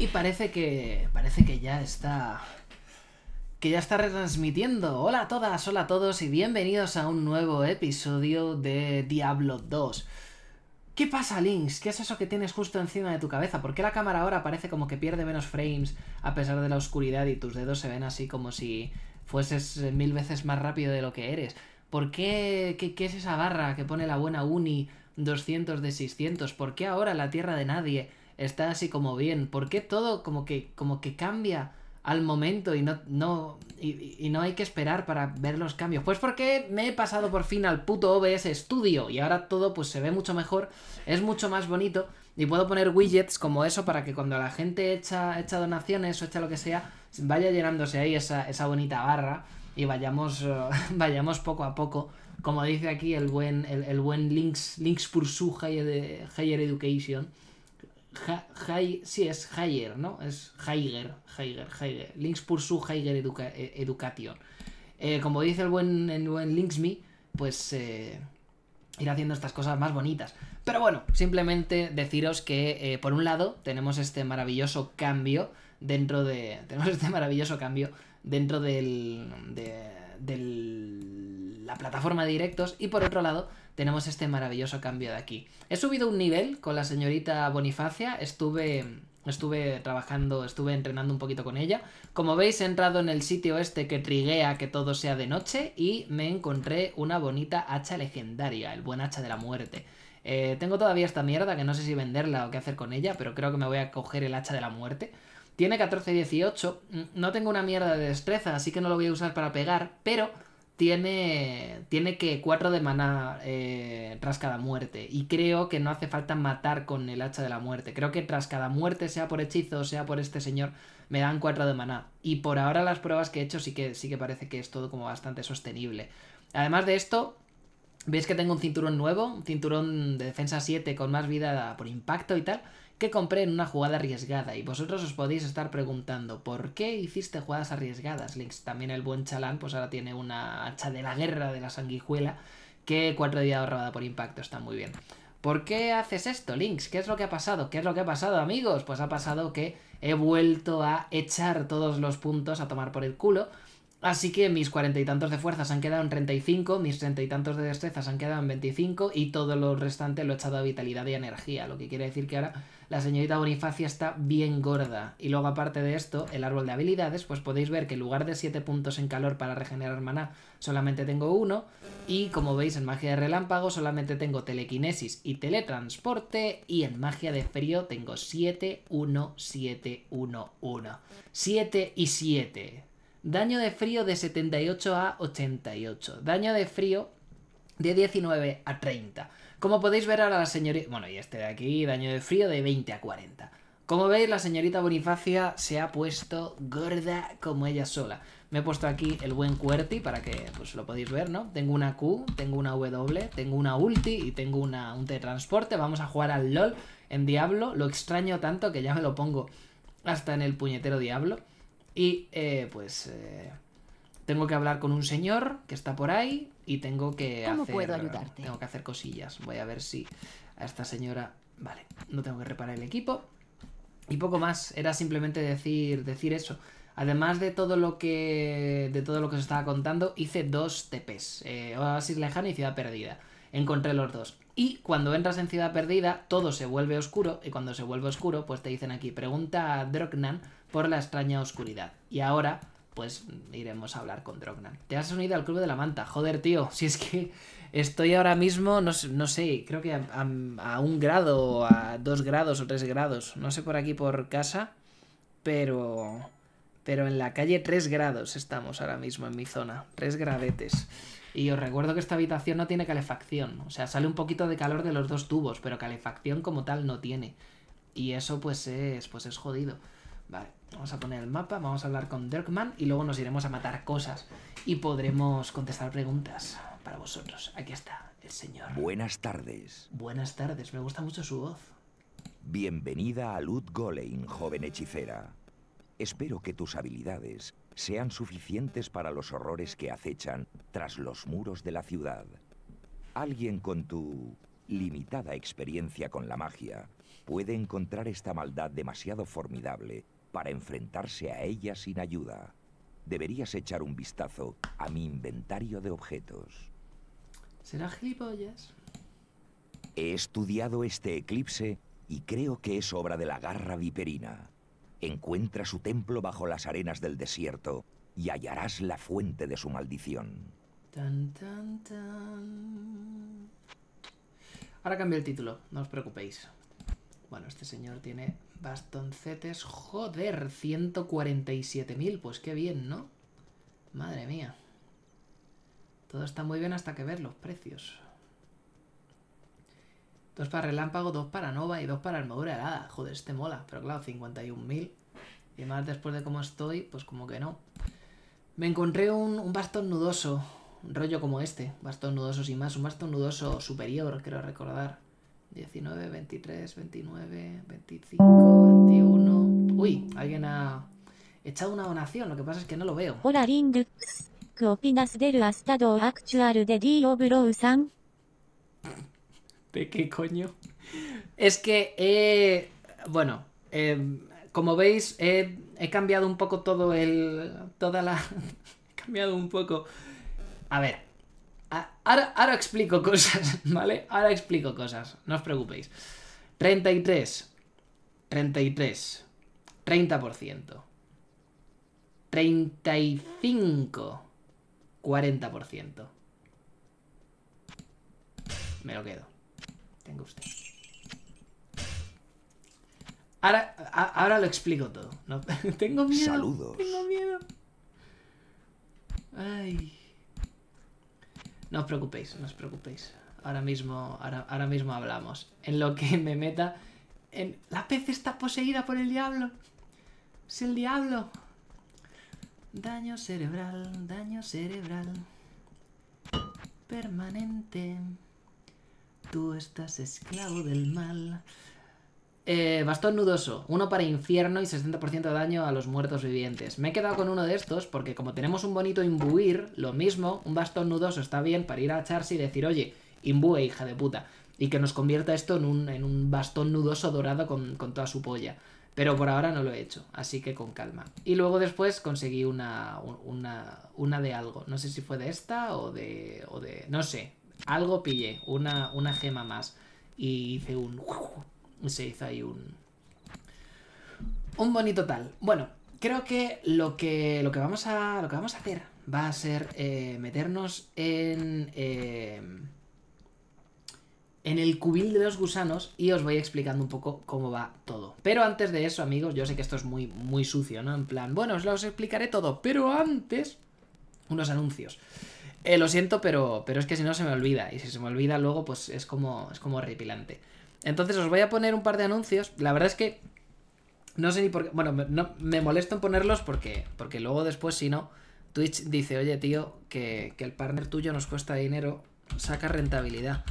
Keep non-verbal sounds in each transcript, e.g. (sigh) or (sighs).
Y parece que. Parece que ya está. Que ya está retransmitiendo. Hola a todas, hola a todos y bienvenidos a un nuevo episodio de Diablo 2. ¿Qué pasa, Lynx? ¿Qué es eso que tienes justo encima de tu cabeza? ¿Por qué la cámara ahora parece como que pierde menos frames a pesar de la oscuridad y tus dedos se ven así como si fueses eh, mil veces más rápido de lo que eres? ¿Por qué? ¿Qué, qué es esa barra que pone la buena Uni 200 de 600? ¿Por qué ahora la tierra de nadie? está así como bien. ¿Por qué todo como que, como que cambia al momento y no, no, y, no hay que esperar para ver los cambios? Pues porque me he pasado por fin al puto OBS Studio y ahora todo pues se ve mucho mejor, es mucho más bonito y puedo poner widgets como eso para que cuando la gente echa, echa donaciones o echa lo que sea, vaya llenándose ahí esa, esa bonita barra y vayamos, (laughs) vayamos poco a poco. Como dice aquí el buen, el, buen Links, Links eh, Higher Education, sí, es Heiger, ¿no? Es Heiger, Heiger, Heiger. Links por su eh, Education. Eh, como dice el buen, el buen Linksme, pues eh, ir haciendo estas cosas más bonitas. Pero bueno, simplemente deciros que, por un lado, tenemos este maravilloso cambio dentro de... (laughs) Tenemos este maravilloso cambio dentro del... De, la plataforma de directos y por otro lado tenemos este maravilloso cambio de aquí. He subido un nivel con la señorita Bonifacia, estuve, estuve trabajando, estuve entrenando un poquito con ella. Como veis he entrado en el sitio este que triguea que todo sea de noche y me encontré una bonita hacha legendaria, el buen hacha de la muerte. Eh, tengo todavía esta mierda que no sé si venderla o qué hacer con ella, pero creo que me voy a coger el hacha de la muerte. Tiene 14 18, mm, no tengo una mierda de destreza, así que no lo voy a usar para pegar, pero tiene, tiene que 4 de maná tras eh, cada muerte. Y creo que no hace falta matar con el hacha de la muerte. Creo que tras cada muerte, sea por hechizo, o sea por este señor, me dan 4 de maná. Y por ahora las pruebas que he hecho sí que, sí que parece que es todo como bastante sostenible. Además de esto, veis que tengo un cinturón nuevo, un cinturón de defensa 7 con más vida por impacto y tal que compré en una jugada arriesgada. Y vosotros os podéis estar preguntando, ¿por qué hiciste jugadas arriesgadas, Links? También el buen Chalán, pues ahora tiene una hacha de la guerra de la sanguijuela, que cuatro días robada por impacto, está muy bien. ¿Por qué haces esto, Links? ¿Qué es lo que ha pasado? ¿Qué es lo que ha pasado, amigos? Pues ha pasado que he vuelto a echar todos los puntos a tomar por el culo. Así que mis cuarenta y tantos de fuerzas han quedado en 35, mis treinta y tantos de destrezas han quedado en 25 y todo lo restante lo he echado a vitalidad y energía, lo que quiere decir que ahora la señorita Bonifacia está bien gorda. Y luego, aparte de esto, el árbol de habilidades, pues podéis ver que en lugar de 7 puntos en calor para regenerar maná, solamente tengo uno. Y como veis, en magia de relámpago solamente tengo telequinesis y teletransporte. Y en magia de frío tengo 7, 1, 7, 1, 1. 7 y 7. Daño de frío de 78 a 88. Daño de frío de 19 a 30. Como podéis ver ahora la señorita... Bueno, y este de aquí, daño de frío de 20 a 40. Como veis, la señorita Bonifacia se ha puesto gorda como ella sola. Me he puesto aquí el buen QWERTY para que pues lo podéis ver, ¿no? Tengo una Q, tengo una W, tengo una ulti y tengo una, un teletransporte. transporte Vamos a jugar al LOL en Diablo. Lo extraño tanto que ya me lo pongo hasta en el puñetero Diablo. Y, eh, pues, eh, tengo que hablar con un señor que está por ahí. Y tengo que hacer... Tengo que hacer cosillas. Voy a ver si a esta señora... Vale, no tengo que reparar el equipo. Y poco más. Era simplemente decir, decir eso. Además de todo lo que. de todo lo que os estaba contando, hice dos TPs. Oasis eh, Lejana y Ciudad Perdida. Encontré los dos. Y cuando entras en Ciudad Perdida, todo se vuelve oscuro. Y cuando se vuelve oscuro, pues te dicen aquí, pregunta a Drognan por la extraña oscuridad. Y ahora pues iremos a hablar con Drognan. Te has unido al Club de la Manta. Joder, tío, si es que estoy ahora mismo, no, sé, creo que a, un grado, a dos grados o tres grados. No sé por aquí por casa, pero... Pero en la calle tres grados estamos ahora mismo en mi zona. Tres gradetes. Y os recuerdo que esta habitación no tiene calefacción. O sea, sale un poquito de calor de los dos tubos, pero calefacción como tal no tiene. Y eso pues es, pues es jodido. Vale, vamos a poner el mapa, vamos a hablar con Dirkman y luego nos iremos a matar cosas y podremos contestar preguntas para vosotros. Aquí está, el señor. Buenas tardes. Buenas tardes, me gusta mucho su voz. Bienvenida a Lud joven hechicera. Espero que tus habilidades sean suficientes para los horrores que acechan tras los muros de la ciudad. Alguien con tu limitada experiencia con la magia puede encontrar esta maldad demasiado formidable para enfrentarse a ella sin ayuda. Deberías echar un vistazo a mi inventario de objetos. ¿Será gilipollas? He estudiado este eclipse y creo que es obra de la garra viperina. Encuentra su templo bajo las arenas del desierto y hallarás la fuente de su maldición. Tan, tan, tan. Ahora cambio el título, no os preocupéis. Bueno, este señor tiene Bastoncetes, joder, 147.000, pues qué bien, ¿no? Madre mía. Todo está muy bien hasta que ver los precios. Dos para relámpago, dos para nova y dos para armadura helada. Joder, este mola. Pero claro, 51.000. Y más después de cómo estoy, pues como que no. Me encontré un, un, bastón nudoso. Un rollo como este. Bastón nudoso sin más. Un bastón nudoso superior, creo recordar. 19, 23, 29, 25, 21. Uy, alguien ha echado una donación, lo que pasa es que no lo veo. Hola Ring, ¿qué opinas del estado actual de Dio ¿De qué coño? Es que, eh, bueno, eh, como veis, he cambiado un poco todo el... toda la... (laughs) he cambiado un poco... A ver, Ahora, explico (laughs) cosas, ¿vale? Ahora explico cosas, no os preocupéis. 33, 33, 30%, 35, 40%. Me lo quedo. Tengo usted. Ahora, ahora lo explico todo. (laughs) tengo miedo. Saludos. Tengo miedo. Ay. No os preocupéis, no os preocupéis. Ahora mismo, ahora, mismo hablamos. En lo que me meta... En... La pez está poseída por el diablo. Es el diablo. Daño cerebral, daño cerebral. Permanente. Tú estás esclavo del mal. Eh, bastón nudoso, uno para infierno y 60% de daño a los muertos vivientes. Me he quedado con uno de estos porque como tenemos un bonito imbuir, lo mismo, un bastón nudoso está bien para ir a echarse y decir, oye, imbue, hija de puta, y que nos convierta esto en un, en un bastón nudoso dorado con, toda su polla. Pero por ahora no lo he hecho, así que con calma. Y luego después conseguí una, una, de algo. No sé si fue de esta o de... O de no sé. Algo pillé, una, una gema más. Y hice un se hizo ahí un, un bonito tal. Bueno, creo que lo que, lo que, vamos, a, lo que vamos a hacer va a ser eh, meternos en... Eh, en el cubil de los gusanos y os voy explicando un poco cómo va todo. Pero antes de eso, amigos, yo sé que esto es muy, muy sucio, ¿no? En plan, bueno, os lo explicaré todo, pero antes, unos anuncios. Eh, lo siento, pero, pero es que si no se me olvida, y si se me olvida luego, pues es como, es como horripilante. Entonces os voy a poner un par de anuncios. La verdad es que no sé ni por qué. Bueno, me molesto en ponerlos porque, porque luego después, si no, Twitch dice, oye, tío, que, el partner tuyo nos cuesta dinero, saca rentabilidad.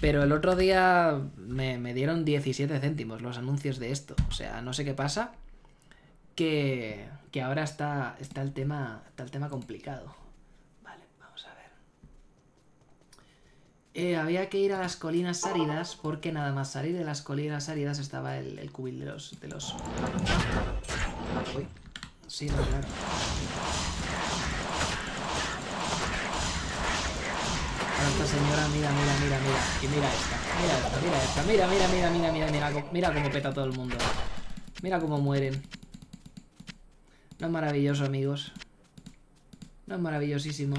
Pero el otro día me, dieron 17 céntimos los anuncios de esto. O sea, no sé qué pasa. Que, que ahora está, está, el tema, está el tema complicado. Eh, había que ir a las colinas áridas porque nada más salir de las colinas áridas estaba el, el cubil de los... De los... Uy. Sí, no, claro. Ahora esta señora, mira, mira, mira, mira. Y mira esta, mira esta, mira esta. Mira, mira, mira, mira, mira, mira. Mira, cómo peta todo el mundo. Mira cómo mueren. No es maravilloso, amigos. No es maravillosísimo.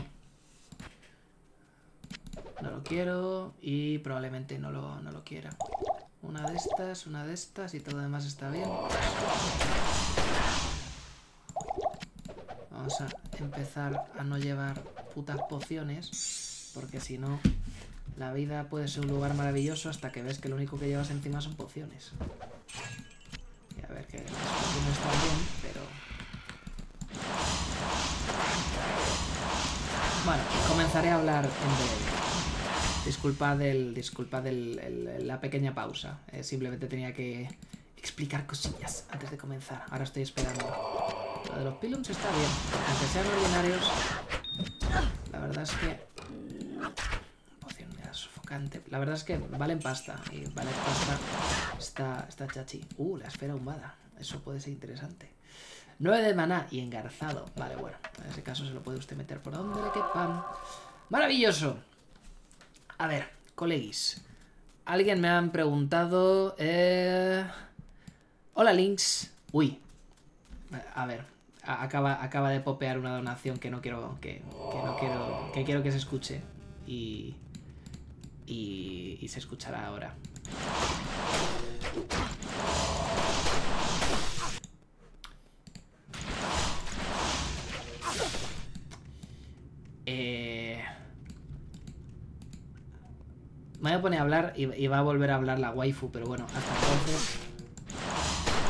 No lo quiero y probablemente no lo, no lo quiera. Una de estas, una de estas y todo lo demás está bien. Vamos a empezar a no llevar putas pociones porque si no la vida puede ser un lugar maravilloso hasta que ves que lo único que llevas encima son pociones. Y a ver que las pociones están bien, pero... Bueno, comenzaré a hablar en disculpa del disculpa el, la pequeña pausa. Eh, simplemente tenía que explicar cosillas antes de comenzar. Ahora estoy esperando. Lo de los pilums está bien. Aunque sean ordinarios, la verdad es que... Mm, poción sofocante. La verdad es que valen pasta. Y vale pasta está, está chachi. Uh, la esfera humada. Eso puede ser interesante. 9 de maná y engarzado. Vale, bueno. En ese caso se lo puede usted meter por donde le quepan. ¡Maravilloso! A ver, coleguis. Alguien me han preguntado... Eh, Hola, Links. Uy. A ver, acaba, acaba de popear una donación que no quiero... Que, no quiero... Que quiero que se escuche. Y... Y, y se escuchará ahora. Eh... Me voy a poner a hablar y, va a volver a hablar la waifu, pero bueno, hasta entonces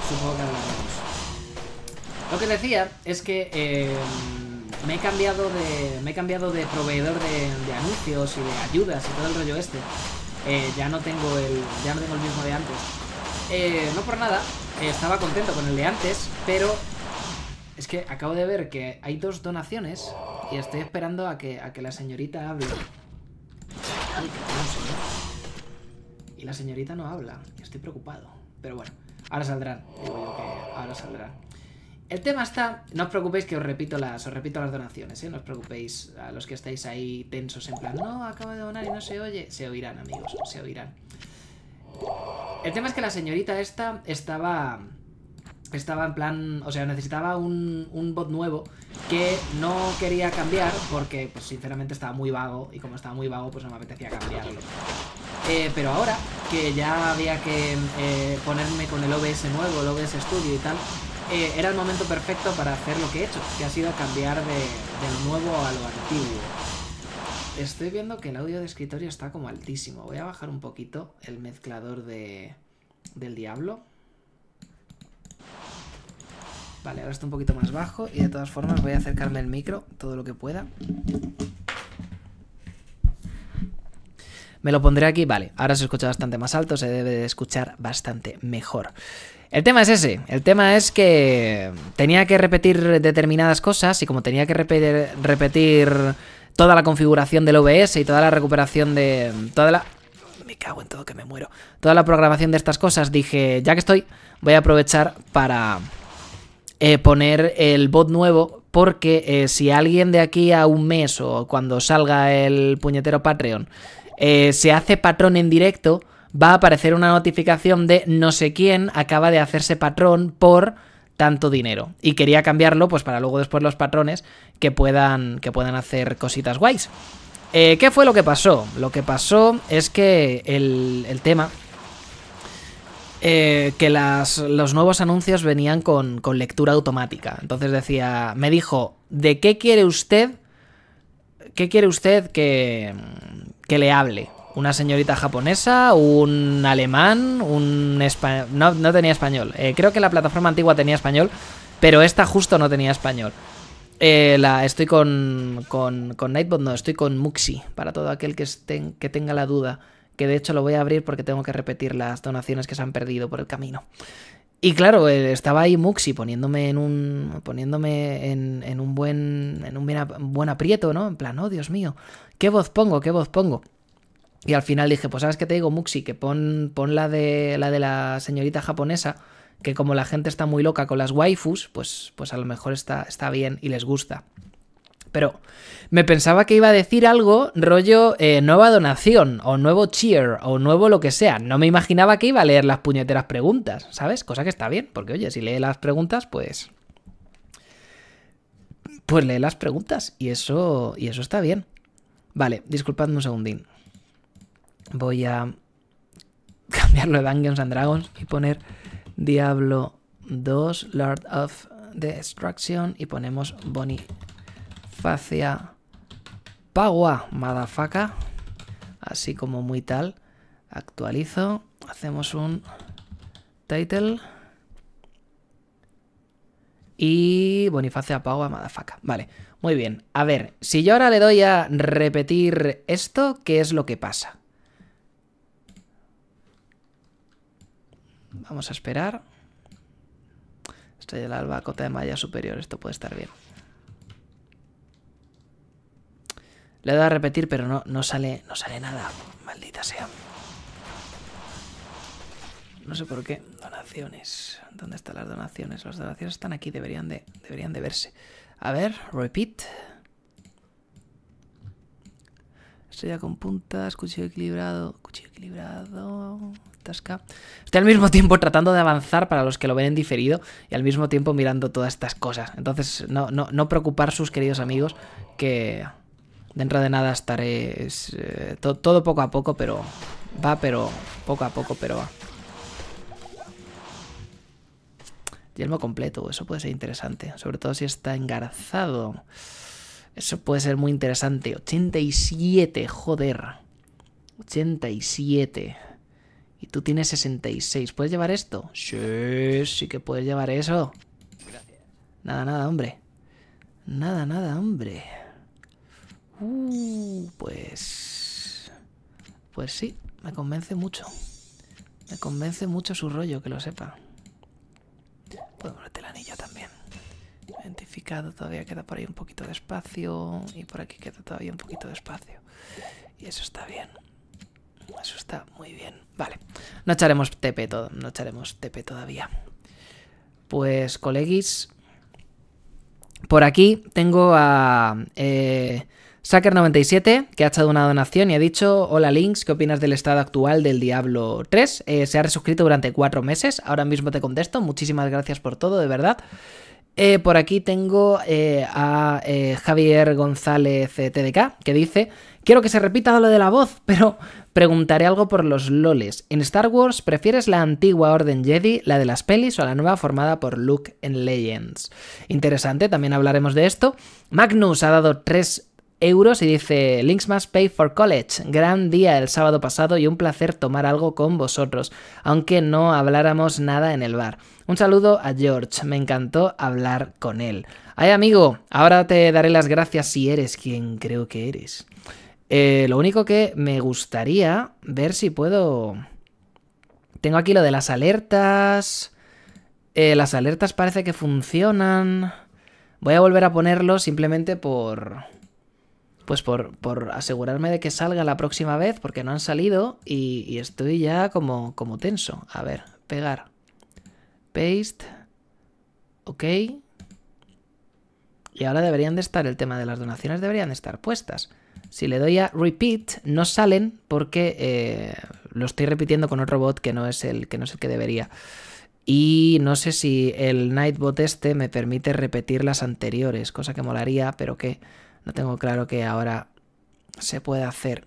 supongo que hablaremos. Lo que decía es que eh, me, he cambiado de, me he cambiado de proveedor de, anuncios y de ayudas y todo el rollo este. Eh, ya, no tengo el, ya no tengo el mismo de antes. Eh, no por nada, estaba contento con el de antes, pero es que acabo de ver que hay dos donaciones y estoy esperando a que, a que la señorita hable. (laughs) Y la señorita no habla. Estoy preocupado. Pero bueno, ahora saldrán. que ahora saldrán. El tema está, no os preocupéis que os repito las, os repito las donaciones, ¿eh? No os preocupéis a los que estáis ahí tensos en plan, no, acabo de donar y no se oye. Se oirán, amigos, se oirán. El tema es que la señorita esta estaba estaba en plan, o sea, necesitaba un, bot nuevo que no quería cambiar porque, pues sinceramente, estaba muy vago y como estaba muy vago, pues no me apetecía cambiarlo. Eh, pero ahora que ya había que eh, ponerme con el OBS nuevo, el OBS Studio y tal, eh, era el momento perfecto para hacer lo que he hecho, que ha sido cambiar de, del nuevo a lo antiguo. Estoy viendo que el audio de escritorio está como altísimo. Voy a bajar un poquito el mezclador de, del diablo Vale, ahora está un poquito más bajo y de todas formas voy a acercarme el micro todo lo que pueda. Me lo pondré aquí, vale, ahora se escucha bastante más alto, se debe de escuchar bastante mejor. El tema es ese, el tema es que tenía que repetir determinadas cosas y como tenía que repetir, repetir toda la configuración del OBS y toda la recuperación de... toda la... Me cago en todo que me muero. Toda la programación de estas cosas, dije, ya que estoy, voy a aprovechar para eh, poner el bot nuevo porque eh, si alguien de aquí a un mes o cuando salga el puñetero Patreon eh, se hace patrón en directo, va a aparecer una notificación de no sé quién acaba de hacerse patrón por tanto dinero. Y quería cambiarlo pues para luego después los patrones que puedan, que puedan hacer cositas guays. ¿Qué fue lo que pasó? Lo que pasó es que el, el tema eh, que los nuevos anuncios venían con, lectura automática. Entonces decía, me dijo, ¿de qué quiere usted? ¿Qué quiere usted que, que le hable? una señorita japonesa, un alemán, un español... No, tenía español. Eh, creo que la plataforma antigua tenía español, pero esta justo no tenía español. Eh, la, estoy con, con, con Nightbot, no, estoy con Muxi, para todo aquel que, estén, que tenga la duda que de hecho lo voy a abrir porque tengo que repetir las donaciones que se han perdido por el camino. Y claro, eh, estaba ahí Muxi poniéndome en un. poniéndome en, un buen. en un buen aprieto, ¿no? En plan, oh Dios mío, ¿qué voz pongo? ¿Qué voz pongo? Y al final dije, pues sabes qué te digo, Muxi, que pon, pon la de la de la señorita japonesa, que como la gente está muy loca con las waifus, pues, pues a lo mejor está, está bien y les gusta. Pero me pensaba que iba a decir algo rollo eh, nueva donación o nuevo cheer o nuevo lo que sea. No me imaginaba que iba a leer las puñeteras preguntas, ¿sabes? Cosa que está bien, porque oye, si lee las preguntas, pues... Pues lee las preguntas y eso, y eso está bien. Vale, disculpadme un segundín. Voy a (laughs) cambiarlo de Dungeons and Dragons y poner Diablo 2, Lord of Destruction y ponemos Bonnie Bonifacia pagua, madafaca, así como muy tal. Actualizo, hacemos un title y Bonifacia Pagua Madafaca. Vale, muy bien. A ver, si yo ahora le doy a repetir esto, ¿qué es lo que pasa? Vamos a esperar. Estoy en la albacota de malla superior, esto puede estar bien. Le he a repetir, pero no, no, sale, no sale nada. Maldita sea. No sé por qué. Donaciones. ¿Dónde están las donaciones? Las donaciones están aquí, deberían de, deberían de verse. A ver, repeat. ya con puntas, cuchillo equilibrado, cuchillo equilibrado, tasca. Estoy al mismo tiempo tratando de avanzar para los que lo ven en diferido y al mismo tiempo mirando todas estas cosas. Entonces, no, no, no preocupar sus queridos amigos que... Dentro de nada estaré... Eh, todo poco a poco, pero... Va, pero... Poco a poco, pero va. Yelmo completo, eso puede ser interesante. Sobre todo si está engarzado. Eso puede ser muy interesante. 87, joder. 87. Y tú tienes 66. ¿Puedes llevar esto? Sí, sí que puedes llevar eso. Nada, nada, hombre. Nada, nada, hombre. Uh, pues... Pues sí, me convence mucho. Me convence mucho su rollo, que lo sepa. Puedo ponerte el anillo también. Identificado, todavía queda por ahí un poquito de espacio. Y por aquí queda todavía un poquito de espacio. Y eso está bien. Eso está muy bien. Vale. No echaremos TP todo. No echaremos TP todavía. Pues, coleguis. Por aquí tengo a. Eh, Sacker97, que ha echado una donación y ha dicho, hola Links, ¿qué opinas del estado actual del Diablo 3? Eh, se ha resuscrito durante cuatro meses, ahora mismo te contesto, muchísimas gracias por todo, de verdad. Eh, por aquí tengo eh, a Javier González TDK, que dice, quiero que se repita lo de la voz, (laughs) pero preguntaré algo por los loles. En Star Wars, ¿prefieres la antigua Orden Jedi, la de las pelis o la nueva formada por Luke en Legends? Interesante, también hablaremos de esto. Magnus ha dado tres euros y dice, Links must pay for college. Gran día el sábado pasado y un placer tomar algo con vosotros, aunque no habláramos nada en el bar. Un saludo a George, me encantó hablar con él. Ay amigo, ahora te daré las gracias si eres quien creo que eres. Eh, lo único que me gustaría ver si puedo... Tengo aquí lo de las alertas. Eh, las alertas parece que funcionan. Voy a volver a ponerlo simplemente por pues por, asegurarme de que salga la próxima vez, porque no han salido y, estoy ya como, como tenso. A ver, pegar. Paste. Ok. Y ahora deberían de estar, el tema de las donaciones deberían de estar puestas. Si le doy a repeat, no salen porque eh, lo estoy repitiendo con otro bot que no es el que, no es el que debería. Y no sé si el Nightbot este me permite repetir las anteriores, cosa que molaría, pero que no tengo claro que ahora se pueda hacer.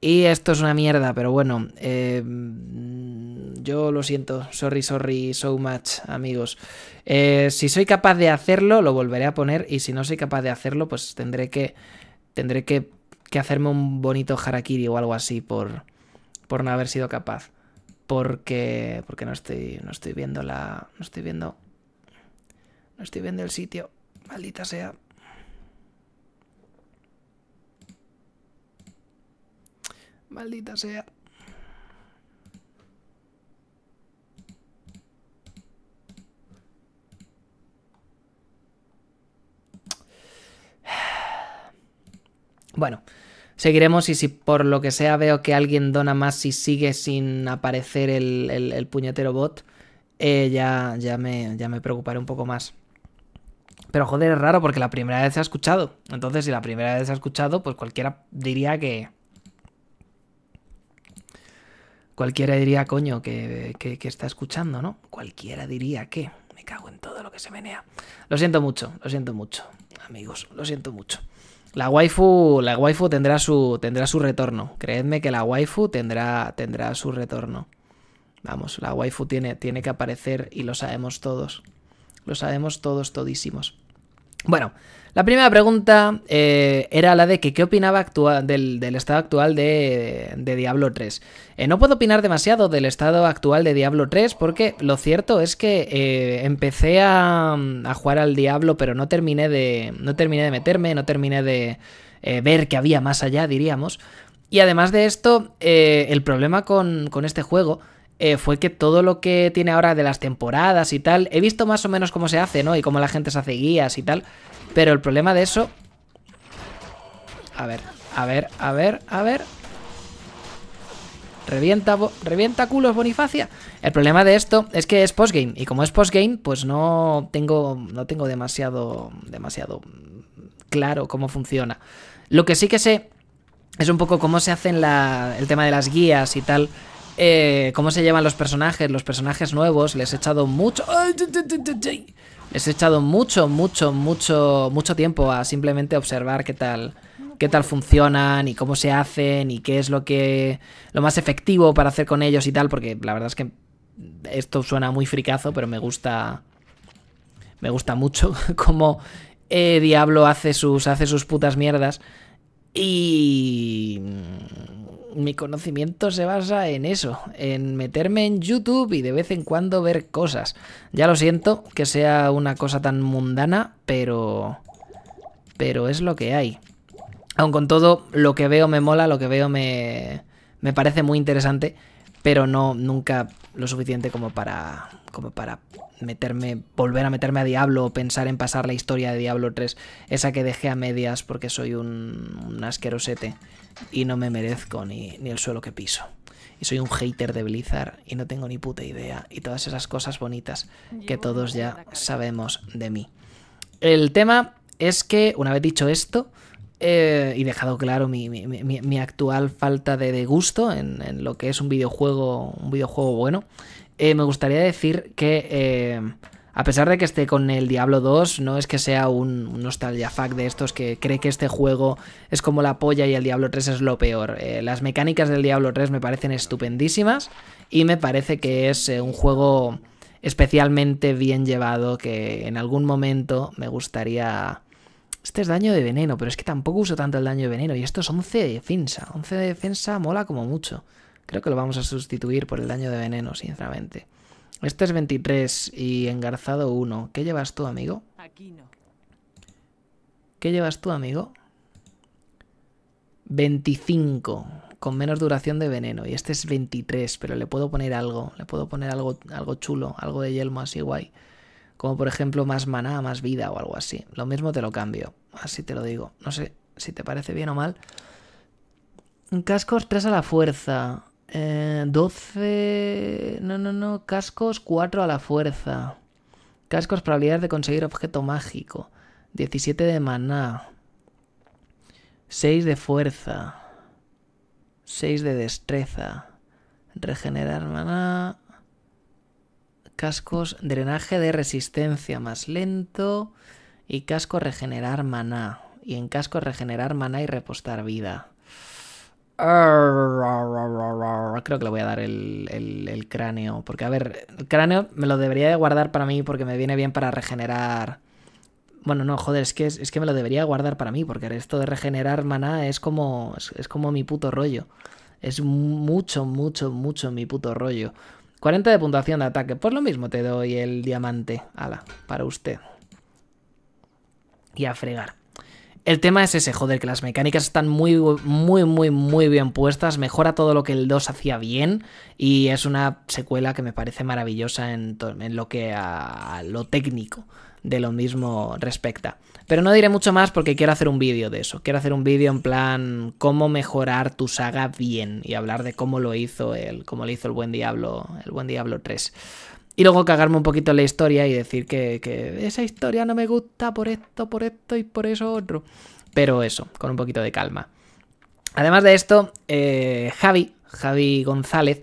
Y esto es una mierda, pero bueno, eh, yo lo siento, sorry, sorry, so much, amigos. Eh, si soy capaz de hacerlo, lo volveré a poner, y si no soy capaz de hacerlo, pues tendré que, tendré que, que hacerme un bonito harakiri o algo así por, por no haber sido capaz. Porque, porque no, estoy, no estoy viendo la... no estoy viendo... no estoy viendo el sitio, maldita sea. Maldita sea. Bueno, seguiremos y si por lo que sea veo que alguien dona más y sigue sin aparecer el, puñetero bot, eh, ya, ya, me, ya me preocuparé un poco más. Pero joder, es raro porque la primera vez se ha escuchado. Entonces, si la primera vez se ha escuchado, pues cualquiera diría que, Cualquiera diría, coño, que, que, está escuchando, ¿no? Cualquiera diría que. Me cago en todo lo que se menea. Lo siento mucho, lo siento mucho, amigos, lo siento mucho. La waifu, la waifu tendrá su, tendrá su retorno. Creedme que la waifu tendrá, tendrá su retorno. Vamos, la waifu tiene, tiene que aparecer y lo sabemos todos. Lo sabemos todos, todísimos. Bueno, la primera pregunta eh, era la de que qué opinaba del, estado actual de, Diablo 3. Eh, no puedo opinar demasiado del estado actual de Diablo 3 porque lo cierto es que eh, empecé a, jugar al Diablo pero no terminé de, no terminé de meterme, no terminé de ver que había más allá, diríamos. Y además de esto, el problema con, este juego fue que todo lo que tiene ahora de las temporadas y tal, he visto más o menos cómo se hace, ¿no? Y cómo la gente se hace guías y tal. Pero el problema de eso... A ver, a ver, a ver, a ver... Revienta, revienta culos Bonifacia. El problema de esto es que es postgame. Y como es postgame, pues no tengo, no tengo demasiado, demasiado claro cómo funciona. Lo que sí que sé es un poco cómo se hacen la, el tema de las guías y tal. Eh, cómo se llevan los personajes, los personajes nuevos. Les he echado mucho... Les he echado mucho, mucho, mucho, mucho tiempo a simplemente observar qué tal, qué tal funcionan y cómo se hacen y qué es lo que lo más efectivo para hacer con ellos y tal, porque la verdad es que esto suena muy fricazo, pero me gusta me gusta mucho (laughs) cómo el eh, Diablo hace sus hace sus putas mierdas y mi conocimiento se basa en eso, en meterme en YouTube y de vez en cuando ver cosas. Ya lo siento que sea una cosa tan mundana, pero... Pero es lo que hay. Aun con todo, lo que veo me mola, lo que veo me, me parece muy interesante, pero no nunca lo suficiente como para, como para meterme, volver a meterme a Diablo o pensar en pasar la historia de Diablo 3, esa que dejé a medias porque soy un, un asquerosete y no me merezco ni, el suelo que piso. Y soy un hater de Blizzard y no tengo ni puta idea. Y todas esas cosas bonitas que todos ya sabemos de mí. El tema es que, una vez dicho esto, eh, y dejado claro mi, actual falta de, gusto en, lo que es un videojuego, un videojuego bueno, eh, me gustaría decir que eh, a pesar de que esté con el Diablo 2, no es que sea un, nostalgia fuck de estos que cree que este juego es como la polla y el Diablo 3 es lo peor. Eh, las mecánicas del Diablo 3 me parecen estupendísimas y me parece que es eh, un juego especialmente bien llevado que en algún momento me gustaría... Este es daño de veneno, pero es que tampoco uso tanto el daño de veneno y esto es 11 de defensa. 11 de defensa mola como mucho. Creo que lo vamos a sustituir por el daño de veneno, sinceramente. Este es 23 y engarzado 1. ¿Qué llevas tú, amigo? Aquí no. ¿Qué llevas tú, amigo? 25, con menos duración de veneno. Y este es 23, pero le puedo poner algo. Le puedo poner algo, algo chulo, algo de yelmo así guay. Como por ejemplo más maná, más vida o algo así. Lo mismo te lo cambio, así te lo digo. No sé si te parece bien o mal. Un casco 3 a la fuerza. 12... Eh, no, no, no. Cascos 4 a la fuerza. Cascos, probabilidades de conseguir objeto mágico. 17 de maná. 6 de fuerza. 6 de destreza. Regenerar maná. Cascos, drenaje de resistencia más lento. Y casco regenerar maná. Y en casco regenerar maná y repostar vida. Creo que le voy a dar el, cráneo. Porque, a ver, el cráneo me lo debería de guardar para mí porque me viene bien para regenerar. Bueno, no, joder, es que, es, que me lo debería guardar para mí. Porque esto de regenerar maná es como, es, es como mi puto rollo. Es mucho, mucho, mucho mi puto rollo. 40 de puntuación de ataque. Pues lo mismo te doy el diamante. Ala, para usted. Y a fregar. El tema es ese, joder, que las mecánicas están muy, muy, muy, muy bien puestas, mejora todo lo que el 2 hacía bien y es una secuela que me parece maravillosa en, lo que a, lo técnico de lo mismo respecta. Pero no diré mucho más porque quiero hacer un vídeo de eso. Quiero hacer un vídeo en plan cómo mejorar tu saga bien y hablar de cómo lo hizo el, cómo lo hizo el buen Diablo, el buen Diablo 3. Y luego cagarme un poquito la historia y decir que, esa historia no me gusta por esto, por esto y por eso otro. Pero eso, con un poquito de calma. Además de esto, eh, Javi, Javi González,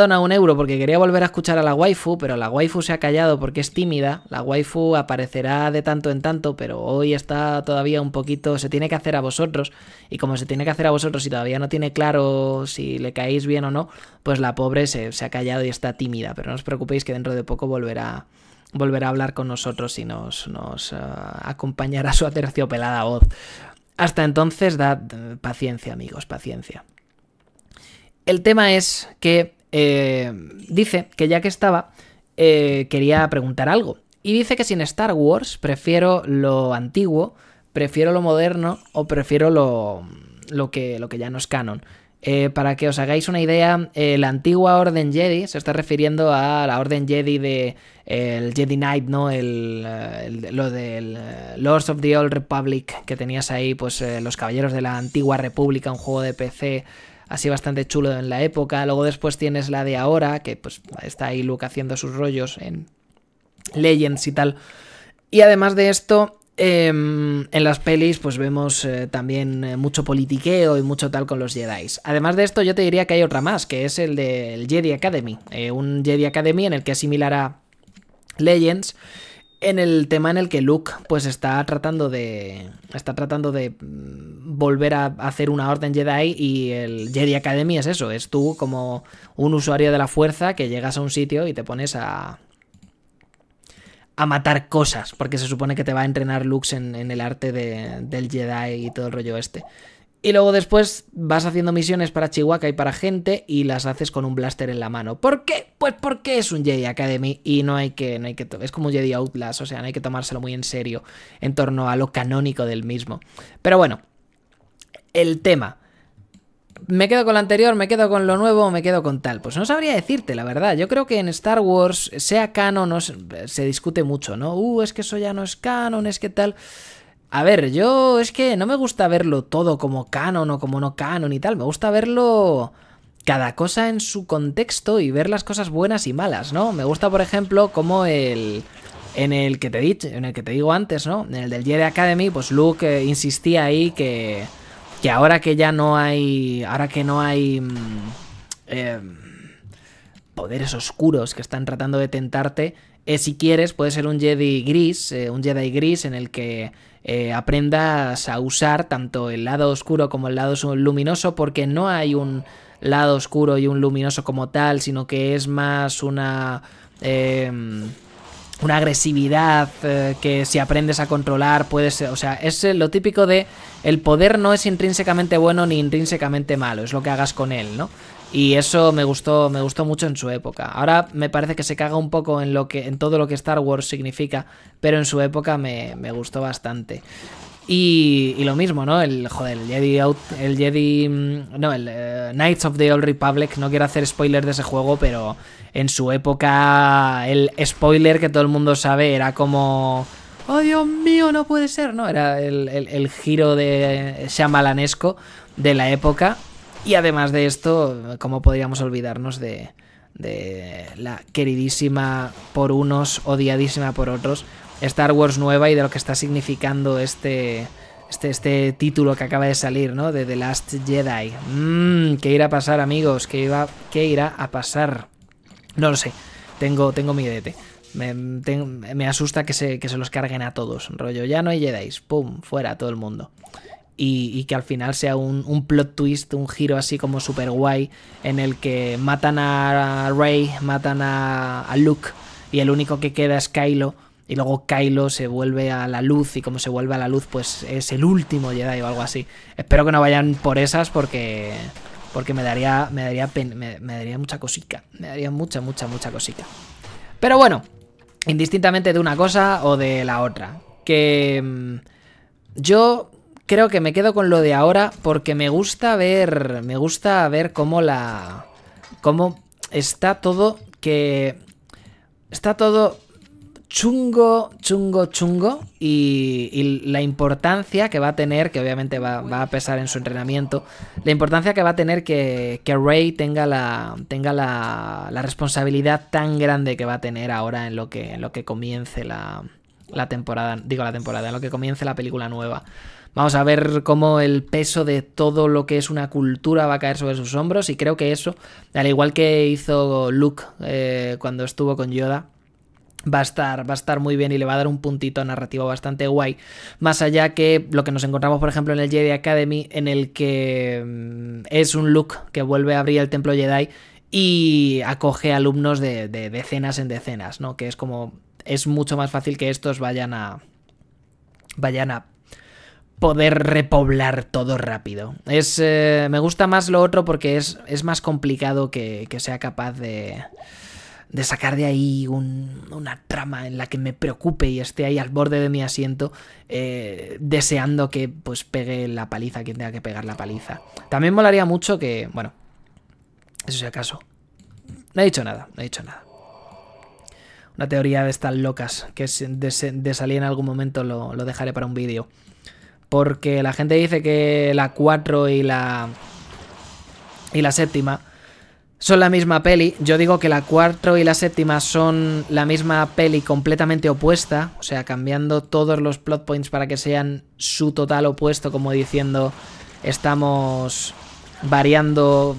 ha un euro porque quería volver a escuchar a la waifu, pero la waifu se ha callado porque es tímida. La waifu aparecerá de tanto en tanto, pero hoy está todavía un poquito. Se tiene que hacer a vosotros. Y como se tiene que hacer a vosotros y todavía no tiene claro si le caéis bien o no, pues la pobre se, ha callado y está tímida. Pero no os preocupéis que dentro de poco volverá volverá a hablar con nosotros y nos, nos eh, acompañará su aterciopelada voz. Hasta entonces, dad eh, paciencia, amigos, paciencia. El tema es que eh, dice que ya que estaba, eh, quería preguntar algo. Y dice que sin Star Wars prefiero lo antiguo, prefiero lo moderno o prefiero lo, lo, que, lo que ya no es canon. Eh, para que os hagáis una idea, la antigua Orden Jedi se está refiriendo a la Orden Jedi de el Jedi Knight, ¿no? el, lo del Lords of the Old Republic que tenías ahí, pues los Caballeros de la Antigua República, un juego de PC así bastante chulo en la época. Luego después tienes la de ahora, que pues está ahí Luke haciendo sus rollos en Legends y tal. Y además de esto, em, en las pelis pues vemos eh, también eh, mucho politiqueo y mucho tal con los Jedi. Además de esto, yo te diría que hay otra más, que es el del Jedi Academy. Eh, un Jedi Academy en el que asimilará Legends en el tema en el que Luke pues está tratando de está tratando de mm, volver a hacer una orden Jedi y el Jedi Academy es eso, es tú como un usuario de la fuerza que llegas a un sitio y te pones a a matar cosas, porque se supone que te va a entrenar Luke en, el arte del Jedi y todo el rollo este. Y luego después vas haciendo misiones para Chihuahua y para gente y las haces con un blaster en la mano. ¿Por qué? Pues porque es un Jedi Academy y no hay que... No hay que es como un Jedi Outlast, o sea, no hay que tomárselo muy en serio en torno a lo canónico del mismo. Pero bueno, el tema. ¿Me quedo con lo anterior? ¿Me quedo con lo nuevo? ¿Me quedo con tal? Pues no sabría decirte, la verdad. Yo creo que en Star Wars, sea canon, se discute mucho, ¿no? Uh, es que eso ya no es canon, es que tal... A ver, yo es que no me gusta verlo todo como canon o como no canon y tal. Me gusta verlo cada cosa en su contexto y ver las cosas buenas y malas, ¿no? Me gusta, por ejemplo, como el... En el que te, dicho, en el que te digo antes, ¿no? En el del Jedi Academy, pues Luke eh, insistía ahí que... Que ahora que ya no hay... Ahora que no hay... Mm, eh, poderes oscuros que están tratando de tentarte. Eh, si quieres, puede ser un Jedi gris, un Jedi gris en el que eh, aprendas a usar tanto el lado oscuro como el lado luminoso, porque no hay un lado oscuro y un luminoso como tal, sino que es más una... Em, una agresividad eh, que si aprendes a controlar puedes, o sea, es eh, lo típico de el poder no es intrínsecamente bueno ni intrínsecamente malo, es lo que hagas con él, ¿no? Y eso me gustó, me gustó mucho en su época. Ahora me parece que se caga un poco en lo que, en todo lo que Star Wars significa, pero en su época me, me gustó bastante. Y, lo mismo, ¿no? El, joder, el Jedi, Out, el Jedi mm, no, el eh, Knights of the Old Republic, no quiero hacer spoilers de ese juego, pero en su época el spoiler que todo el mundo sabe era como... ¡Oh, Dios mío, no puede ser! ¿no? Era el, giro de Shamalanesco de la época. Y además de esto, ¿cómo podríamos olvidarnos de, de la queridísima por unos, odiadísima por otros, Star Wars nueva y de lo que está significando este, este, este, título que acaba de salir, ¿no? De The Last Jedi. Mmm, ¿qué irá a pasar, amigos? ¿Qué, iba, irá a pasar? No lo sé. Tengo, tengo mi DT. Me, asusta que se, que se los carguen a todos. Rollo, ya no hay Jedi. ¡Pum! Fuera todo el mundo. Y, que al final sea un, plot twist, un giro así como super guay, en el que matan a Rey, matan a, a Luke, y el único que queda es Kylo y luego Kylo se vuelve a la luz y como se vuelve a la luz pues es el último Jedi o algo así. Espero que no vayan por esas porque porque me daría me daría me, daría mucha cosita. me daría mucha mucha mucha cosita. Pero bueno, indistintamente de una cosa o de la otra, que mm, yo creo que me quedo con lo de ahora porque me gusta ver me gusta ver cómo la cómo está todo que está todo chungo, chungo, chungo y, la importancia que va a tener, que obviamente va, a pesar en su entrenamiento, la importancia que va a tener que, Rey tenga, la, tenga la, responsabilidad tan grande que va a tener ahora en lo que, lo que comience la, temporada, digo la temporada, en lo que comience la película nueva. Vamos a ver cómo el peso de todo lo que es una cultura va a caer sobre sus hombros y creo que eso, al igual que hizo Luke eh, cuando estuvo con Yoda, Va a, estar, va a estar muy bien y le va a dar un puntito narrativo bastante guay. Más allá que lo que nos encontramos, por ejemplo, en el Jedi Academy, en el que mm, es un look que vuelve a abrir el templo Jedi y acoge alumnos de, decenas en decenas, ¿no? Que es como. Es mucho más fácil que estos vayan a. Vayan a poder repoblar todo rápido. Es, eh, me gusta más lo otro porque es, más complicado que, que sea capaz de, de sacar de ahí una trama en la que me preocupe y esté ahí al borde de mi asiento eh, deseando que pues pegue la paliza quien tenga que pegar la paliza. También molaría mucho que, bueno, eso sea acaso. No he dicho nada, no he dicho nada. Una teoría de estas locas que de, salir en algún momento lo, lo dejaré para un vídeo. Porque la gente dice que la 4 y la... Y la séptima son la misma peli. Yo digo que la 4 y la séptima son la misma peli completamente opuesta, o sea, cambiando todos los plot points para que sean su total opuesto, como diciendo, estamos variando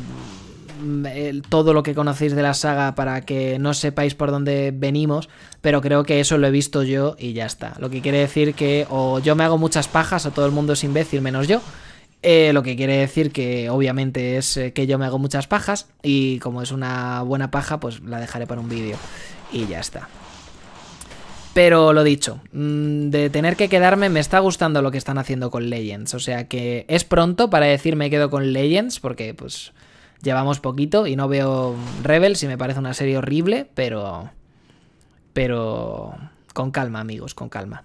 mm, todo lo que conocéis de la saga para que no sepáis por dónde venimos, pero creo que eso lo he visto yo y ya está. Lo que quiere decir que o yo me hago muchas pajas o todo el mundo es imbécil menos yo. Eh, lo que quiere decir que obviamente es eh, que yo me hago muchas pajas y como es una buena paja, pues la dejaré para un vídeo y ya está. Pero lo dicho, mm, de tener que quedarme me está gustando lo que están haciendo con Legends. O sea que es pronto para decir me quedo con Legends porque pues llevamos poquito y no veo Rebels y me parece una serie horrible, pero... Pero... Con calma amigos, con calma.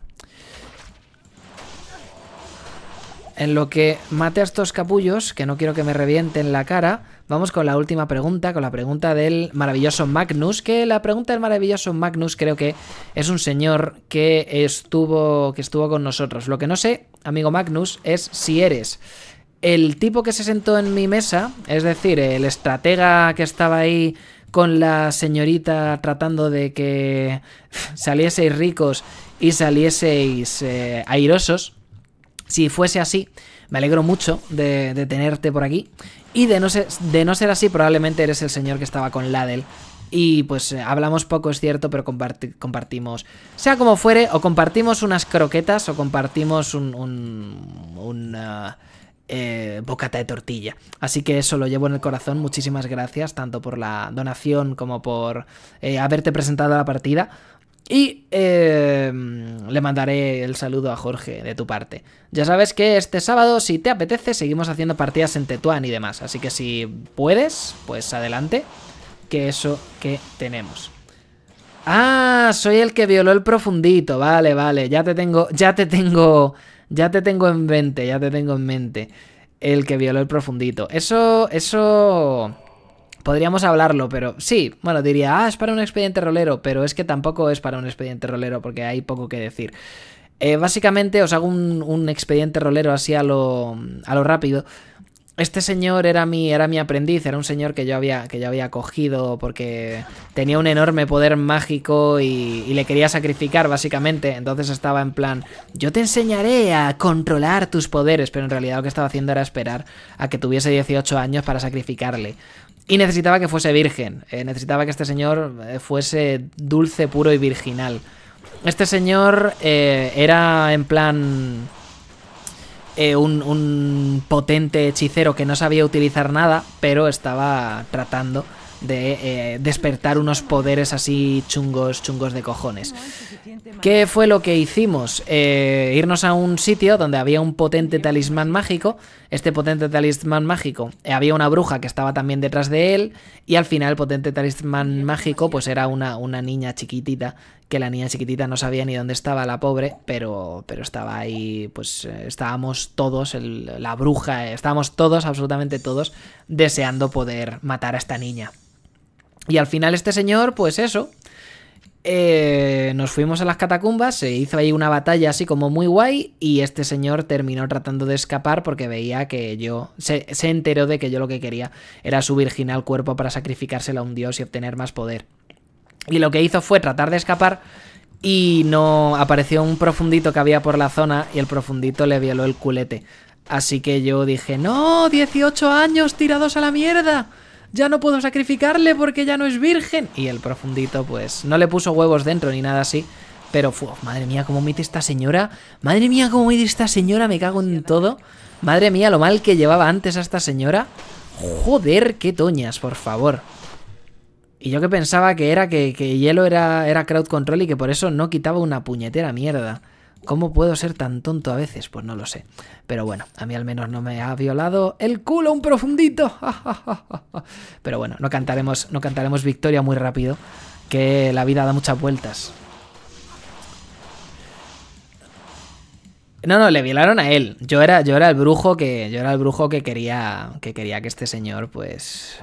En lo que mate a estos capullos, que no quiero que me revienten la cara, vamos con la última pregunta, con la pregunta del maravilloso Magnus, que la pregunta del maravilloso Magnus creo que es un señor que estuvo, que estuvo con nosotros. Lo que no sé, amigo Magnus, es si eres el tipo que se sentó en mi mesa, es decir, el estratega que estaba ahí con la señorita tratando de que (laughs) salieseis ricos y salieseis eh, airosos, si fuese así, me alegro mucho de, tenerte por aquí. Y de no, ser, de no ser así, probablemente eres el señor que estaba con Ladel y pues eh, hablamos poco, es cierto, pero compartimos. Sea como fuere, o compartimos unas croquetas o compartimos un. un una, ah, eh, bocata de tortilla. Así que eso lo llevo en el corazón. Muchísimas gracias, tanto por la donación como por eh, haberte presentado a la partida. Y eh, le mandaré el saludo a Jorge de tu parte. Ya sabes que este sábado, si te apetece, seguimos haciendo partidas en Tetuán y demás. Así que si puedes, pues adelante, que eso que tenemos. Ah, soy el que violó el profundito. Vale, vale, ya te tengo, ya te tengo, ya te tengo en mente, ya te tengo en mente. El que violó el profundito. Eso, eso... Podríamos hablarlo, pero sí, bueno, diría, ah, es para un expediente rolero, pero es que tampoco es para un expediente rolero porque hay poco que decir. Eh, básicamente os hago un, expediente rolero así a lo, rápido. Este señor era mi, era mi aprendiz, era un señor que yo había, que yo había cogido porque tenía un enorme poder mágico y, y, le quería sacrificar básicamente. Entonces estaba en plan, yo te enseñaré a controlar tus poderes, pero en realidad lo que estaba haciendo era esperar a que tuviese 18 años para sacrificarle. Y necesitaba que fuese virgen, eh, necesitaba que este señor eh, fuese dulce, puro y virginal. Este señor eh, era en plan un, un, potente hechicero que no sabía utilizar nada, pero estaba tratando de despertar unos poderes así chungos, chungos de cojones. ¿Qué fue lo que hicimos? Eh, irnos a un sitio donde había un potente talismán mágico. Este potente talismán mágico, eh, había una bruja que estaba también detrás de él. Y al final el potente talismán mágico pues era una, una niña chiquitita. Que la niña chiquitita no sabía ni dónde estaba la pobre, pero, pero estaba ahí, pues eh, estábamos todos, la bruja, estábamos todos, absolutamente todos, deseando poder matar a esta niña. Y al final este señor, pues eso, eh, nos fuimos a las catacumbas, se hizo ahí una batalla así como muy guay y este señor terminó tratando de escapar porque veía que yo, se, enteró de que yo lo que quería era su virginal cuerpo para sacrificársela a un dios y obtener más poder. Y lo que hizo fue tratar de escapar y no apareció un profundito que había por la zona y el profundito le violó el culete. Así que yo dije, no, 18 años tirados a la mierda ya no puedo sacrificarle porque ya no es virgen. Y el profundito, pues, no le puso huevos dentro ni nada así. Pero, madre mía, cómo mete esta señora. Madre mía, cómo mete esta señora, me cago en todo. Madre mía, lo mal que llevaba antes a esta señora. Joder, qué toñas, por favor. Y yo que pensaba que era que, hielo era, era crowd control y que por eso no quitaba una puñetera mierda. ¿Cómo puedo ser tan tonto a veces? Pues no lo sé. Pero bueno, a mí al menos no me ha violado el culo un profundito. (laughs) Pero bueno, no cantaremos, no cantaremos victoria muy rápido, que la vida da muchas vueltas. No, no, le violaron a él. Yo era, yo era el brujo que. Yo era el brujo que quería. Que quería que este señor, pues.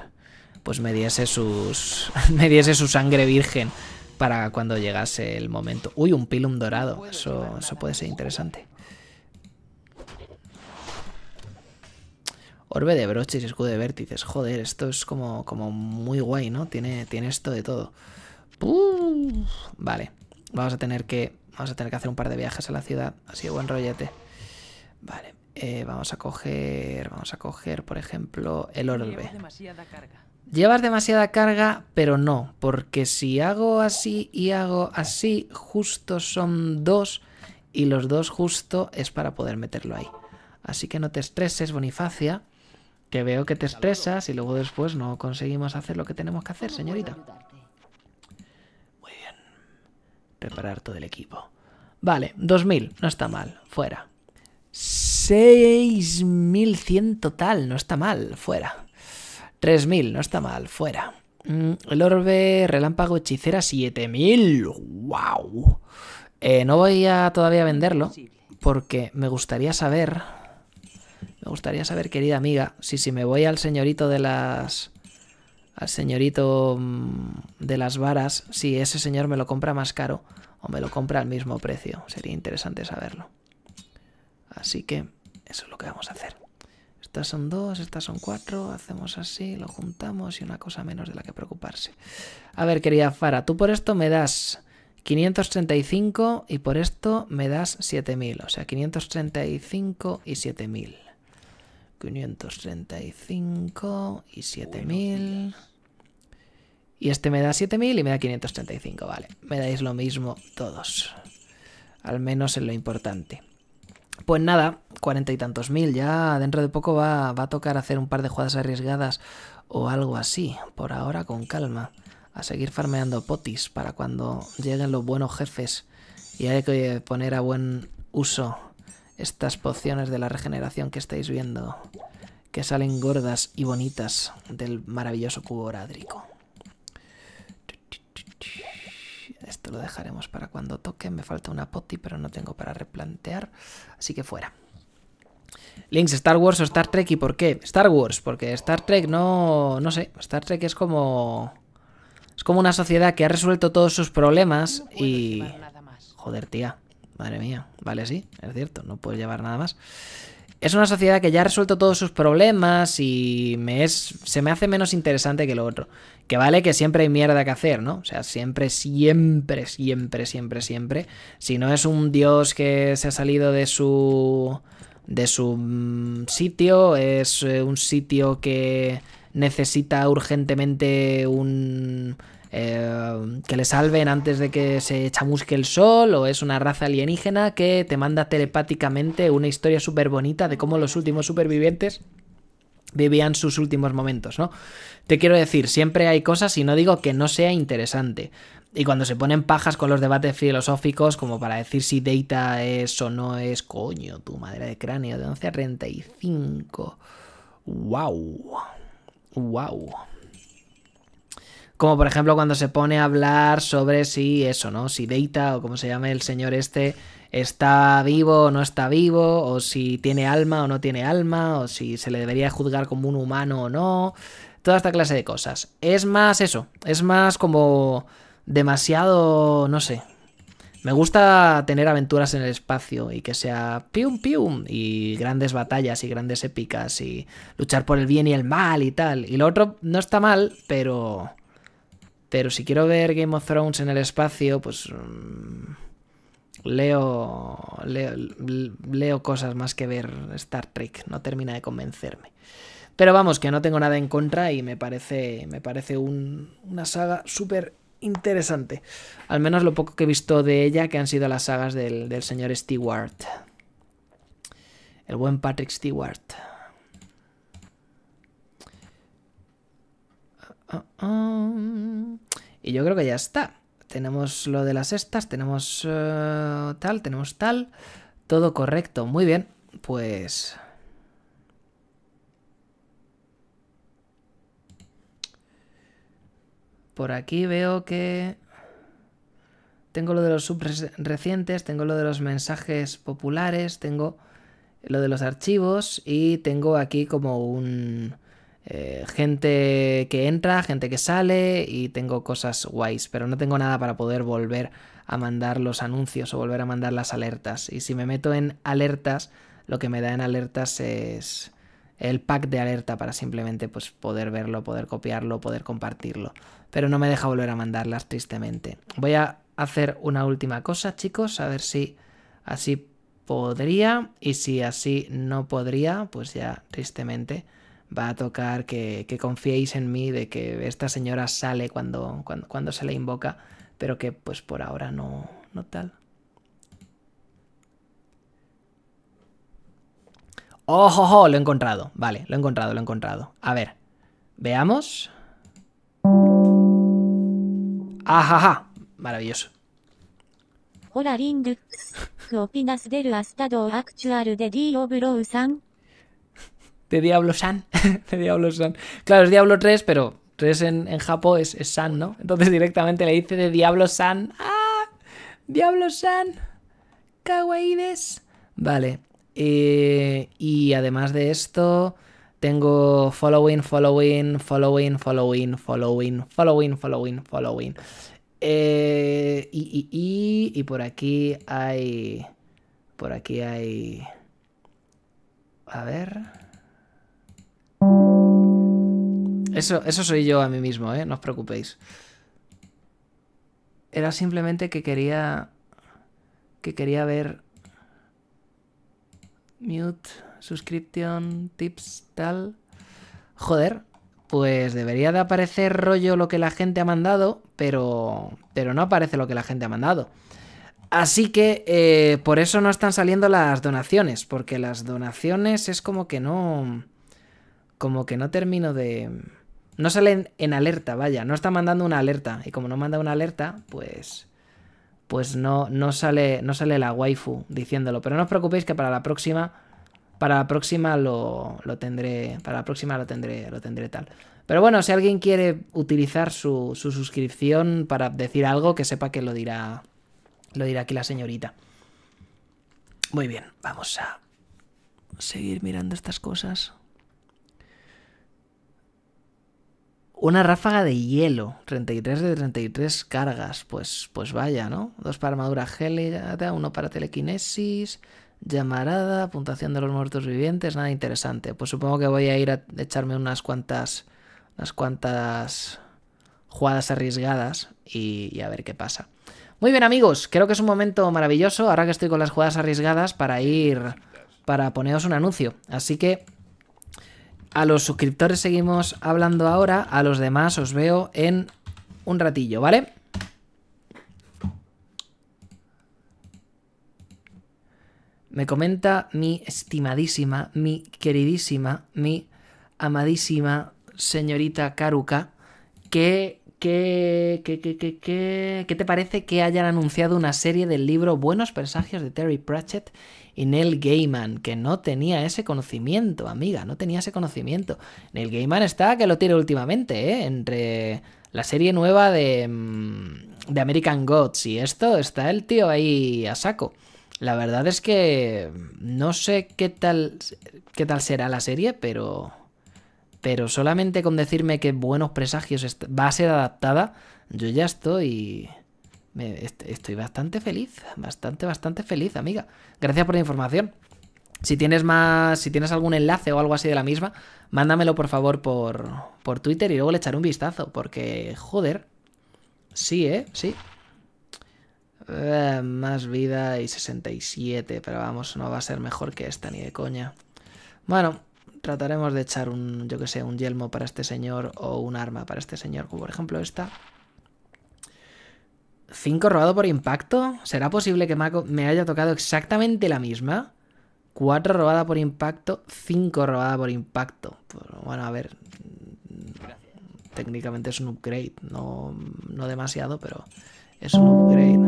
Pues me diese sus. (laughs) me diese su sangre virgen para cuando llegase el momento. Uy, un pilum dorado. Eso, eso puede ser interesante. Orbe de broches y escudo de vértices. Joder, esto es como, como muy guay, ¿no? Tiene, tiene esto de todo. vale. Vamos a tener que. Vamos a tener que hacer un par de viajes a la ciudad. Así de buen rollete. Vale. Eh, vamos a coger. Vamos a coger, por ejemplo, el orbe. Llevas demasiada carga, pero no, porque si hago así y hago así, justo son dos, y los dos justo es para poder meterlo ahí. Así que no te estreses, Bonifacia, que veo que te estresas y luego después no conseguimos hacer lo que tenemos que hacer, señorita. Muy bien. Reparar todo el equipo. Vale, 2000, no está mal, fuera. 6100 total, no está mal, fuera. 3000, no está mal, fuera. Mm, el orbe, relámpago, hechicera, 7000. ¡Wow! Eh, no voy a todavía venderlo porque me gustaría saber... Me gustaría saber, querida amiga, si, si me voy al señorito de las... Al señorito mm, de las varas, si ese señor me lo compra más caro o me lo compra al mismo precio. Sería interesante saberlo. Así que eso es lo que vamos a hacer. Estas son dos, estas son cuatro, hacemos así, lo juntamos y una cosa menos de la que preocuparse. A ver, querida Fara, tú por esto me das 535 y por esto me das 7000, o sea, 535 y 7000. 535 y 7000. Y este me da 7000 y me da 535, vale. Me dais lo mismo todos. Al menos en lo importante. Pues nada, cuarenta y tantos mil, ya dentro de poco va, va a tocar hacer un par de jugadas arriesgadas o algo así, por ahora con calma, a seguir farmeando potis para cuando lleguen los buenos jefes y hay que poner a buen uso estas pociones de la regeneración que estáis viendo, que salen gordas y bonitas del maravilloso cubo orádrico. Esto lo dejaremos para cuando toque. Me falta una poti, pero no tengo para replantear. Así que fuera. Links, Star Wars o Star Trek, ¿y por qué? Star Wars, porque Star Trek no. No sé. Star Trek es como. Es como una sociedad que ha resuelto todos sus problemas y. Joder, tía. Madre mía. Vale, sí, es cierto. No puedo llevar nada más. Es una sociedad que ya ha resuelto todos sus problemas y me es, se me hace menos interesante que lo otro. Que vale que siempre hay mierda que hacer, ¿no? O sea, siempre, siempre, siempre, siempre, siempre. Si no es un dios que se ha salido de su. de su mm, sitio, es eh, un sitio que necesita urgentemente un. Eh, que le salven antes de que se chamusque el sol, o es una raza alienígena que te manda telepáticamente una historia súper bonita de cómo los últimos supervivientes vivían sus últimos momentos, ¿no? Te quiero decir, siempre hay cosas y no digo que no sea interesante. Y cuando se ponen pajas con los debates filosóficos, como para decir si Data es o no es, coño, tu madre de cráneo, de 11 a 35. ¡Wow! ¡Wow! Como por ejemplo cuando se pone a hablar sobre si eso, ¿no? Si Data o como se llame el señor este está vivo o no está vivo, o si tiene alma o no tiene alma, o si se le debería juzgar como un humano o no, toda esta clase de cosas. Es más eso, es más como demasiado, no sé. Me gusta tener aventuras en el espacio y que sea pium pium y grandes batallas y grandes épicas y luchar por el bien y el mal y tal. Y lo otro no está mal, pero... Pero si quiero ver Game of Thrones en el espacio, pues... Mm, Leo, leo, cosas más que ver Star Trek, no termina de convencerme. Pero vamos, que no tengo nada en contra y me parece, me parece una saga súper interesante. Al menos lo poco que he visto de ella, que han sido las sagas del señor Stewart. El buen Patrick Stewart. Ah, ah, ah. Y yo creo que ya está tenemos lo de las estas, tenemos eh, tal, tenemos tal. Todo correcto, muy bien. Pues... Por aquí veo que... Tengo lo de los subrecientes, recientes, tengo lo de los mensajes populares, tengo lo de los archivos y tengo aquí como un eh, gente que entra, gente que sale y tengo cosas guays, pero no tengo nada para poder volver a mandar los anuncios o volver a mandar las alertas. Y si me meto en alertas, lo que me da en alertas es el pack de alerta para simplemente pues, poder verlo, poder copiarlo, poder compartirlo. Pero no me deja volver a mandarlas tristemente. Voy a hacer una última cosa, chicos, a ver si así podría y si así no podría, pues ya tristemente va a tocar que, que, confiéis en mí de que esta señora sale cuando, cuando, cuando se le invoca, pero que pues por ahora no, no tal. ¡Ojo, oh, Lo he encontrado. Vale, lo he encontrado, lo he encontrado. A ver, veamos. ¡Ajaja! Maravilloso. Hola, Ring. ¿Qué opinas del estado actual de Dio de Diablo San. (laughs) de Diablo San. Claro, es Diablo 3, pero 3 en, en Japón es, San, ¿no? Entonces directamente le dice de Diablo San. ¡Ah! Diablo San. Kawaiides. Vale. Eh, y además de esto, tengo following, following, following, following, following, following, following, following. Eh, y, y por aquí hay... Por aquí hay... A ver... Eso, eso soy yo a mí mismo, ¿eh? No os preocupéis. Era simplemente que quería... Que quería ver... Mute, subscription, tips, tal... Joder, pues debería de aparecer rollo lo que la gente ha mandado, pero, pero no aparece lo que la gente ha mandado. Así que eh, por eso no están saliendo las donaciones, porque las donaciones es como que no como que no termino de... No sale en, alerta, vaya, no está mandando una alerta. Y como no manda una alerta, pues... Pues no, no, sale, no sale la waifu diciéndolo. Pero no os preocupéis que para la próxima... Para la próxima lo, tendré. Para la próxima lo tendré, lo tendré tal. Pero bueno, si alguien quiere utilizar su, su suscripción para decir algo, que sepa que lo dirá. Lo dirá aquí la señorita. Muy bien, vamos a seguir mirando estas cosas. Una ráfaga de hielo, 33 de 33 cargas, pues, pues vaya, ¿no? Dos para armadura gelada, uno para telequinesis, llamarada, puntuación de los muertos vivientes, nada interesante. Pues supongo que voy a ir a echarme unas cuantas, unas cuantas jugadas arriesgadas y, y a ver qué pasa. Muy bien amigos, creo que es un momento maravilloso, ahora que estoy con las jugadas arriesgadas, para ir, para poneros un anuncio. Así que a los suscriptores seguimos hablando ahora, a los demás os veo en un ratillo, ¿vale? Me comenta mi estimadísima, mi queridísima, mi amadísima señorita Karuka que qué, te parece que hayan anunciado una serie del libro Buenos Presagios de Terry Pratchett y Neil Gaiman, que no tenía ese conocimiento, amiga, no tenía ese conocimiento. Neil Gaiman está que lo tiene últimamente, ¿eh? Entre la serie nueva de, mm, de American Gods y esto, está el tío ahí a saco. La verdad es que no sé qué tal, qué tal será la serie, pero... Pero solamente con decirme que Buenos Presagios va a ser adaptada, yo ya estoy estoy bastante feliz, bastante, bastante feliz, amiga. Gracias por la información. Si tienes más, si tienes algún enlace o algo así de la misma, mándamelo por favor por, por Twitter y luego le echaré un vistazo, porque joder, sí, ¿eh? Sí. Eh, más vida y 67, pero vamos, no va a ser mejor que esta ni de coña. Bueno, trataremos de echar un, yo que sé, un yelmo para este señor o un arma para este señor, como por ejemplo esta. ¿Cinco robado por impacto? ¿Será posible que me haya tocado exactamente la misma? 4 robada por impacto, 5 robada por impacto. Pues, bueno, a ver. Técnicamente es un upgrade. No, no demasiado, pero es un upgrade.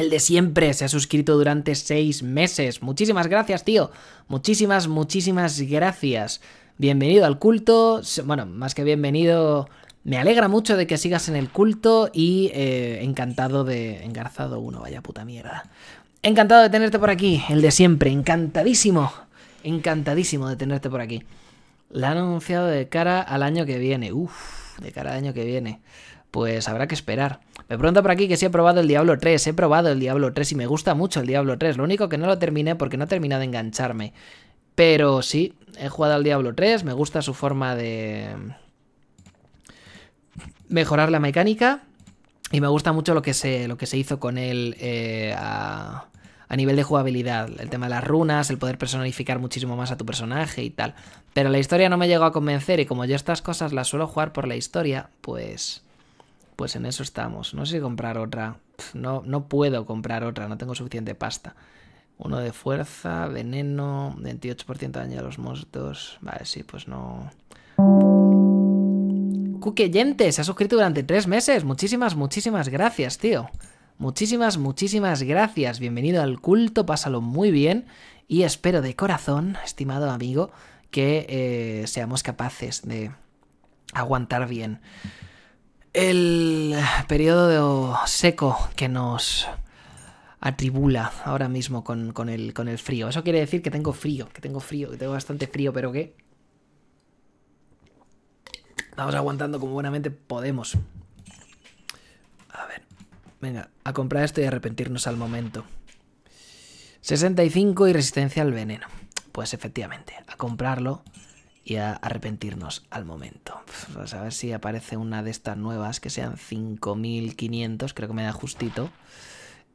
El de siempre se ha suscrito durante seis meses. Muchísimas gracias, tío. Muchísimas, muchísimas gracias. Bienvenido al culto. Bueno, más que bienvenido me alegra mucho de que sigas en el culto y eh, encantado de... Engarzado uno, vaya puta mierda. Encantado de tenerte por aquí, el de siempre, encantadísimo. Encantadísimo de tenerte por aquí. La han anunciado de cara al año que viene. Uf, de cara al año que viene pues habrá que esperar. Me pregunta por aquí que si he probado el Diablo 3. He probado el Diablo 3 y me gusta mucho el Diablo 3. Lo único que no lo terminé porque no terminado de engancharme. Pero sí, he jugado al Diablo 3, me gusta su forma de mejorar la mecánica. Y me gusta mucho lo que se, lo que se hizo con él eh, a, nivel de jugabilidad. El tema de las runas, el poder personificar muchísimo más a tu personaje y tal. Pero la historia no me llegó a convencer y como yo estas cosas las suelo jugar por la historia, pues... Pues en eso estamos. No sé si comprar otra. no, no puedo comprar otra, no tengo suficiente pasta. Uno de fuerza, veneno, 28% de daño a los monstruos. Vale, sí, pues no gente! se ha suscrito durante tres meses. Muchísimas, muchísimas gracias, tío. Muchísimas, muchísimas gracias. Bienvenido al culto, pásalo muy bien. Y espero de corazón, estimado amigo, que eh, seamos capaces de aguantar bien el periodo seco que nos atribula ahora mismo con, el, con el frío. Eso quiere decir que tengo frío, que tengo frío, que tengo bastante frío, pero que Vamos aguantando como buenamente podemos. A ver. Venga, a comprar esto y arrepentirnos al momento. 65 y resistencia al veneno. Pues efectivamente, a comprarlo y a arrepentirnos al momento. Vamos pues a ver si aparece una de estas nuevas que sean 5500, creo que me da justito.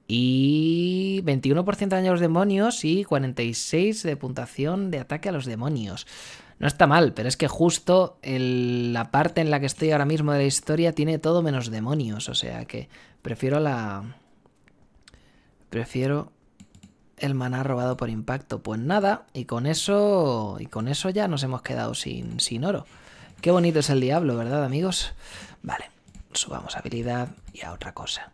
Y 21% de daño a los demonios y 46 de puntuación de ataque a los demonios. No está mal, pero es que justo la parte en la que estoy ahora mismo de la historia tiene todo menos demonios. O sea que prefiero la... Prefiero el maná robado por impacto. Pues nada, y con eso, y con eso ya nos hemos quedado sin, sin oro. Qué bonito es el diablo, ¿verdad, amigos? Vale, subamos habilidad y a otra cosa.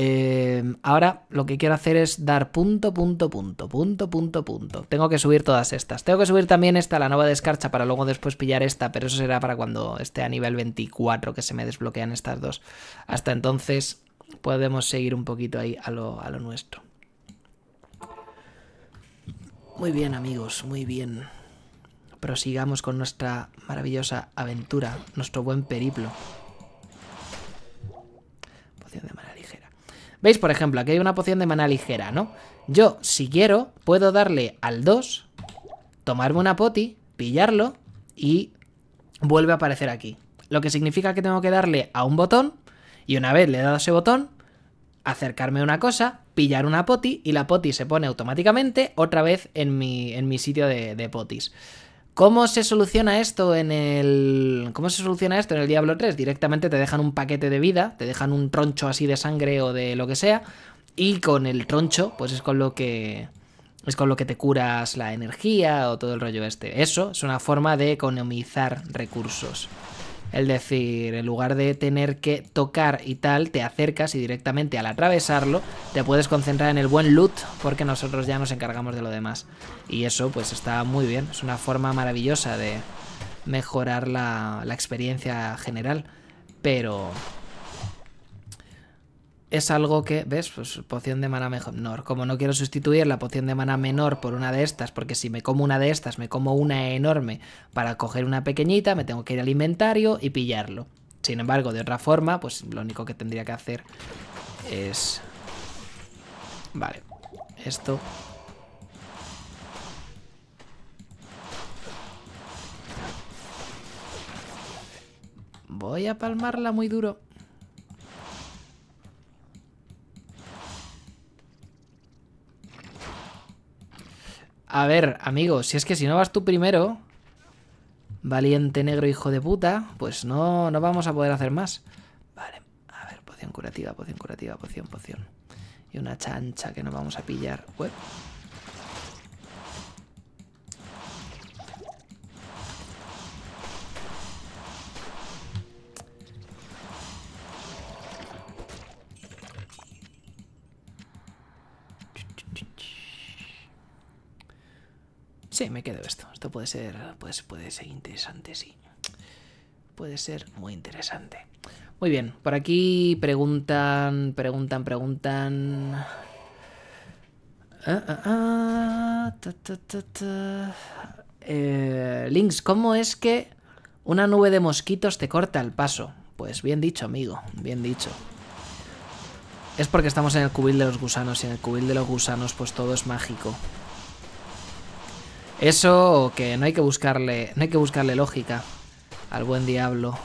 Eh, ahora lo que quiero hacer es dar punto, punto, punto, punto, punto, punto. Tengo que subir todas estas. Tengo que subir también esta, la nueva descarcha, para luego después pillar esta, pero eso será para cuando esté a nivel 24 que se me desbloquean estas dos. Hasta entonces podemos seguir un poquito ahí a lo, a lo nuestro. Muy bien amigos, muy bien. Prosigamos con nuestra maravillosa aventura, nuestro buen periplo. Poción de maravilla. ¿Veis? Por ejemplo, aquí hay una poción de mana ligera, ¿no? Yo, si quiero, puedo darle al 2, tomarme una poti, pillarlo y vuelve a aparecer aquí. Lo que significa que tengo que darle a un botón y una vez le he dado ese botón, acercarme a una cosa, pillar una poti y la poti se pone automáticamente otra vez en mi, sitio de potis. ¿Cómo se soluciona esto en el. ¿Cómo se soluciona esto en el Diablo 3? Directamente te dejan un paquete de vida, te dejan un troncho así de sangre o de lo que sea. Y con el troncho, pues es con lo que. Es con lo que te curas la energía o todo el rollo este. Eso es una forma de economizar recursos. Es decir, en lugar de tener que tocar y tal, te acercas y directamente al atravesarlo te puedes concentrar en el buen loot porque nosotros ya nos encargamos de lo demás. Y eso pues está muy bien, es una forma maravillosa de mejorar la, la experiencia general. Pero es algo que, ¿ves? Pues poción de mana menor. Como no quiero sustituir la poción de mana menor por una de estas, porque si me como una de estas, me como una enorme para coger una pequeñita, me tengo que ir al inventario y pillarlo. Sin embargo, de otra forma, pues lo único que tendría que hacer es... Vale, esto... Voy a palmarla muy duro. A ver, amigo, si es que si no vas tú primero, valiente negro hijo de puta, pues no, no vamos a poder hacer más. Vale, a ver, poción curativa, poción curativa, poción, poción. Y una chancha que no vamos a pillar. Sí, me quedo esto. Esto puede ser, puede, ser interesante, sí. Puede ser muy interesante. Muy bien, por aquí preguntan, preguntan, preguntan... Ah, ah, ah, eh, Links, ¿cómo es que una nube de mosquitos te corta el paso? Pues bien dicho, amigo, bien dicho. Es porque estamos en el cubil de los gusanos y en el cubil de los gusanos pues todo es mágico. Eso que no hay que buscarle, no hay que buscarle lógica al buen diablo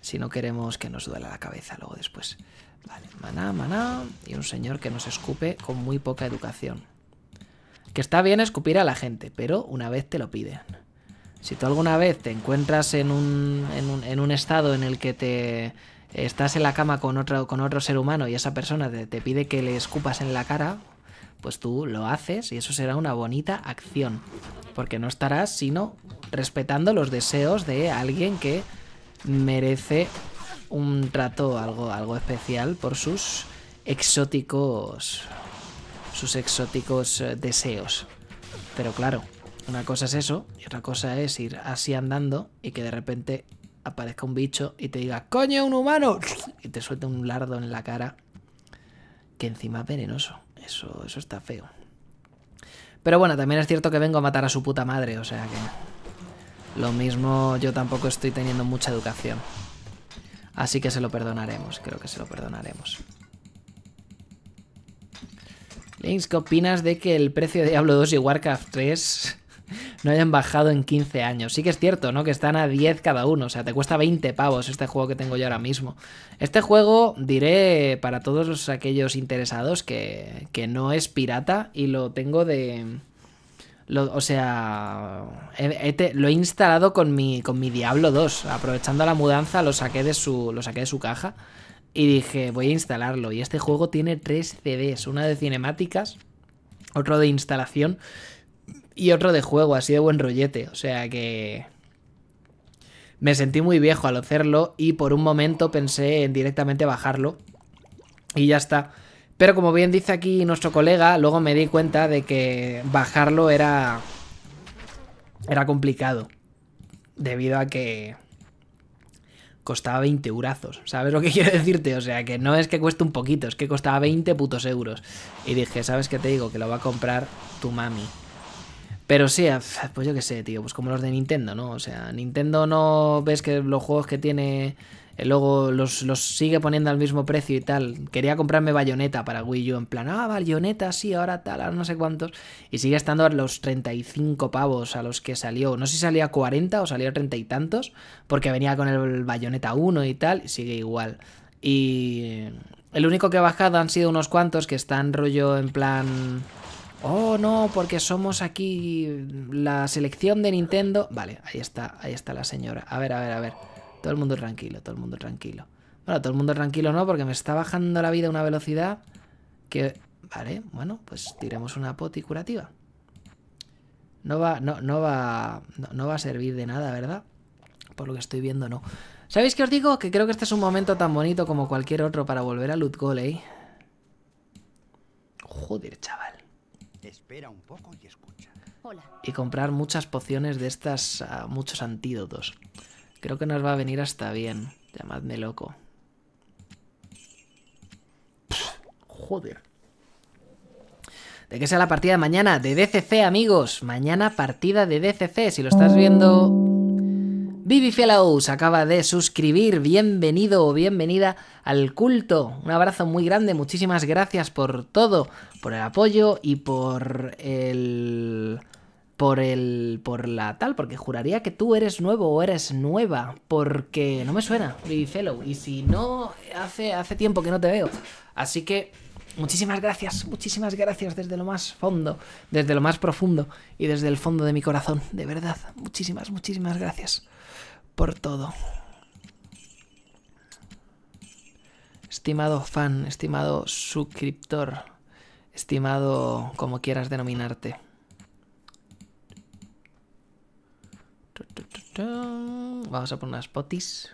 si no queremos que nos duela la cabeza luego después. Vale, maná, maná y un señor que nos escupe con muy poca educación. Que está bien escupir a la gente, pero una vez te lo piden. Si tú alguna vez te encuentras en un, estado en el que te estás en la cama con otro, con otro ser humano y esa persona te pide que le escupas en la cara, pues tú lo haces y eso será una bonita acción. Porque no estarás sino respetando los deseos de alguien que merece un trato algo, algo especial por sus exóticos sus exóticos eh, deseos. Pero claro, una cosa es eso y otra cosa es ir así andando y que de repente aparezca un bicho y te diga ¡Coño, un humano! (laughs) y te suelte un lardo en la cara que encima es venenoso. Eso, está feo. Pero bueno, también es cierto que vengo a matar a su puta madre, o sea que... Lo mismo yo tampoco estoy teniendo mucha educación. Así que se lo perdonaremos, creo que se lo perdonaremos. Links, ¿qué opinas de que el precio de Diablo 2 y Warcraft 3 no hayan bajado en 15 años. Sí que es cierto, ¿no? Que están a 10 cada uno, o sea, te cuesta 20 pavos este juego que tengo yo ahora mismo. Este juego, diré para todos aquellos interesados que, que no es pirata y lo tengo de... o sea, lo he instalado con mi, con mi Diablo 2. Aprovechando la mudanza, lo saqué de su, lo saqué de su caja. Y dije, voy a instalarlo. Y este juego tiene tres CDs: una de cinemáticas, otro de instalación y otro de juego, así de buen rollete. O sea que. Me sentí muy viejo al hacerlo y por un momento pensé en directamente bajarlo. Y ya está. Pero como bien dice aquí nuestro colega, luego me di cuenta de que bajarlo era. Era complicado. Debido a que. Costaba 20 urazos ¿Sabes lo que (laughs) quiero decirte? O sea, que no es que cueste un poquito, es que costaba 20 putos euros. Y dije, ¿sabes qué te digo? Que lo va a comprar tu mami. Pero sí, pues yo qué sé, tío, pues como los de Nintendo, ¿no? O sea, Nintendo no ves que los juegos que tiene eh, luego los, los, sigue poniendo al mismo precio y tal. Quería comprarme bayoneta para Wii U, en plan, ah, bayoneta, sí, ahora tal, ahora no sé cuántos. Y sigue estando a los 35 pavos a los que salió. No sé si salía 40 o salió 30 y tantos, porque venía con el bayoneta 1 y tal, y sigue igual. Y el único que ha bajado han sido unos cuantos que están rollo en plan Oh, no, porque somos aquí la selección de Nintendo. Vale, ahí está, ahí está la señora. A ver, a ver, a ver. Todo el mundo tranquilo, todo el mundo tranquilo. Bueno, todo el mundo tranquilo no, porque me está bajando la vida a una velocidad que... Vale, bueno, pues tiremos una poti curativa. No va, no, va, no, va a servir de nada, ¿verdad? Por lo que estoy viendo, no. ¿Sabéis qué os digo? Que creo que este es un momento tan bonito como cualquier otro para volver a Loot ¿eh? Joder, chaval un poco y Y comprar muchas pociones de estas, ah, muchos antídotos. Creo que nos va a venir hasta bien. Llamadme loco. joder. ¿De qué sea la partida de mañana? De DCC, amigos. Mañana partida de DCC. Si lo estás viendo Vivi Fellows acaba de suscribir. Bienvenido o bienvenida al culto. Un abrazo muy grande. Muchísimas gracias por todo, por el apoyo y por el. Por el. Por la tal, porque juraría que tú eres nuevo o eres nueva. Porque no me suena, Vivi Y si no, hace, hace tiempo que no te veo. Así que Muchísimas gracias, muchísimas gracias desde lo más fondo, desde lo más profundo y desde el fondo de mi corazón, de verdad. Muchísimas, muchísimas gracias por todo. Estimado fan, estimado suscriptor, estimado como quieras denominarte. Vamos a poner unas potis.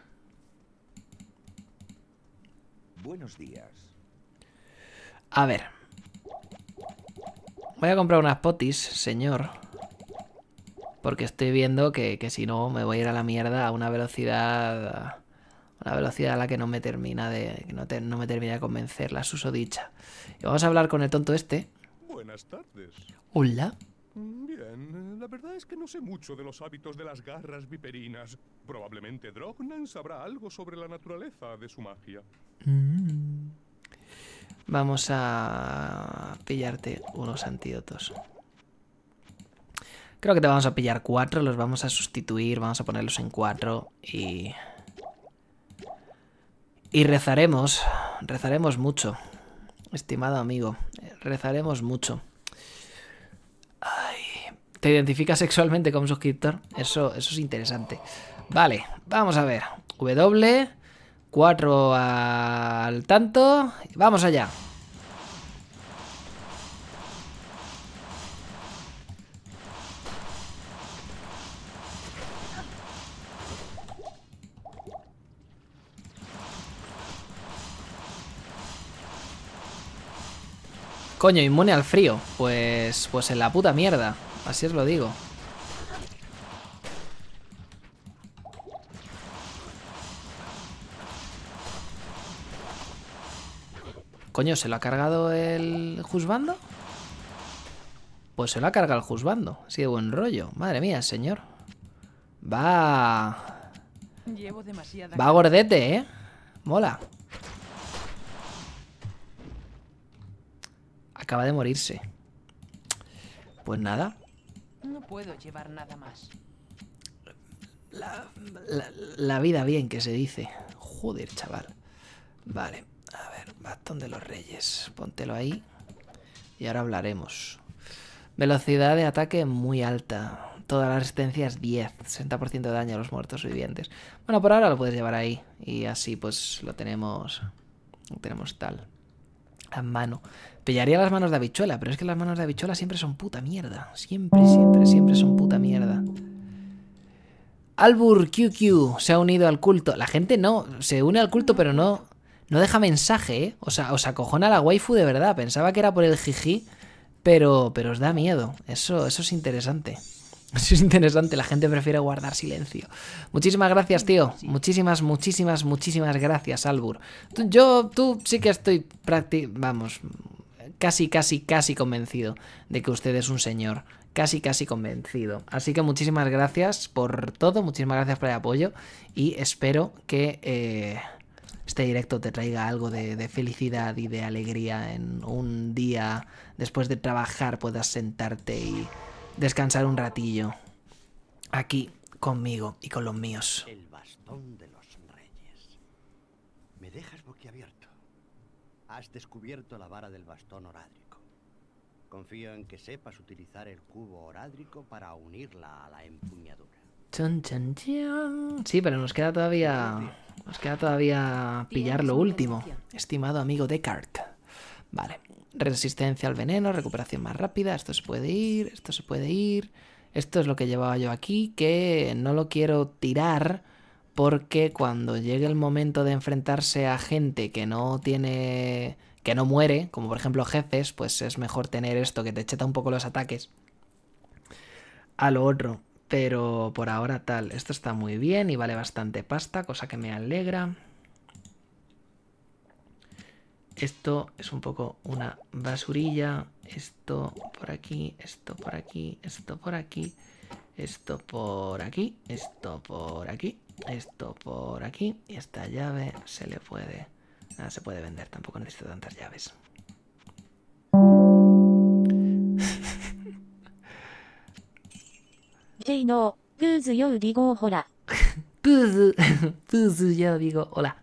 Buenos días. A ver. Voy a comprar unas potis, señor. Porque estoy viendo que, si no me voy a ir a la mierda a una velocidad... Una velocidad a la que no me termina de... no, me termina de convencer la susodicha. Y vamos a hablar con el tonto este. Buenas tardes. Hola. Mm, bien, la verdad es que no sé mucho de los hábitos de las garras viperinas. Probablemente Drognan sabrá algo sobre la naturaleza de su magia. Mm. Vamos a pillarte unos antídotos. Creo que te vamos a pillar cuatro, los vamos a sustituir, vamos a ponerlos en cuatro y... Y rezaremos, rezaremos mucho, estimado amigo, rezaremos mucho. Ay, ¿Te identificas sexualmente como suscriptor? Eso, eso es interesante. Vale, vamos a ver. W, Cuatro al tanto. Vamos allá. Coño, inmune al frío. Pues, pues en la puta mierda. Así os lo digo. Coño, ¿se lo ha cargado el Juzbando? Pues se lo ha cargado el Juzbando. Así de buen rollo. Madre mía, señor. Va. Va gordete, ¿eh? Mola. Acaba de morirse. Pues nada. No puedo llevar nada más. La, la vida bien que se dice. Joder, chaval. Vale. A ver, bastón de los reyes. Póntelo ahí. Y ahora hablaremos. Velocidad de ataque muy alta. Toda la resistencia es 10. 60% de daño a los muertos vivientes. Bueno, por ahora lo puedes llevar ahí. Y así pues lo tenemos... Lo tenemos tal. A mano. Pillaría las manos de habichuela, pero es que las manos de habichuela siempre son puta mierda. Siempre, siempre, siempre son puta mierda. Albur QQ se ha unido al culto. La gente no, se une al culto, pero no no deja mensaje, ¿eh? O sea, os acojona la waifu de verdad. Pensaba que era por el jiji, pero, pero os da miedo. Eso, eso es interesante. (laughs) Eso es interesante, la gente prefiere guardar silencio. Muchísimas gracias, tío. Muchísimas, muchísimas, muchísimas gracias, Albur. yo, tú sí que estoy prácticamente. vamos, casi, casi, casi convencido de que usted es un señor. Casi, casi convencido. Así que muchísimas gracias por todo, muchísimas gracias por el apoyo y espero que... Eh, este directo te traiga algo de, felicidad y de alegría en un día después de trabajar puedas sentarte y descansar un ratillo aquí conmigo y con los míos. El bastón de los reyes. Me dejas boquiabierto. Has descubierto la vara del bastón orádrico. Confío en que sepas utilizar el cubo orádrico para unirla a la empuñadura. Sí, pero nos queda todavía... Nos queda todavía pillar lo último, estimado amigo Descartes. Vale. Resistencia al veneno, recuperación más rápida, esto se puede ir, esto se puede ir. Esto es lo que llevaba yo aquí, que no lo quiero tirar porque cuando llegue el momento de enfrentarse a gente que no tiene... que no muere, como por ejemplo jefes, pues es mejor tener esto que te cheta un poco los ataques. A lo otro, pero por ahora tal, esto está muy bien y vale bastante pasta, cosa que me alegra. Esto es un poco una basurilla. Esto por aquí, esto por aquí, esto por aquí, esto por aquí, esto por aquí, esto por aquí. Y esta llave se le puede... se puede vender, tampoco necesito tantas llaves. no, yo digo hola. yo digo hola.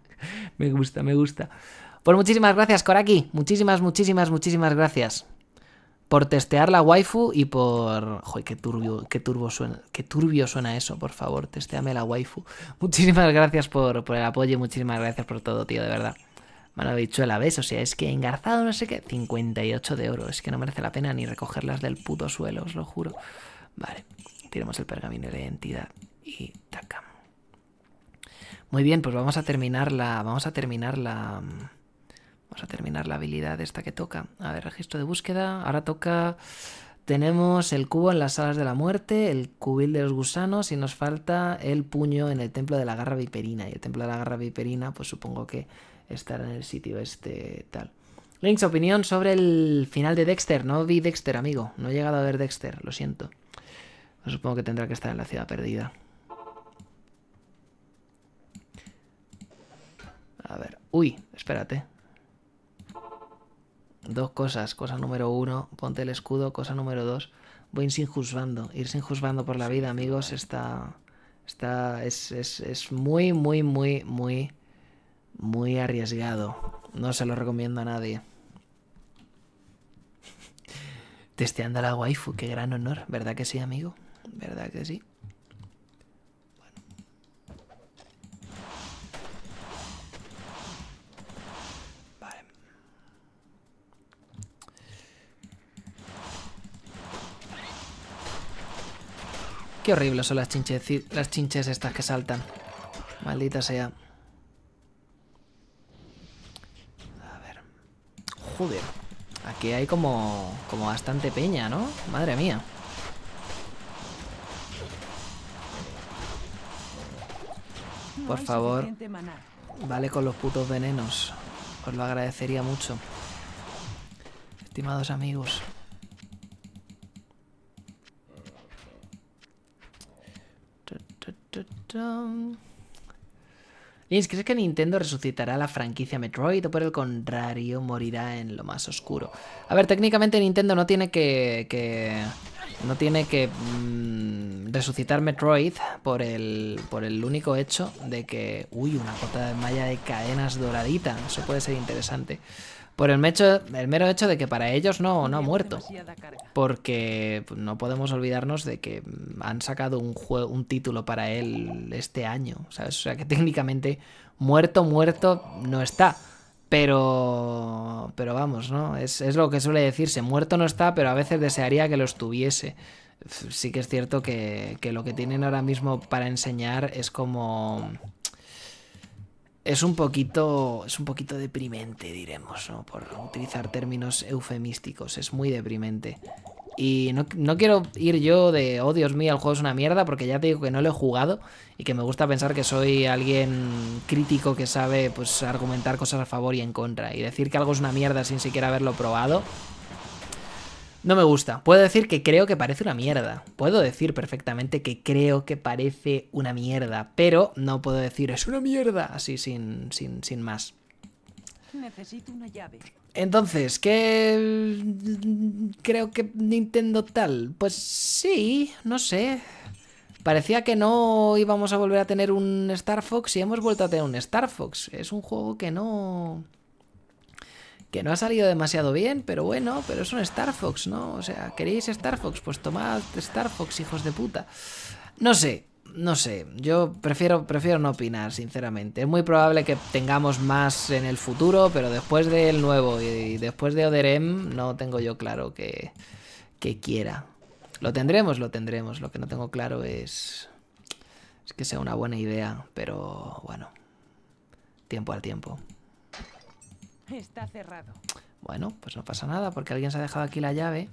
Me gusta, me gusta. Pues muchísimas gracias, Koraki. Muchísimas, muchísimas, muchísimas gracias. Por testear la waifu y por. Joder, qué turbio, qué turbo suena. Qué turbio suena eso, por favor. Testeame la waifu. Muchísimas gracias por, por el apoyo y muchísimas gracias por todo, tío, de verdad. dicho bichuela, ¿ves? O sea, es que engarzado, no sé qué. 58 de oro. Es que no merece la pena ni recogerlas del puto suelo, os lo juro. Vale. Queremos el pergamino de la identidad y tacam. Muy bien, pues vamos a terminar la. Vamos a terminar la. Vamos a terminar la habilidad esta que toca. A ver, registro de búsqueda. Ahora toca. Tenemos el cubo en las salas de la muerte, el cubil de los gusanos y nos falta el puño en el templo de la garra viperina. Y el templo de la garra viperina, pues supongo que estará en el sitio este tal. Links, opinión sobre el final de Dexter. No vi Dexter, amigo. No he llegado a ver Dexter, lo siento. Supongo que tendrá que estar en la ciudad perdida. A ver. Uy, espérate. Dos cosas. Cosa número uno, ponte el escudo. Cosa número dos, voy sin juzgando. Ir sin juzgando por la vida, amigos, está... está es, es muy, muy, muy, muy, muy arriesgado. No se lo recomiendo a nadie. (laughs) Testeando a la waifu, qué gran honor, ¿verdad que sí, amigo? ¿Verdad que sí? Bueno. Vale. Qué horribles son las chinches, las chinches estas que saltan. Maldita sea. A ver. Joder. Aquí hay como, como bastante peña, ¿no? Madre mía. Por favor, vale con los putos venenos. Os lo agradecería mucho. Estimados amigos. Lins, ¿crees que Nintendo resucitará la franquicia Metroid o por el contrario morirá en lo más oscuro? A ver, técnicamente Nintendo no tiene que no tiene que mm, resucitar Metroid por el, por el único hecho de que... Uy, una gota de malla de cadenas doradita. Eso puede ser interesante. Por el, el mero hecho de que para ellos no, no ha muerto. Porque pues, no podemos olvidarnos de que mm, han sacado un, juego, un título para él este año. O sea que técnicamente muerto, muerto no está. Pero, pero vamos, ¿no? Es, lo que suele decirse, muerto no está, pero a veces desearía que lo estuviese. Sí que es cierto que, que lo que tienen ahora mismo para enseñar es como... Es un poquito, es un poquito deprimente, diremos, ¿no? Por utilizar términos eufemísticos, es muy deprimente. Y no, quiero ir yo de, oh Dios mío, el juego es una mierda, porque ya te digo que no lo he jugado y que me gusta pensar que soy alguien crítico que sabe pues argumentar cosas a favor y en contra. Y decir que algo es una mierda sin siquiera haberlo probado, no me gusta. Puedo decir que creo que parece una mierda. Puedo decir perfectamente que creo que parece una mierda. Pero no puedo decir es una mierda así sin, sin, sin más. Necesito una llave. Entonces, ¿qué creo que Nintendo tal? Pues sí, no sé. Parecía que no íbamos a volver a tener un Star Fox y hemos vuelto a tener un Star Fox. Es un juego que no... Que no ha salido demasiado bien, pero bueno, pero es un Star Fox, ¿no? O sea, ¿queréis Star Fox? Pues tomad Star Fox, hijos de puta. No sé, no sé, yo prefiero, prefiero no opinar, sinceramente. Es muy probable que tengamos más en el futuro, pero después del nuevo y después de Oderem no tengo yo claro que, quiera. Lo tendremos, lo tendremos. Lo que no tengo claro es, es que sea una buena idea, pero bueno, tiempo al tiempo. Está cerrado. Bueno, pues no pasa nada porque alguien se ha dejado aquí la llave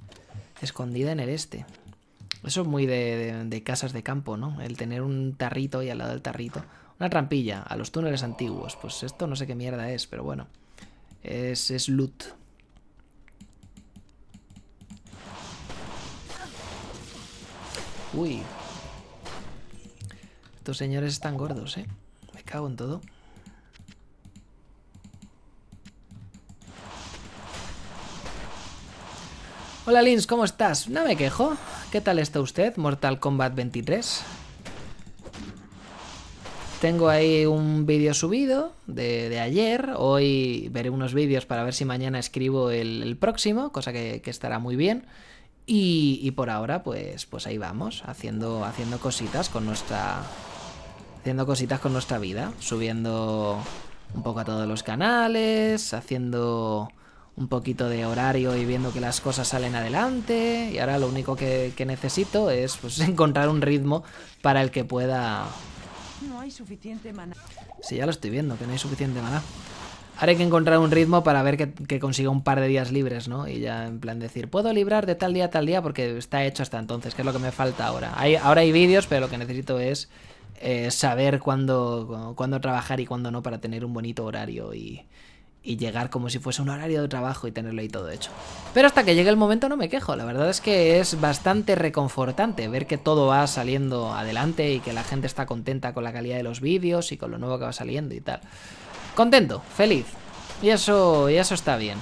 escondida en el este. Eso es muy de, casas de campo, ¿no? El tener un tarrito y al lado del tarrito. Una trampilla a los túneles antiguos. Pues esto no sé qué mierda es, pero bueno. Es, es loot. Uy. Estos señores están gordos, ¿eh? Me cago en todo. Hola Lins, ¿cómo estás? No me quejo. ¿Qué tal está usted, Mortal Kombat 23? Tengo ahí un vídeo subido de, ayer. Hoy veré unos vídeos para ver si mañana escribo el, próximo, cosa que, estará muy bien. Y, por ahora, pues, pues ahí vamos, haciendo, haciendo cositas con nuestra. Haciendo cositas con nuestra vida. Subiendo un poco a todos los canales. Haciendo un poquito de horario y viendo que las cosas salen adelante. Y ahora lo único que, necesito es pues, (laughs) encontrar un ritmo para el que pueda... No hay suficiente maná. Sí, ya lo estoy viendo, que no hay suficiente maná. Ahora hay que encontrar un ritmo para ver que, consiga un par de días libres, ¿no? Y ya en plan decir, puedo librar de tal día a tal día porque está hecho hasta entonces, que es lo que me falta ahora. Hay, ahora hay vídeos, pero lo que necesito es eh, saber cuándo, cuándo trabajar y cuándo no para tener un bonito horario y, y llegar como si fuese un horario de trabajo y tenerlo ahí todo hecho. Pero hasta que llegue el momento no me quejo, la verdad es que es bastante reconfortante ver que todo va saliendo adelante y que la gente está contenta con la calidad de los vídeos y con lo nuevo que va saliendo y tal. Contento, feliz. Y eso, y eso está bien.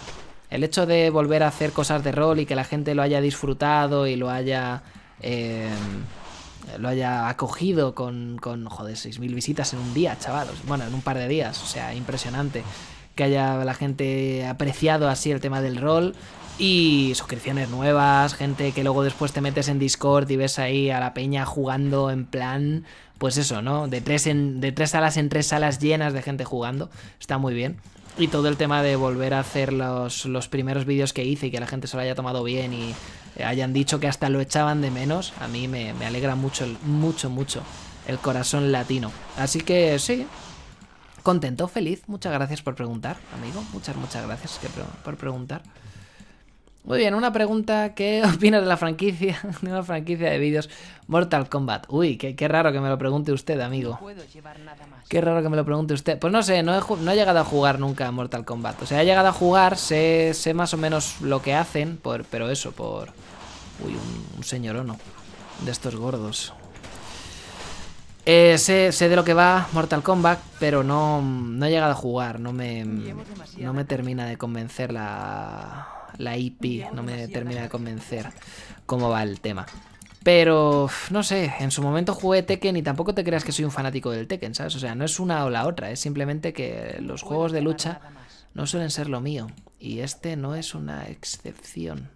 El hecho de volver a hacer cosas de rol y que la gente lo haya disfrutado y lo haya... Eh, lo haya acogido con, con joder, 6.000 visitas en un día, chavalos. Bueno, en un par de días, o sea, impresionante que haya la gente apreciado así el tema del rol. Y suscripciones nuevas, gente que luego después te metes en Discord y ves ahí a la peña jugando en plan, pues eso, ¿no? De tres, en, de tres salas en tres salas llenas de gente jugando. Está muy bien. Y todo el tema de volver a hacer los, primeros vídeos que hice y que la gente se lo haya tomado bien y hayan dicho que hasta lo echaban de menos, a mí me, me alegra mucho, mucho, mucho el corazón latino. Así que sí, Contento, feliz. Muchas gracias por preguntar, amigo. Muchas, muchas gracias por preguntar. Muy bien, una pregunta. ¿Qué (laughs) opinas de la franquicia, de una franquicia de vídeos Mortal Kombat? Uy, qué, qué, raro que me lo pregunte usted, amigo. Qué raro que me lo pregunte usted. Pues no sé, no he, no he llegado a jugar nunca Mortal Kombat. O sea, he llegado a jugar, sé, más o menos lo que hacen, por, pero eso, por... Uy, un, un señor o no. De estos gordos. Eh, sé, sé, de lo que va Mortal Kombat, pero no, no he llegado a jugar, no me, no me termina de convencer la, la IP, no me termina de convencer cómo va el tema. Pero, no sé, en su momento jugué Tekken y tampoco te creas que soy un fanático del Tekken, ¿sabes? O sea, no es una o la otra, es simplemente que los juegos de lucha no suelen ser lo mío. Y este no es una excepción,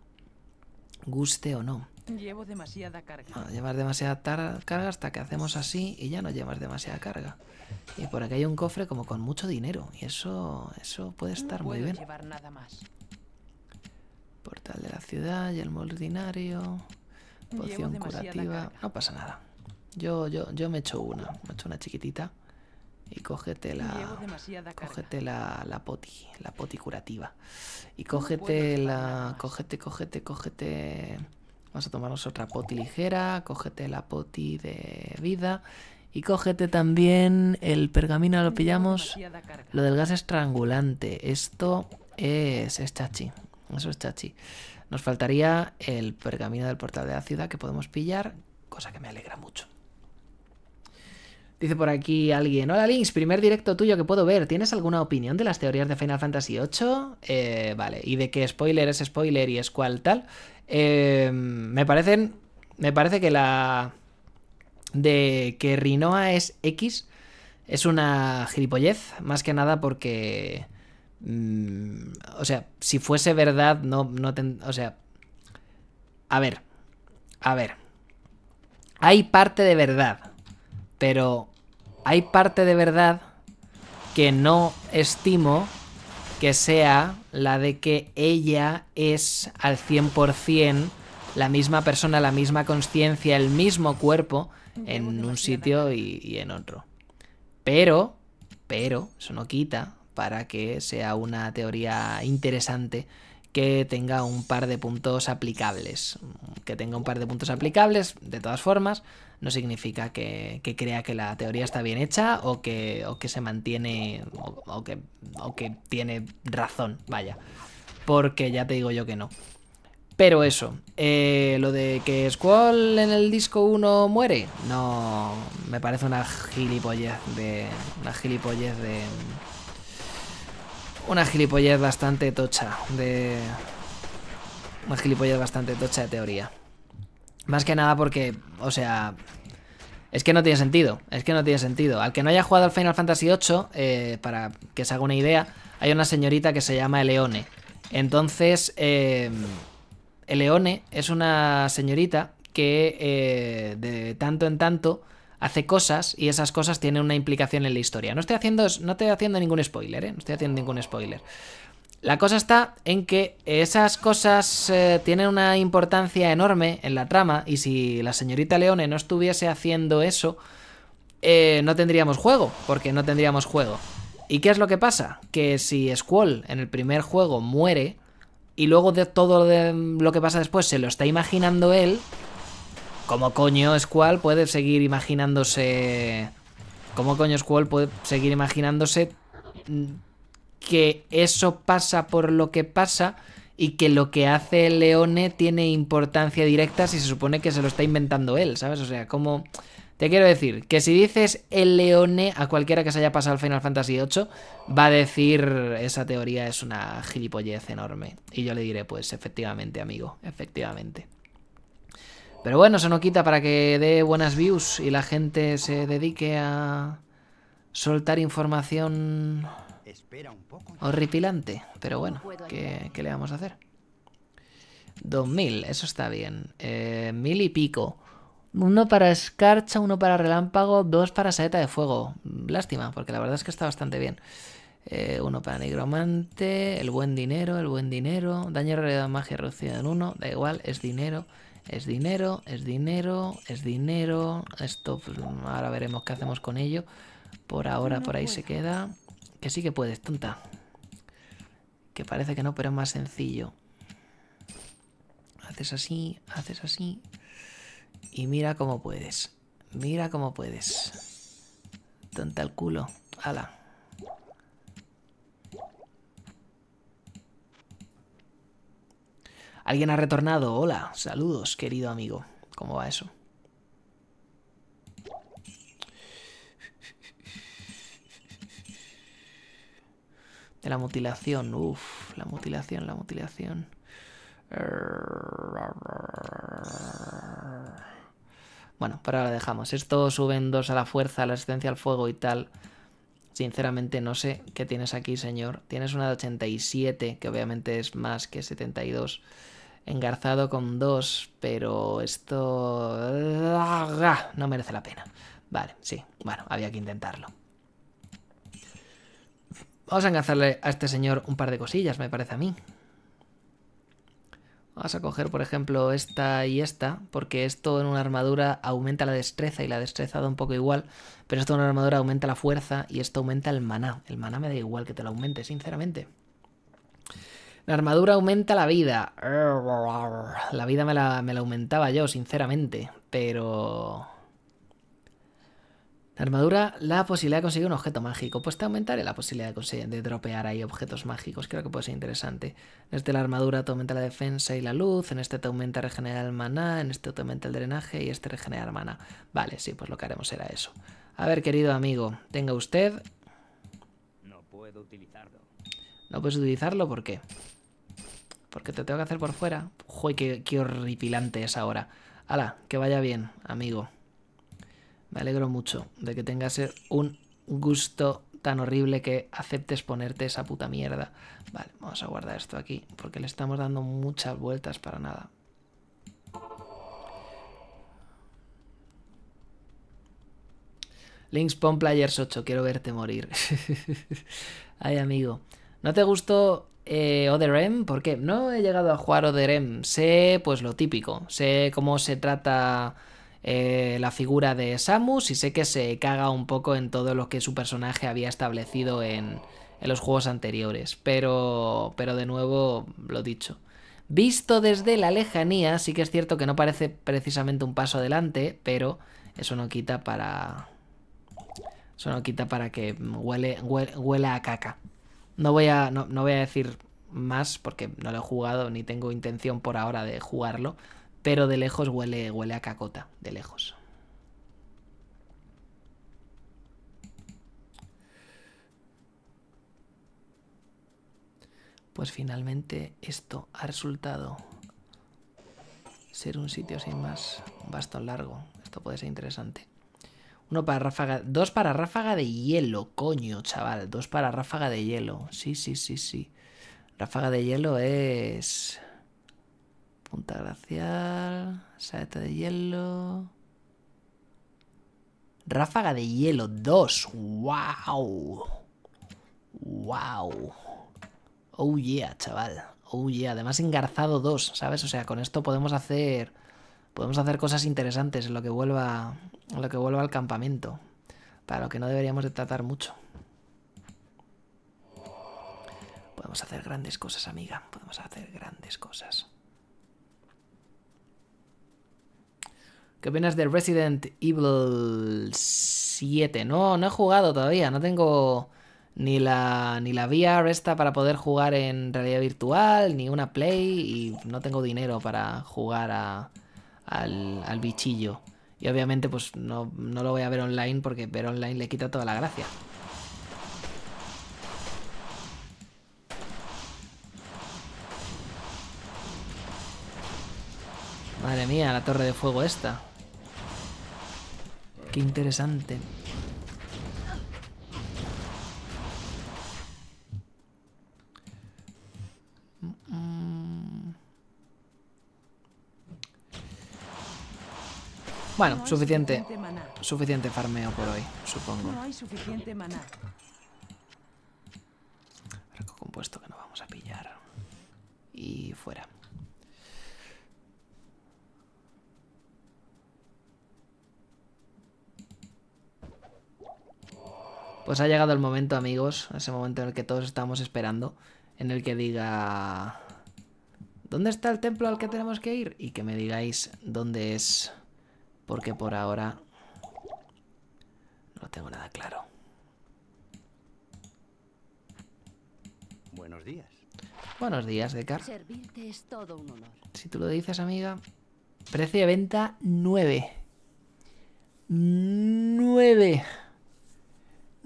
guste o no. Llevo demasiada carga. llevar ah, llevas demasiada carga hasta que hacemos así y ya no llevas demasiada carga. Y por aquí hay un cofre como con mucho dinero. Y eso, eso puede estar muy bien. Portal de la ciudad y el moldinario. Poción curativa. No pasa nada. Yo, yo, yo me echo una. Me echo una chiquitita. Y cógete la. Cógete la, la, poti. La poti curativa. Y cógete la. Cógete, cógete, cógete. Vamos a tomarnos otra poti ligera, cógete la poti de vida y cógete también el pergamino, lo pillamos, lo del gas estrangulante. Esto es, chachi, eso es chachi. Nos faltaría el pergamino del portal de la ciudad que podemos pillar, cosa que me alegra mucho. Dice por aquí alguien, hola Links, primer directo tuyo que puedo ver, ¿tienes alguna opinión de las teorías de Final Fantasy VIII? Eh, vale, y de que spoiler es spoiler y es cual tal. Eh, me parecen, me parece que la de que Rinoa es X es una gilipollez, más que nada porque... Mm, o sea, si fuese verdad, no, no O sea... A ver, a ver. Hay parte de verdad pero hay parte de verdad que no estimo que sea la de que ella es al 100% la misma persona, la misma conciencia, el mismo cuerpo en un sitio y, y, en otro. Pero, pero, eso no quita para que sea una teoría interesante que tenga un par de puntos aplicables. Que tenga un par de puntos aplicables, de todas formas, no significa que, crea que la teoría está bien hecha o que, que se mantiene o, que, que tiene razón, vaya. Porque ya te digo yo que no. Pero eso, eh, lo de que Squall en el disco 1 muere, no, me parece una gilipollez de... una gilipollez de... una gilipollez bastante tocha de... una gilipollez bastante tocha de teoría. Más que nada porque, o sea, es que no tiene sentido, es que no tiene sentido. Al que no haya jugado al Final Fantasy VIII, eh, para que se haga una idea, hay una señorita que se llama Eleone. Entonces, eh, Eleone es una señorita que eh, de tanto en tanto hace cosas y esas cosas tienen una implicación en la historia. No estoy haciendo, no estoy haciendo ningún spoiler, ¿eh? No estoy haciendo ningún spoiler. La cosa está en que esas cosas eh, tienen una importancia enorme en la trama y si la señorita Leone no estuviese haciendo eso, eh, no tendríamos juego, porque no tendríamos juego. ¿Y qué es lo que pasa? Que si Squall en el primer juego muere y luego de todo lo que pasa después se lo está imaginando él, ¿cómo coño Squall puede seguir imaginándose... ¿Cómo coño Squall puede seguir imaginándose mm, que eso pasa por lo que pasa y que lo que hace el Leone tiene importancia directa si se supone que se lo está inventando él, ¿sabes? O sea, como... Te quiero decir que si dices el leone a cualquiera que se haya pasado al Final Fantasy VIII, va a decir esa teoría es una gilipollez enorme. Y yo le diré, pues efectivamente, amigo, efectivamente. Pero bueno, eso no quita para que dé buenas views y la gente se dedique a soltar información Espera un poco. Horripilante, pero bueno, ¿qué, le vamos a hacer? 2000, eso está bien. Eh, mil y pico. Uno para escarcha, uno para relámpago, dos para saeta de fuego. Lástima, porque la verdad es que está bastante bien. Eh, uno para nigromante, el buen dinero, el buen dinero. Daño realidad magia reducido en uno, da igual, es dinero. Es dinero, es dinero, es dinero. Esto, pues, ahora veremos qué hacemos con ello. Por ahora, por ahí se queda. Que sí que puedes, tonta. Que parece que no, pero es más sencillo. Haces así, haces así. Y mira cómo puedes. Mira cómo puedes. Tonta el culo. hala Alguien ha retornado. Hola. Saludos, querido amigo. ¿Cómo va eso? la mutilación, uff, la mutilación, la mutilación. Bueno, para ahora dejamos. Esto suben dos a la fuerza, a la resistencia al fuego y tal. Sinceramente no sé qué tienes aquí, señor. Tienes una de 87, que obviamente es más que 72. Engarzado con dos, pero esto... Ah, no merece la pena. Vale, sí. Bueno, había que intentarlo. Vamos a engancharle a este señor un par de cosillas, me parece a mí. Vamos a coger, por ejemplo, esta y esta, porque esto en una armadura aumenta la destreza y la destreza da un poco igual, pero esto en una armadura aumenta la fuerza y esto aumenta el maná. El maná me da igual que te lo aumente, sinceramente. La armadura aumenta la vida. La vida me la aumentaba yo, sinceramente, pero... La armadura, la posibilidad de conseguir un objeto mágico. Pues te aumentaré la posibilidad de, conseguir, de dropear ahí objetos mágicos. Creo que puede ser interesante. En este la armadura te aumenta la defensa y la luz. En este te aumenta regenerar el maná. En este te aumenta el drenaje y este regenerar maná. Vale, sí, pues lo que haremos será eso. A ver, querido amigo, tenga usted... No puedo utilizarlo. ¿No puedes utilizarlo? ¿Por qué? Porque te tengo que hacer por fuera. Joder, qué, qué horripilante es ahora. Hala, que vaya bien, amigo. Me alegro mucho de que tengas un gusto tan horrible que aceptes ponerte esa puta mierda. Vale, vamos a guardar esto aquí, porque le estamos dando muchas vueltas para nada. Links Pon Players 8, quiero verte morir. (laughs) Ay, amigo. ¿No te gustó eh, Other M? ¿Por qué? No he llegado a jugar M, Sé, pues, lo típico. Sé cómo se trata eh, la figura de Samus y sé que se caga un poco en todo lo que su personaje había establecido en, los juegos anteriores, pero, pero de nuevo, lo dicho. Visto desde la lejanía, sí que es cierto que no parece precisamente un paso adelante, pero eso no quita para... Eso no quita para que huele, huela a caca. No voy a, no voy a decir más porque no lo he jugado ni tengo intención por ahora de jugarlo, pero de lejos huele, huele a cacota, de lejos. Pues finalmente esto ha resultado ser un sitio sin más bastón largo. Esto puede ser interesante. Uno para ráfaga... Dos para ráfaga de hielo, coño, chaval. Dos para ráfaga de hielo. Sí, sí, sí, sí. Ráfaga de hielo es punta Gracial... saeta de hielo. Ráfaga de hielo 2. ¡Wow! ¡Wow! Oh yeah, chaval. Oh yeah. Además engarzado 2, ¿sabes? O sea, con esto podemos hacer. Podemos hacer cosas interesantes en lo que vuelva. En lo que vuelva al campamento. Para lo que no deberíamos de tratar mucho. Podemos hacer grandes cosas, amiga. Podemos hacer grandes cosas. ¿Qué opinas de Resident Evil 7? No, no he jugado todavía, no tengo ni la, ni la VR esta para poder jugar en realidad virtual, ni una Play, y no tengo dinero para jugar al, bichillo. Y obviamente pues no, no lo voy a ver online porque ver online le quita toda la gracia. Madre mía, la torre de fuego esta interesante. Bueno, suficiente, suficiente, farmeo por hoy, supongo. No suficiente compuesto que no vamos a pillar. Y fuera. Pues ha llegado el momento, amigos, ese momento en el que todos estamos esperando, en el que diga... ¿Dónde está el templo al que tenemos que ir? Y que me digáis dónde es, porque por ahora no tengo nada claro. Buenos días. Buenos días, Dekar. Servirte es todo un honor. Si tú lo dices, amiga. Precio de venta 9. 9.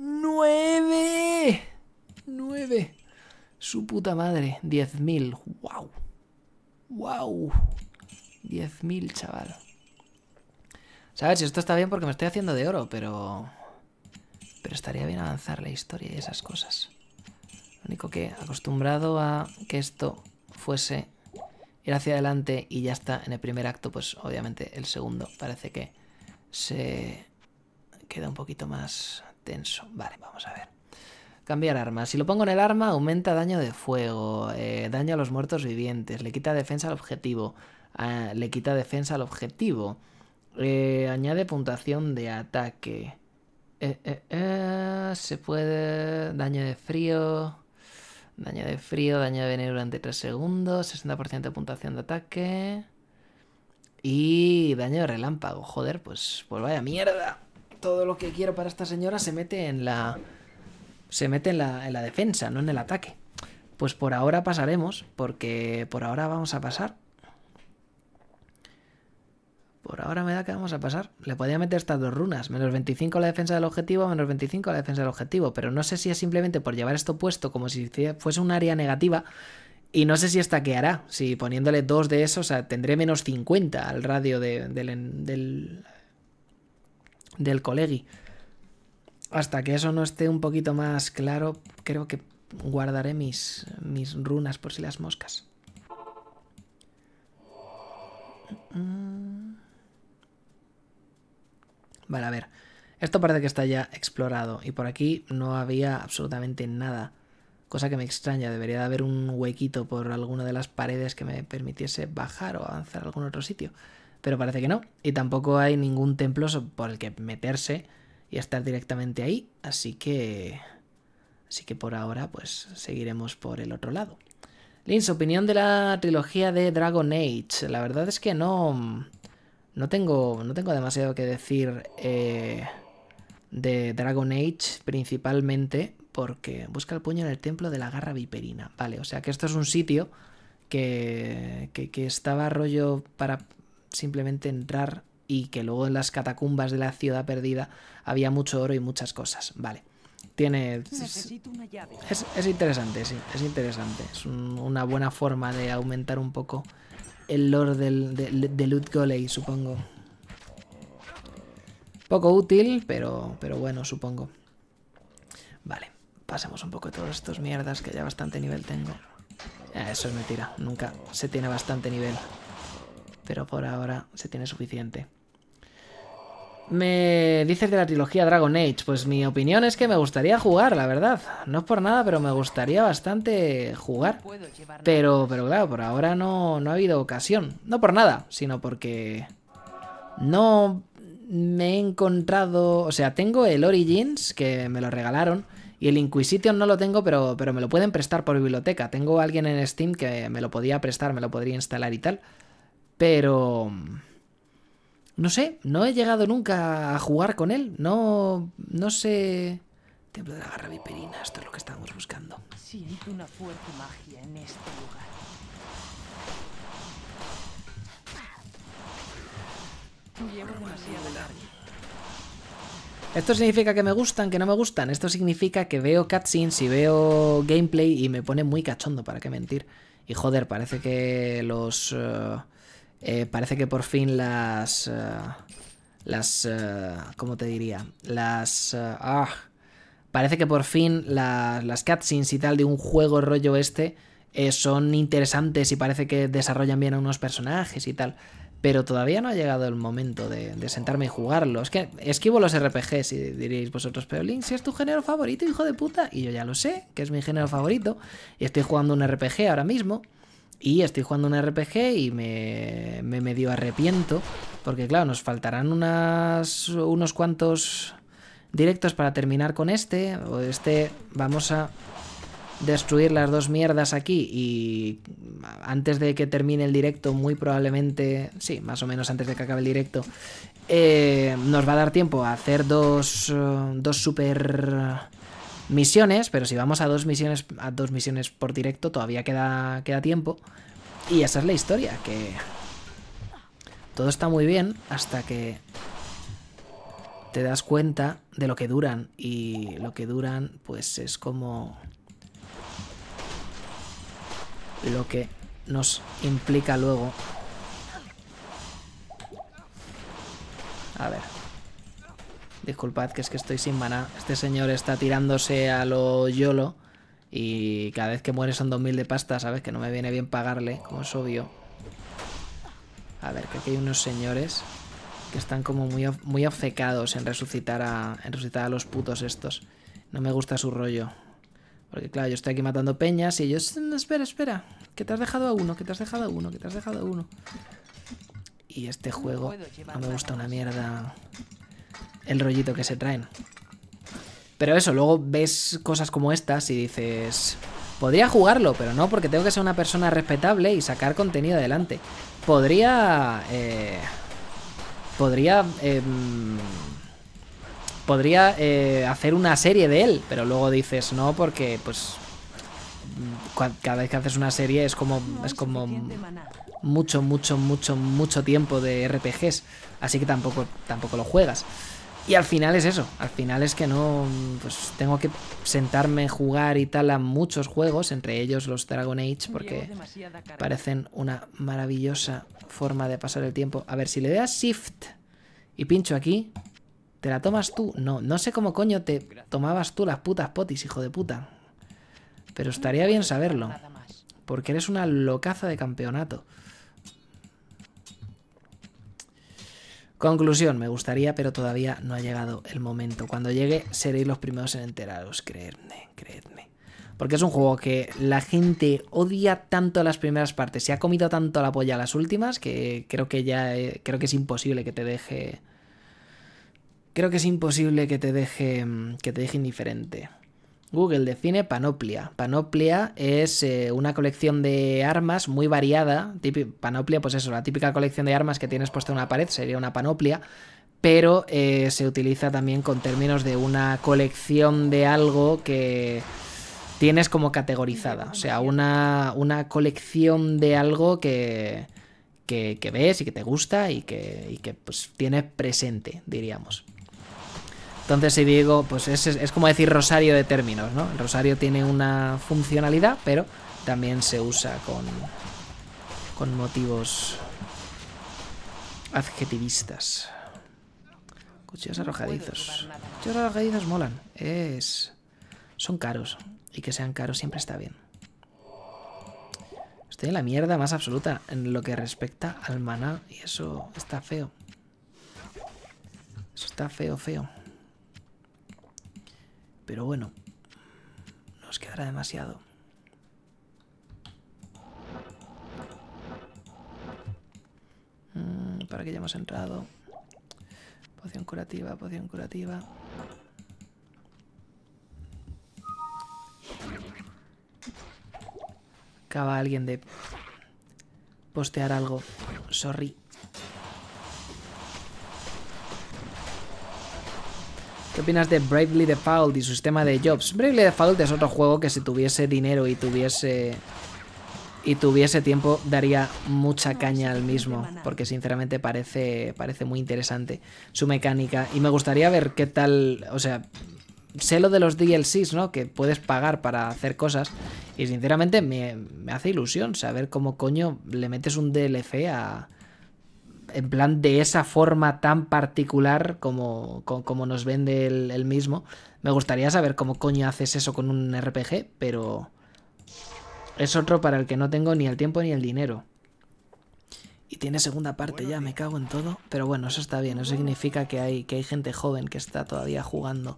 ¡Nueve! ¡Nueve! Su puta madre. Diez mil. ¡Wow! ¡Wow! Diez mil, chaval. ¿Sabes? Si esto está bien porque me estoy haciendo de oro, pero... Pero estaría bien avanzar la historia y esas cosas. Lo único que acostumbrado a que esto fuese ir hacia adelante y ya está en el primer acto, pues obviamente el segundo parece que se queda un poquito más Vale, vamos a ver. Cambiar arma Si lo pongo en el arma, aumenta daño de fuego, eh, daño a los muertos vivientes, le quita defensa al objetivo, ah, le quita defensa al objetivo, eh, añade puntuación de ataque. Eh, se puede... Daño de frío... Daño de frío, daño de veneno durante 3 segundos, 60% de puntuación de ataque... Y daño de relámpago, joder, pues, pues vaya mierda todo lo que quiero para esta señora se mete en la. Se mete en la, en la defensa, no en el ataque. Pues por ahora pasaremos, porque por ahora vamos a pasar. Por ahora me da que vamos a pasar. Le podía meter estas dos runas. Menos 25 a la defensa del objetivo, menos 25 a la defensa del objetivo. Pero no sé si es simplemente por llevar esto puesto como si fuese un área negativa. Y no sé si hará. Si poniéndole dos de esos, o sea, tendré menos 50 al radio de, del del colegi. Hasta que eso no esté un poquito más claro, creo que guardaré mis, mis runas por si las moscas. Vale, a ver. Esto parece que está ya explorado y por aquí no había absolutamente nada. Cosa que me extraña, debería de haber un huequito por alguna de las paredes que me permitiese bajar o avanzar a algún otro sitio pero parece que no. Y tampoco hay ningún templo por el que meterse y estar directamente ahí, así que... Así que por ahora, pues, seguiremos por el otro lado. Lins, opinión de la trilogía de Dragon Age. La verdad es que no... No tengo, no tengo demasiado que decir eh, de Dragon Age, principalmente porque busca el puño en el templo de la garra viperina. Vale, o sea que esto es un sitio que, que, que estaba rollo para simplemente entrar y que luego en las catacumbas de la ciudad perdida había mucho oro y muchas cosas. Vale. Tiene... Es, interesante, sí, es interesante. Es una buena forma de aumentar un poco el lore del, de, Loot Goley, supongo. Poco útil, pero, pero bueno, supongo. Vale, pasemos un poco de todos estos mierdas que ya bastante nivel tengo. Eh, eso es mentira, nunca se tiene bastante nivel pero por ahora se tiene suficiente. Me dices de la trilogía Dragon Age, pues mi opinión es que me gustaría jugar, la verdad. No es por nada, pero me gustaría bastante jugar. Pero, pero claro, por ahora no, no ha habido ocasión. No por nada, sino porque no me he encontrado... O sea, tengo el Origins, que me lo regalaron, y el Inquisition no lo tengo, pero, pero me lo pueden prestar por biblioteca. Tengo alguien en Steam que me lo podía prestar, me lo podría instalar y tal. Pero... Mm, no sé, no he llegado nunca a jugar con él. No... no sé... Templo de la garra viperina, esto es lo que estábamos buscando. Siento una fuerte magia en este lugar. Esto significa que me gustan, que no me gustan. Esto significa que veo cutscenes y veo gameplay y me pone muy cachondo, para qué mentir. Y joder, parece que los... Eh, eh, parece que por fin las... Eh, las... Eh, ¿Cómo te diría? Las... Ah, parece que por fin las las cutscenes y tal de un juego rollo este son interesantes y parece que desarrollan bien a unos personajes y tal. Pero todavía no ha llegado el momento de, de sentarme y jugarlo. Es que esquivo los RPGs y diréis vosotros, pero Link, si es tu género favorito, hijo de puta. Y yo ya lo sé, que es mi género favorito. Y estoy jugando un RPG ahora mismo. Y estoy jugando un RPG y me, me medio arrepiento, porque claro, nos faltarán unas, unos cuantos directos para terminar con este, o este vamos a destruir las dos mierdas aquí y antes de que termine el directo, muy probablemente, sí, más o menos antes de que acabe el directo, eh, nos va a dar tiempo a hacer dos, eh, dos super misiones, pero si vamos a dos misiones, a dos misiones por directo, todavía queda, queda tiempo. Y esa es la historia, que todo está muy bien hasta que te das cuenta de lo que duran. Y lo que duran, pues es como lo que nos implica luego. A ver. Disculpad que es que estoy sin maná. Este señor está tirándose a lo YOLO. Y cada vez que muere son 2000 de pasta, ¿sabes? Que no me viene bien pagarle, como es obvio. A ver, que hay unos señores que están como muy, muy obcecados en resucitar, a, en resucitar a los putos estos. No me gusta su rollo. Porque claro, yo estoy aquí matando peñas y ellos... Mm, espera, espera. Que te has dejado a uno, que te has dejado a uno, que te has dejado a uno. Y este juego no me gusta una mierda el rollito que se traen. Pero eso, luego ves cosas como estas y dices... Podría jugarlo, pero no, porque tengo que ser una persona respetable y sacar contenido adelante. Podría... Eh, podría... Em, podría eh, hacer una serie de él, pero luego dices no, porque pues... Cada vez que haces una serie es como... Es como mucho, mucho, mucho, mucho tiempo de RPGs. Así que tampoco, tampoco lo juegas. Y al final es eso, al final es que no, pues tengo que sentarme, a jugar y tal a muchos juegos, entre ellos los Dragon Age, porque parecen una maravillosa forma de pasar el tiempo. A ver, si le das Shift y pincho aquí, ¿te la tomas tú? No, no sé cómo coño te tomabas tú las putas potis, hijo de puta. Pero estaría bien saberlo, porque eres una locaza de campeonato. Conclusión, me gustaría, pero todavía no ha llegado el momento. Cuando llegue, seréis los primeros en enteraros, creedme, creedme. Porque es un juego que la gente odia tanto las primeras partes, se ha comido tanto la polla a las últimas, que creo que ya eh, creo que es imposible que te deje... Creo que es imposible que te deje, mm, que te deje indiferente. Google define panoplia. Panoplia es eh, una colección de armas muy variada. panoplia, pues eso, la típica colección de armas que tienes puesta en una pared sería una panoplia. Pero eh, se utiliza también con términos de una colección de algo que tienes como categorizada. O sea, una, colección de algo que, que, ves y que te gusta y que, pues, tienes presente, diríamos. Entonces, si digo, pues es, como decir rosario de términos, ¿no? El rosario tiene una funcionalidad, pero también se usa con, con motivos adjetivistas. Cuchillos arrojadizos. Cuchillos arrojadizos molan. Es... Son caros. Y que sean caros siempre está bien. Estoy en la mierda más absoluta en lo que respecta al maná. Y eso está feo. Eso está feo, feo. Pero bueno, nos quedará demasiado. Mm, para que ya hemos entrado. Poción curativa, poción curativa. Acaba alguien de postear algo. Sorry. ¿Qué opinas de Bravely Default y su sistema de jobs? Bravely Default es otro juego que si tuviese dinero y tuviese... Y tuviese tiempo, daría mucha caña al mismo, porque sinceramente parece, parece muy interesante su mecánica. Y me gustaría ver qué tal, o sea, sé lo de los DLCs, ¿no? Que puedes pagar para hacer cosas. Y sinceramente me, me hace ilusión saber cómo coño le metes un DLC a, en plan de esa forma tan particular como, como, nos vende el, mismo. Me gustaría saber cómo coño haces eso con un RPG, pero es otro para el que no tengo ni el tiempo ni el dinero. Y tiene segunda parte ya, me cago en todo. Pero bueno, eso está bien, eso significa que hay, que hay gente joven que está todavía jugando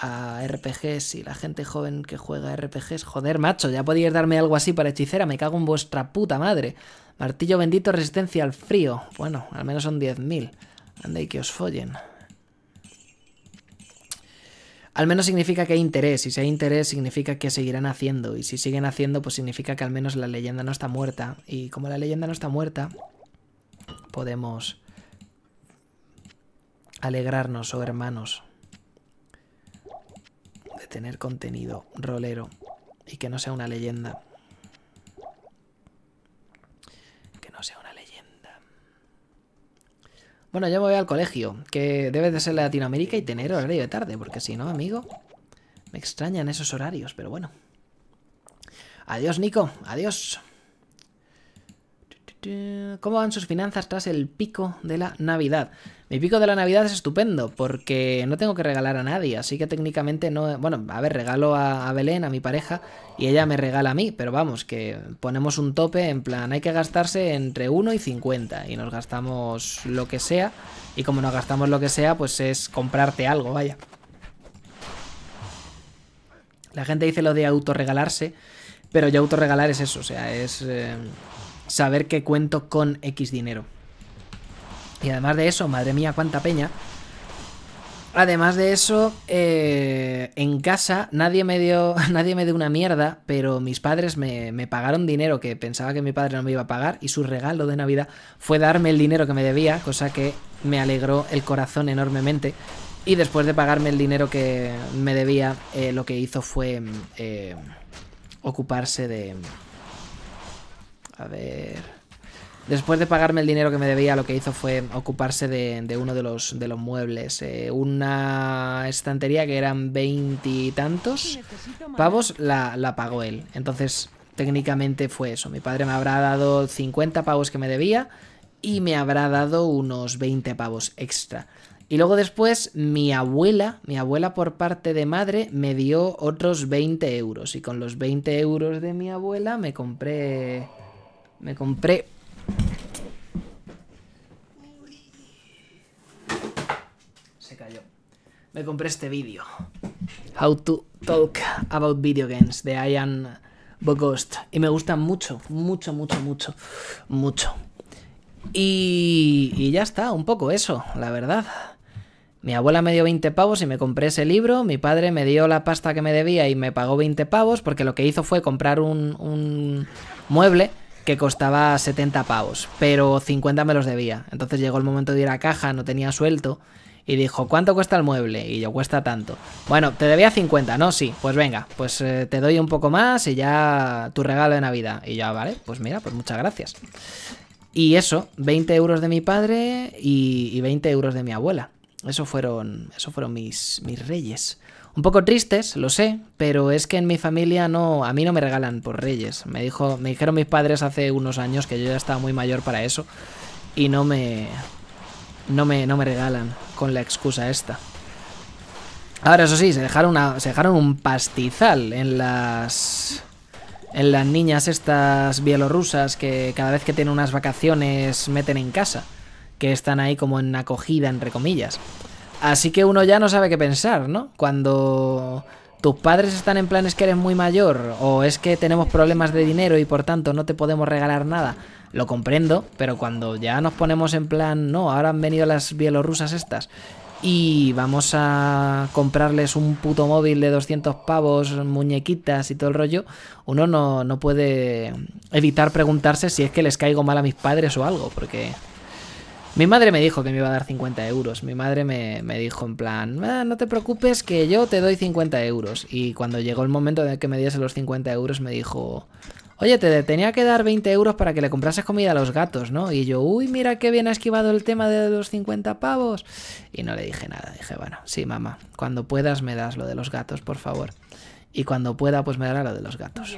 a RPGs y la gente joven que juega RPGs. Joder, macho, ya podéis darme algo así para hechicera, me cago en vuestra puta madre. Martillo bendito, resistencia al frío. Bueno, al menos son 10.000. ande y que os follen. Al menos significa que hay interés, y si hay interés significa que seguirán haciendo, y si siguen haciendo pues significa que al menos la leyenda no está muerta, y como la leyenda no está muerta, podemos alegrarnos, oh hermanos de tener contenido rolero y que no sea una leyenda. Que no sea una leyenda. Bueno, yo me voy al colegio, que debe de ser Latinoamérica y tener horario de tarde, porque si no, amigo, me extrañan esos horarios, pero bueno. Adiós, Nico. Adiós. Eh, ¿Cómo van sus finanzas tras el pico de la Navidad? Mi pico de la Navidad es estupendo porque no tengo que regalar a nadie, así que técnicamente no... Bueno, a ver, regalo a, Belén, a mi pareja, y ella me regala a mí, pero vamos, que ponemos un tope, en plan, hay que gastarse entre 1 y 50, y nos gastamos lo que sea, y como nos gastamos lo que sea, pues es comprarte algo, vaya. La gente dice lo de autorregalarse, pero yo autorregalar es eso, o sea, es... Eh, saber que cuento con X dinero. Y además de eso, madre mía, cuánta peña. Además de eso, eh, en casa nadie me dio (laughs) nadie me dio una mierda, pero mis padres me, pagaron dinero que pensaba que mi padre no me iba a pagar y su regalo de Navidad fue darme el dinero que me debía, cosa que me alegró el corazón enormemente. Y después de pagarme el dinero que me debía, eh, lo que hizo fue eh, ocuparse de a ver... Después de pagarme el dinero que me debía, lo que hizo fue ocuparse de, uno de los, de los muebles. Eh, una estantería que eran veintitantos pavos, la, la pagó él. Entonces, técnicamente fue eso. Mi padre me habrá dado 50 pavos que me debía y me habrá dado unos 20 pavos extra. Y luego después mi abuela, mi abuela por parte de madre, me dio otros 20 euros. Y con los 20 euros de mi abuela me compré me compré... Se cayó. Me compré este vídeo. How to talk about video games de Ian Bogost. Y me gusta mucho, mucho, mucho, mucho, mucho. Y, y ya está, un poco eso, la verdad. Mi abuela me dio 20 pavos y me compré ese libro. Mi padre me dio la pasta que me debía y me pagó 20 pavos porque lo que hizo fue comprar un, un mueble que costaba 70 pavos, pero 50 me los debía. Entonces llegó el momento de ir a caja, no tenía suelto, y dijo, ¿cuánto cuesta el mueble? Y yo, cuesta tanto. Bueno, te debía 50, ¿no? Sí, pues venga, pues eh, te doy un poco más y ya tu regalo de Navidad. Y ya, ah, vale, pues mira, pues muchas gracias. Y eso, 20 euros de mi padre y, y 20 euros de mi abuela. Eso fueron, eso fueron mis, mis reyes. Un poco tristes, lo sé, pero es que en mi familia no, a mí no me regalan por Reyes. Me dijo, me dijeron mis padres hace unos años que yo ya estaba muy mayor para eso y no me, no me, no me regalan con la excusa esta. Ahora eso sí, se dejaron, se dejaron un pastizal en las, en las niñas estas bielorrusas que cada vez que tienen unas vacaciones meten en casa, que están ahí como en acogida entre comillas. Así que uno ya no sabe qué pensar, ¿no? Cuando tus padres están en planes que eres muy mayor o es que tenemos problemas de dinero y por tanto no te podemos regalar nada, lo comprendo, pero cuando ya nos ponemos en plan, no, ahora han venido las bielorrusas estas y vamos a comprarles un puto móvil de 200 pavos, muñequitas y todo el rollo, uno no, no puede evitar preguntarse si es que les caigo mal a mis padres o algo, porque... Mi madre me dijo que me iba a dar 50 euros. Mi madre me, dijo en plan, ah, no te preocupes que yo te doy 50 euros. Y cuando llegó el momento de que me diese los 50 euros me dijo, Oye, te tenía que dar 20 euros para que le comprases comida a los gatos, ¿no? Y yo, uy, mira qué bien ha esquivado el tema de los 50 pavos. Y no le dije nada. Dije, bueno, sí, mamá, cuando puedas me das lo de los gatos, por favor. Y cuando pueda, pues me dará lo de los gatos.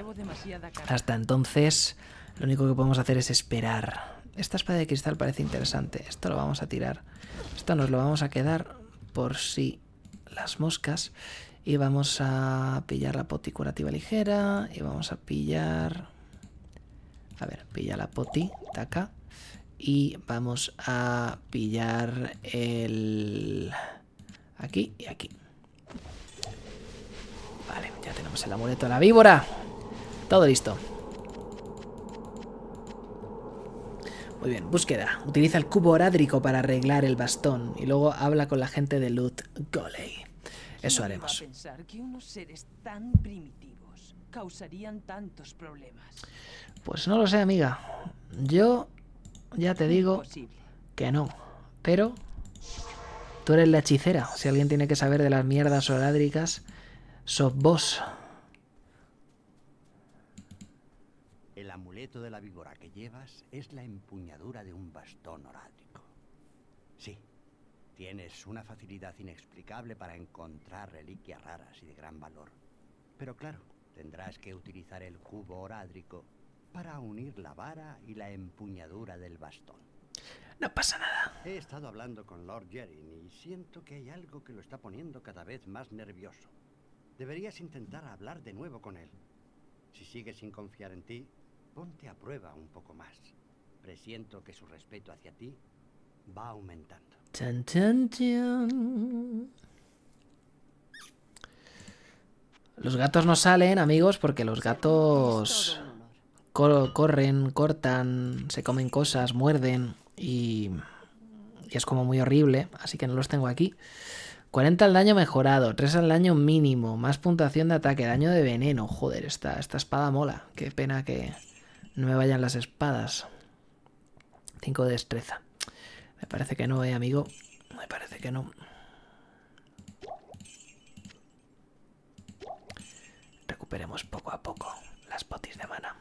Hasta entonces, lo único que podemos hacer es esperar. Esta espada de cristal parece interesante. Esto lo vamos a tirar. Esto nos lo vamos a quedar por si las moscas. Y vamos a pillar la poti curativa ligera. Y vamos a pillar... A ver, pilla la poti. acá Y vamos a pillar el... Aquí y aquí. Vale, ya tenemos el amuleto de la víbora. Todo listo. Muy bien, búsqueda. Utiliza el cubo orádrico para arreglar el bastón y luego habla con la gente de Lut Goley. Eso haremos. Pues no lo sé, amiga. Yo ya te digo que no. Pero tú eres la hechicera. Si alguien tiene que saber de las mierdas orádricas, sos vos. El amuleto de la víbora llevas es la empuñadura de un bastón orádrico. Sí, tienes una facilidad inexplicable para encontrar reliquias raras y de gran valor. Pero claro, tendrás que utilizar el cubo orádrico para unir la vara y la empuñadura del bastón. No pasa nada. He estado hablando con Lord Jerin y siento que hay algo que lo está poniendo cada vez más nervioso. Deberías intentar hablar de nuevo con él. Si sigues sin confiar en ti, ponte a prueba un poco más. Presiento que su respeto hacia ti va aumentando. Los gatos no salen, amigos, porque los gatos corren, cortan, se comen cosas, muerden y... y, es como muy horrible, así que no los tengo aquí. 40 al daño mejorado, 3 al daño mínimo, más puntuación de ataque, daño de veneno. Joder, esta, esta espada mola. Qué pena que, no me vayan las espadas. 5 de destreza. Me parece que no, eh, amigo. Me parece que no. Recuperemos poco a poco las potis de mana.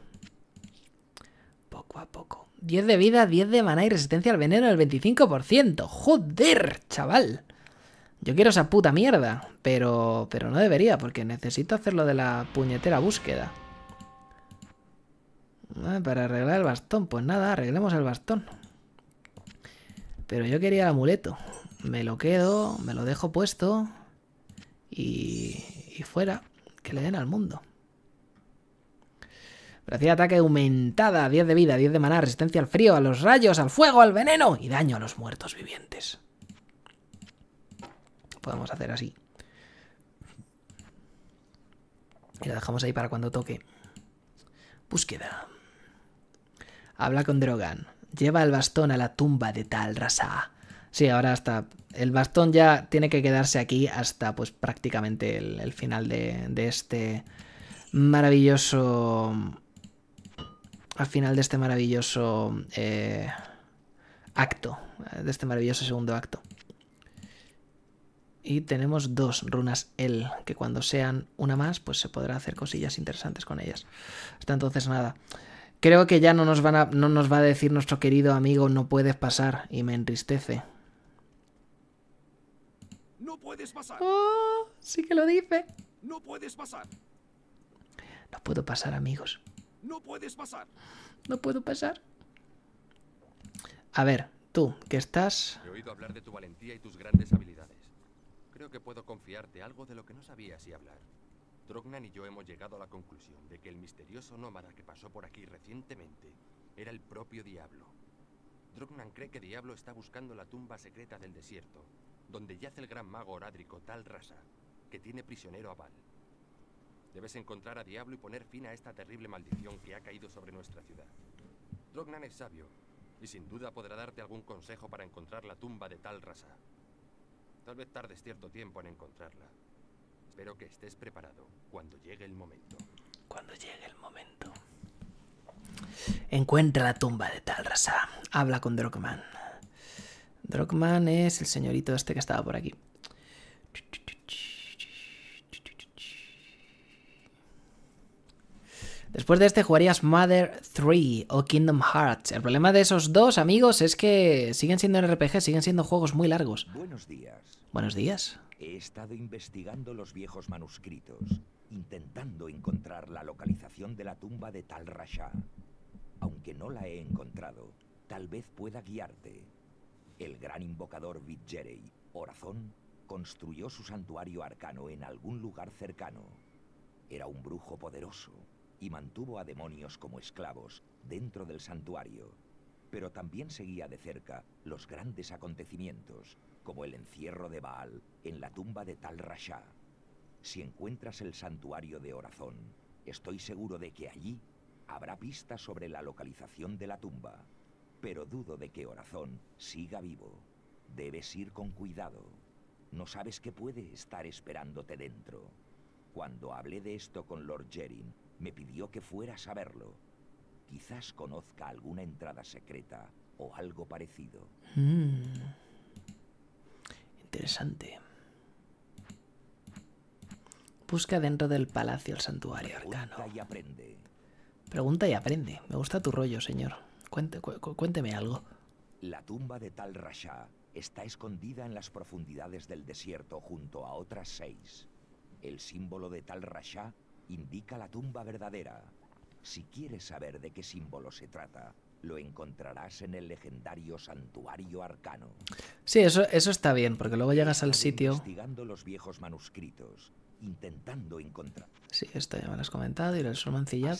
Poco a poco. 10 de vida, 10 de mana y resistencia al veneno del 25%. ¡Joder, chaval! Yo quiero esa puta mierda, pero, pero no debería, porque necesito hacer lo de la puñetera búsqueda. Ah, para arreglar el bastón. Pues nada, arreglemos el bastón. Pero yo quería el amuleto. Me lo quedo, me lo dejo puesto. Y, fuera. Que le den al mundo. Gracias ataque aumentada. 10 de vida, 10 de maná. Resistencia al frío, a los rayos, al fuego, al veneno. Y daño a los muertos vivientes. Podemos hacer así. Y lo dejamos ahí para cuando toque. Búsqueda habla con Drogan, lleva el bastón a la tumba de tal Rasa. Sí, ahora hasta el bastón ya tiene que quedarse aquí hasta pues prácticamente el, final de, este maravilloso... Al final de este maravilloso eh, acto, eh, de este maravilloso segundo acto. Y tenemos dos runas L, que cuando sean una más, pues se podrá hacer cosillas interesantes con ellas. Hasta entonces nada. Creo que ya no nos, van no nos va a decir nuestro querido amigo no puedes pasar y me entristece. No puedes pasar. Oh, sí que lo dice. No puedes pasar. No puedo pasar, amigos. No puedes pasar. No puedo pasar. A ver, tú, que estás... He oído hablar de tu valentía y tus grandes habilidades. Creo que puedo confiarte algo de lo que no sabías y hablar. Drognan y yo hemos llegado a la conclusión de que el misterioso nómada que pasó por aquí recientemente era el propio Diablo. Drognan cree que Diablo está buscando la tumba secreta del desierto, donde yace el gran mago orádrico Tal Rasa, que tiene prisionero a Val. Debes encontrar a Diablo y poner fin a esta terrible maldición que ha caído sobre nuestra ciudad. Drognan es sabio, y sin duda podrá darte algún consejo para encontrar la tumba de Tal Rasa. Tal vez tardes cierto tiempo en encontrarla, Espero que estés preparado cuando llegue el momento. Cuando llegue el momento. Encuentra la tumba de Talrasa. Habla con Drogman. Drogman es el señorito este que estaba por aquí. Después de este jugarías Mother 3 o Kingdom Hearts. El problema de esos dos, amigos, es que siguen siendo RPG, siguen siendo juegos muy largos. Buenos días. Buenos días. He estado investigando los viejos manuscritos, intentando encontrar la localización de la tumba de Tal Rasha. Aunque no la he encontrado, tal vez pueda guiarte. El gran invocador Vidjerei, Orazón, construyó su santuario arcano en algún lugar cercano. Era un brujo poderoso y mantuvo a demonios como esclavos dentro del santuario, pero también seguía de cerca los grandes acontecimientos, como el encierro de Baal en la tumba de Tal Rasha. Si encuentras el santuario de Orazón, estoy seguro de que allí habrá pistas sobre la localización de la tumba, pero dudo de que Orazón siga vivo. Debes ir con cuidado. No sabes qué puede estar esperándote dentro. Cuando hablé de esto con Lord Jerin, me pidió que fuera a saberlo. Quizás conozca alguna entrada secreta o algo parecido. Hmm. Interesante. Busca dentro del palacio el santuario Pregunta arcano. Y aprende. Pregunta y aprende. Me gusta tu rollo, señor. cuénteme algo. La tumba de Tal Rasha está escondida en las profundidades del desierto junto a otras seis. El símbolo de Tal Rasha indica la tumba verdadera. Si quieres saber de qué símbolo se trata, lo encontrarás en el legendario santuario arcano. Sí, eso, eso está bien, porque luego llegas al sitio... los viejos manuscritos, intentando encontrar... Sí, esto ya me lo has comentado y lo has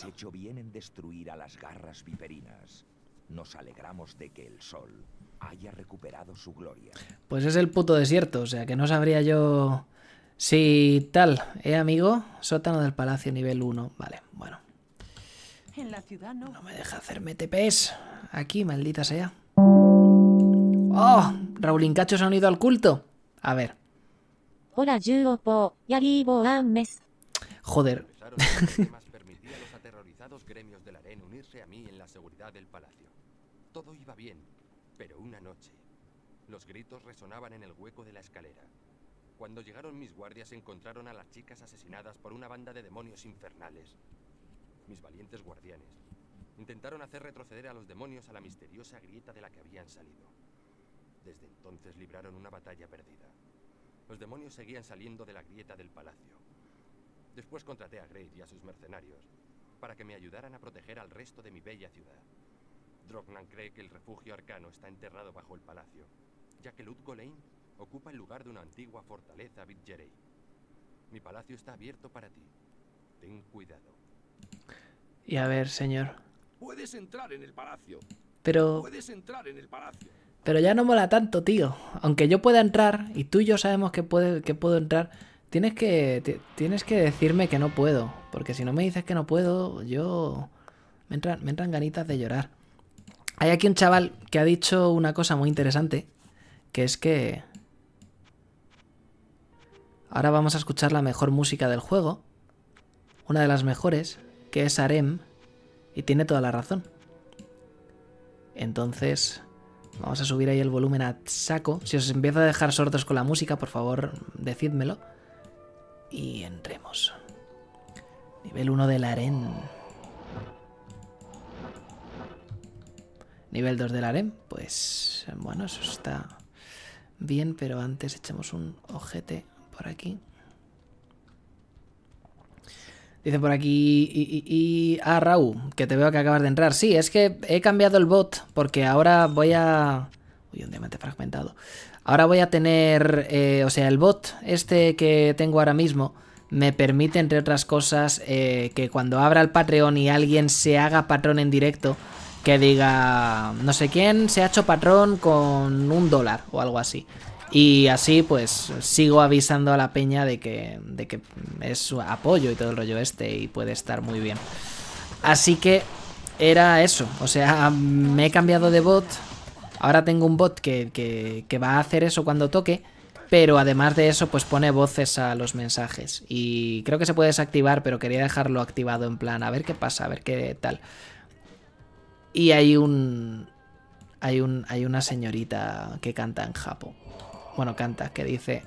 hecho destruir a las garras viperinas. Nos alegramos de que el sol haya recuperado su gloria. Pues es el puto desierto, o sea que no sabría yo... Sí, tal, eh, amigo. Sótano del palacio, nivel 1. Vale, bueno. En la ciudad no. me deja hacerme TPS. Aquí, maldita sea. ¡Oh! Raulín Cacho se ha unido al culto. A ver. Joder. Todo iba bien, pero una noche los gritos resonaban en el hueco de la escalera. Cuando llegaron mis guardias encontraron a las chicas asesinadas por una banda de demonios infernales. Mis valientes guardianes intentaron hacer retroceder a los demonios a la misteriosa grieta de la que habían salido. Desde entonces libraron una batalla perdida. Los demonios seguían saliendo de la grieta del palacio. Después contraté a Grey y a sus mercenarios para que me ayudaran a proteger al resto de mi bella ciudad. Drognan cree que el refugio arcano está enterrado bajo el palacio, ya que Ludgolain ocupa el lugar de una antigua fortaleza Mi palacio está abierto para ti. Ten cuidado. Y a ver, señor. Puedes entrar en el palacio. Pero... Puedes entrar en el palacio. Pero ya no mola tanto, tío. Aunque yo pueda entrar, y tú y yo sabemos que, que puedo entrar, tienes que, tienes que decirme que no puedo. Porque si no me dices que no puedo, yo... entran, me entran ganitas de llorar. Hay aquí un chaval que ha dicho una cosa muy interesante, que es que Ahora vamos a escuchar la mejor música del juego, una de las mejores, que es Arem, y tiene toda la razón. Entonces, vamos a subir ahí el volumen a saco. Si os empieza a dejar sordos con la música, por favor, decídmelo. Y entremos. Nivel 1 del Arem. Nivel 2 del Arem, pues bueno, eso está bien, pero antes echemos un ojete por aquí. Dice por aquí. Y, a ah, Raúl, que te veo que acabas de entrar. Sí, es que he cambiado el bot porque ahora voy a. Uy, un diamante fragmentado. Ahora voy a tener. Eh, o sea, el bot este que tengo ahora mismo me permite, entre otras cosas, eh, que cuando abra el Patreon y alguien se haga patrón en directo, que diga. No sé quién se ha hecho patrón con un dólar o algo así. Y así pues sigo avisando a la peña de que, de que es su apoyo y todo el rollo este y puede estar muy bien. Así que era eso, o sea, me he cambiado de bot, ahora tengo un bot que, va a hacer eso cuando toque, pero además de eso pues pone voces a los mensajes y creo que se puede desactivar, pero quería dejarlo activado en plan, a ver qué pasa, a ver qué tal. Y hay un... Hay, un, hay una señorita que canta en Japón bueno, canta, que dice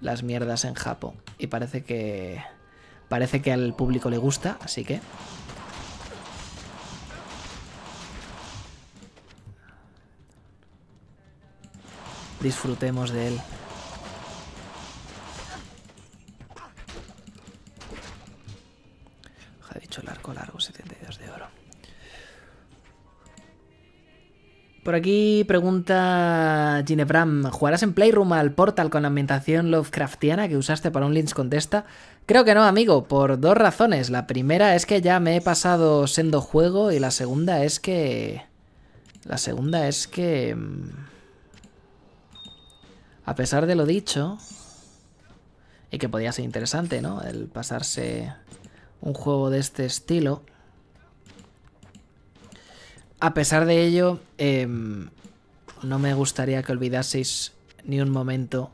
las mierdas en Japo. Y parece que, parece que al público le gusta, así que... Disfrutemos de él. ha dicho el arco largo, 72 de oro. Por aquí pregunta Ginebram, mm, ¿jugarás en Playroom al Portal con la ambientación Lovecraftiana que usaste para un Lynch Contesta? Creo que no, amigo, por dos razones. La primera es que ya me he pasado siendo juego y la segunda es que... La segunda es que... Mm, a pesar de lo dicho... Y que podía ser interesante, ¿no? El pasarse un juego de este estilo... A pesar de ello, em, no me gustaría que olvidaseis ni un momento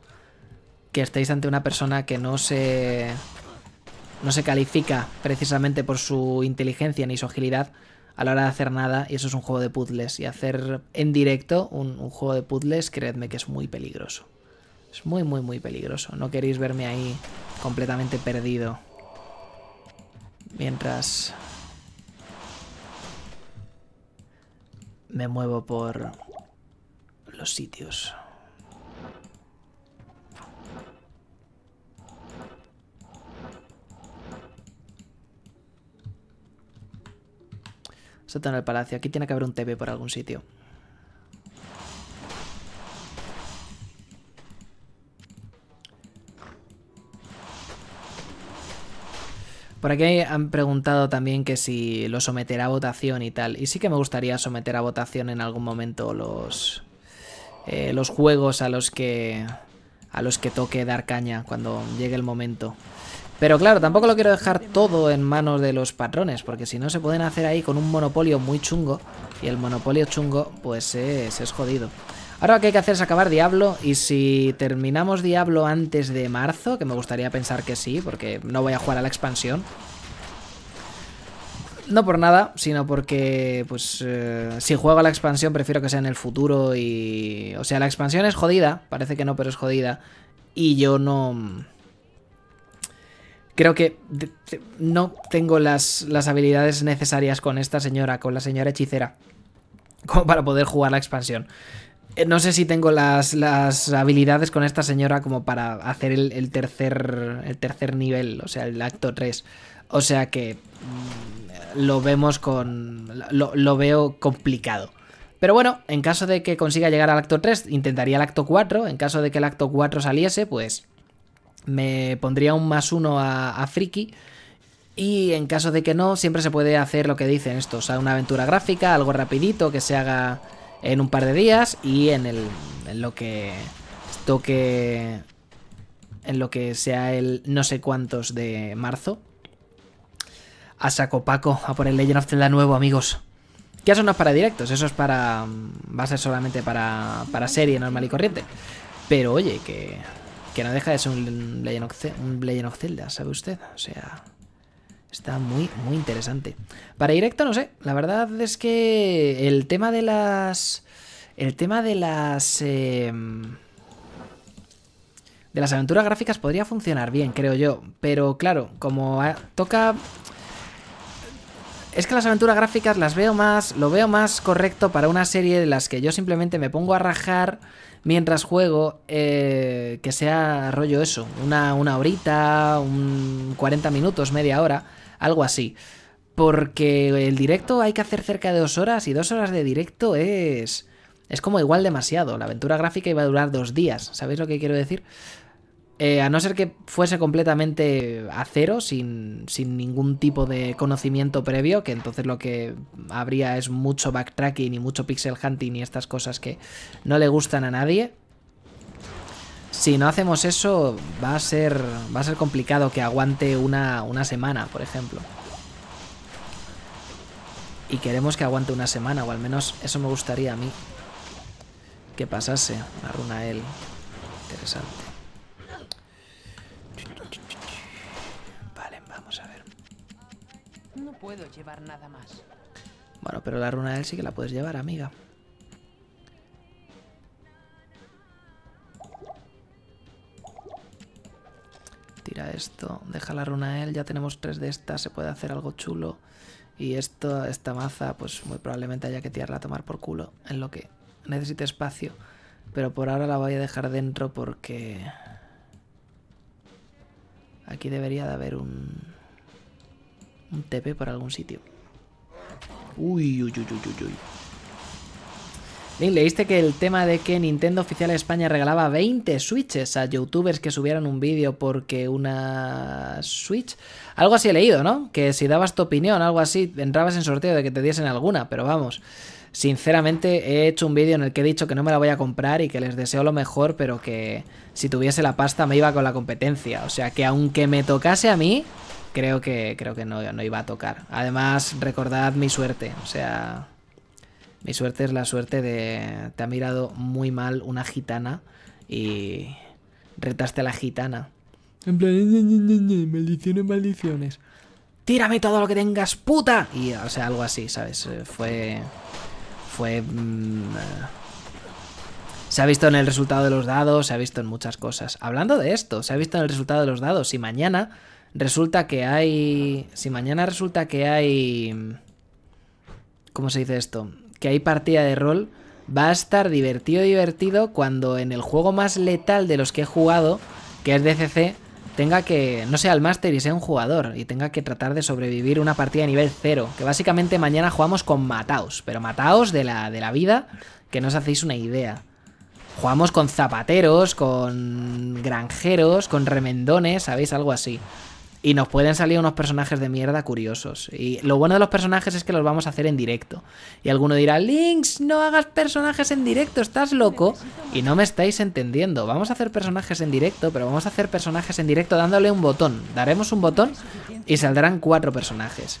que estéis ante una persona que no se... No se califica precisamente por su inteligencia ni su agilidad a la hora de hacer nada, y eso es un juego de puzzles. Y hacer en directo un, un juego de puzzles, creedme que es muy peligroso. Es muy, muy, muy peligroso. No queréis verme ahí completamente perdido. Mientras me muevo por los sitios. en el palacio. Aquí tiene que haber un TV por algún sitio. Por aquí han preguntado también que si lo someterá a votación y tal. Y sí que me gustaría someter a votación en algún momento los, eh, los juegos a los que a los que toque dar caña cuando llegue el momento. Pero claro, tampoco lo quiero dejar todo en manos de los patrones, porque si no se pueden hacer ahí con un monopolio muy chungo, y el monopolio chungo, pues es, es jodido. Ahora lo que hay que hacer es acabar Diablo y si terminamos Diablo antes de marzo, que me gustaría pensar que sí, porque no voy a jugar a la expansión. No por nada, sino porque, pues, eh, si juego a la expansión prefiero que sea en el futuro y... O sea, la expansión es jodida, parece que no, pero es jodida. Y yo no... Mm, creo que no tengo las, las habilidades necesarias con esta señora, con la señora hechicera, como para poder jugar la expansión. Eh, no sé si tengo las, habilidades con esta señora como para hacer el, tercer, el tercer nivel, o sea, el acto 3. O sea que mm, lo vemos con... Lo, veo complicado. Pero bueno, en caso de que consiga llegar al acto 3, intentaría el acto 4. En caso de que el acto 4 saliese, pues me pondría un más uno a, Friki. Y en caso de que no, siempre se puede hacer lo que dicen estos, o sea, una aventura gráfica, algo rapidito, que se haga en un par de días y en, el, en lo que toque en lo que sea el no sé cuántos de marzo. A saco Paco, a por el Legend of Zelda nuevo, amigos. Que eso no es para directos, eso es para... Mm, va a ser solamente para, para serie normal y corriente. Pero oye, que, que no deja de ser un Legend of Zelda, ¿sabe usted? O sea... Está muy, muy interesante. Para directo, no sé. La verdad es que el tema de las. El tema de las. Em, de las aventuras gráficas podría funcionar bien, creo yo. Pero claro, como ah, toca. Es que las aventuras gráficas las veo más. Lo veo más correcto para una serie de las que yo simplemente me pongo a rajar mientras juego. Eh, que sea rollo eso. Una, una horita, un 40 minutos, media hora algo así. Porque el directo hay que hacer cerca de dos horas y dos horas de directo es... Es como igual demasiado. La aventura gráfica iba a durar dos días. ¿Sabéis lo que quiero decir? Eh, a no ser que fuese completamente a cero, sin, sin, ningún tipo de conocimiento previo, que entonces lo que habría es mucho backtracking y mucho pixel hunting y estas cosas que no le gustan a nadie, si no hacemos eso, va a ser, va a ser complicado que aguante una, una semana, por ejemplo. Y queremos que aguante una semana, o al menos eso me gustaría a mí. Que pasase la runa él. Interesante. Vale, vamos a ver. No puedo llevar nada más. Bueno, pero la runa él sí que la puedes llevar, amiga. Tira esto, deja la runa a él, ya tenemos tres de estas, se puede hacer algo chulo. Y esto, esta maza, pues muy probablemente haya que tirarla a tomar por culo, en lo que necesite espacio. Pero por ahora la voy a dejar dentro porque... Aquí debería de haber un... Un TP por algún sitio. Uy, uy, uy, uy, uy leíste que el tema de que Nintendo Oficial España regalaba 20 Switches a youtubers que subieran un vídeo porque una Switch. Algo así he leído, ¿no? Que si dabas tu opinión, algo así, entrabas en sorteo de que te diesen alguna, pero vamos. Sinceramente, he hecho un vídeo en el que he dicho que no me la voy a comprar y que les deseo lo mejor, pero que si tuviese la pasta me iba con la competencia. O sea que aunque me tocase a mí, creo que, creo que no, no iba a tocar. Además, recordad mi suerte. O sea, mi suerte es la suerte de... Te ha mirado muy mal una gitana y retaste a la gitana. En plan, maldiciones, maldiciones. Tírame todo lo que tengas, puta. Y, o sea, algo así, ¿sabes? Eh, fue... Fue... Mm, eh, se ha visto en el resultado de los dados, se ha visto en muchas cosas. Hablando de esto, se ha visto en el resultado de los dados. Si mañana resulta que hay... Si mañana resulta que hay... Mm, ¿Cómo se dice esto? que hay partida de rol, va a estar divertido, divertido cuando en el juego más letal de los que he jugado, que es DCC, tenga que, no sea el máster y sea un jugador, y tenga que tratar de sobrevivir una partida de nivel 0, que básicamente mañana jugamos con mataos, pero mataos de la, de la vida, que no os hacéis una idea. Jugamos con zapateros, con granjeros, con remendones, ¿sabéis? Algo así y nos pueden salir unos personajes de mierda curiosos. Y lo bueno de los personajes es que los vamos a hacer en directo. Y alguno dirá, Links, no hagas personajes en directo, estás loco. Y no me estáis entendiendo. Vamos a hacer personajes en directo, pero vamos a hacer personajes en directo dándole un botón. Daremos un botón y saldrán cuatro personajes.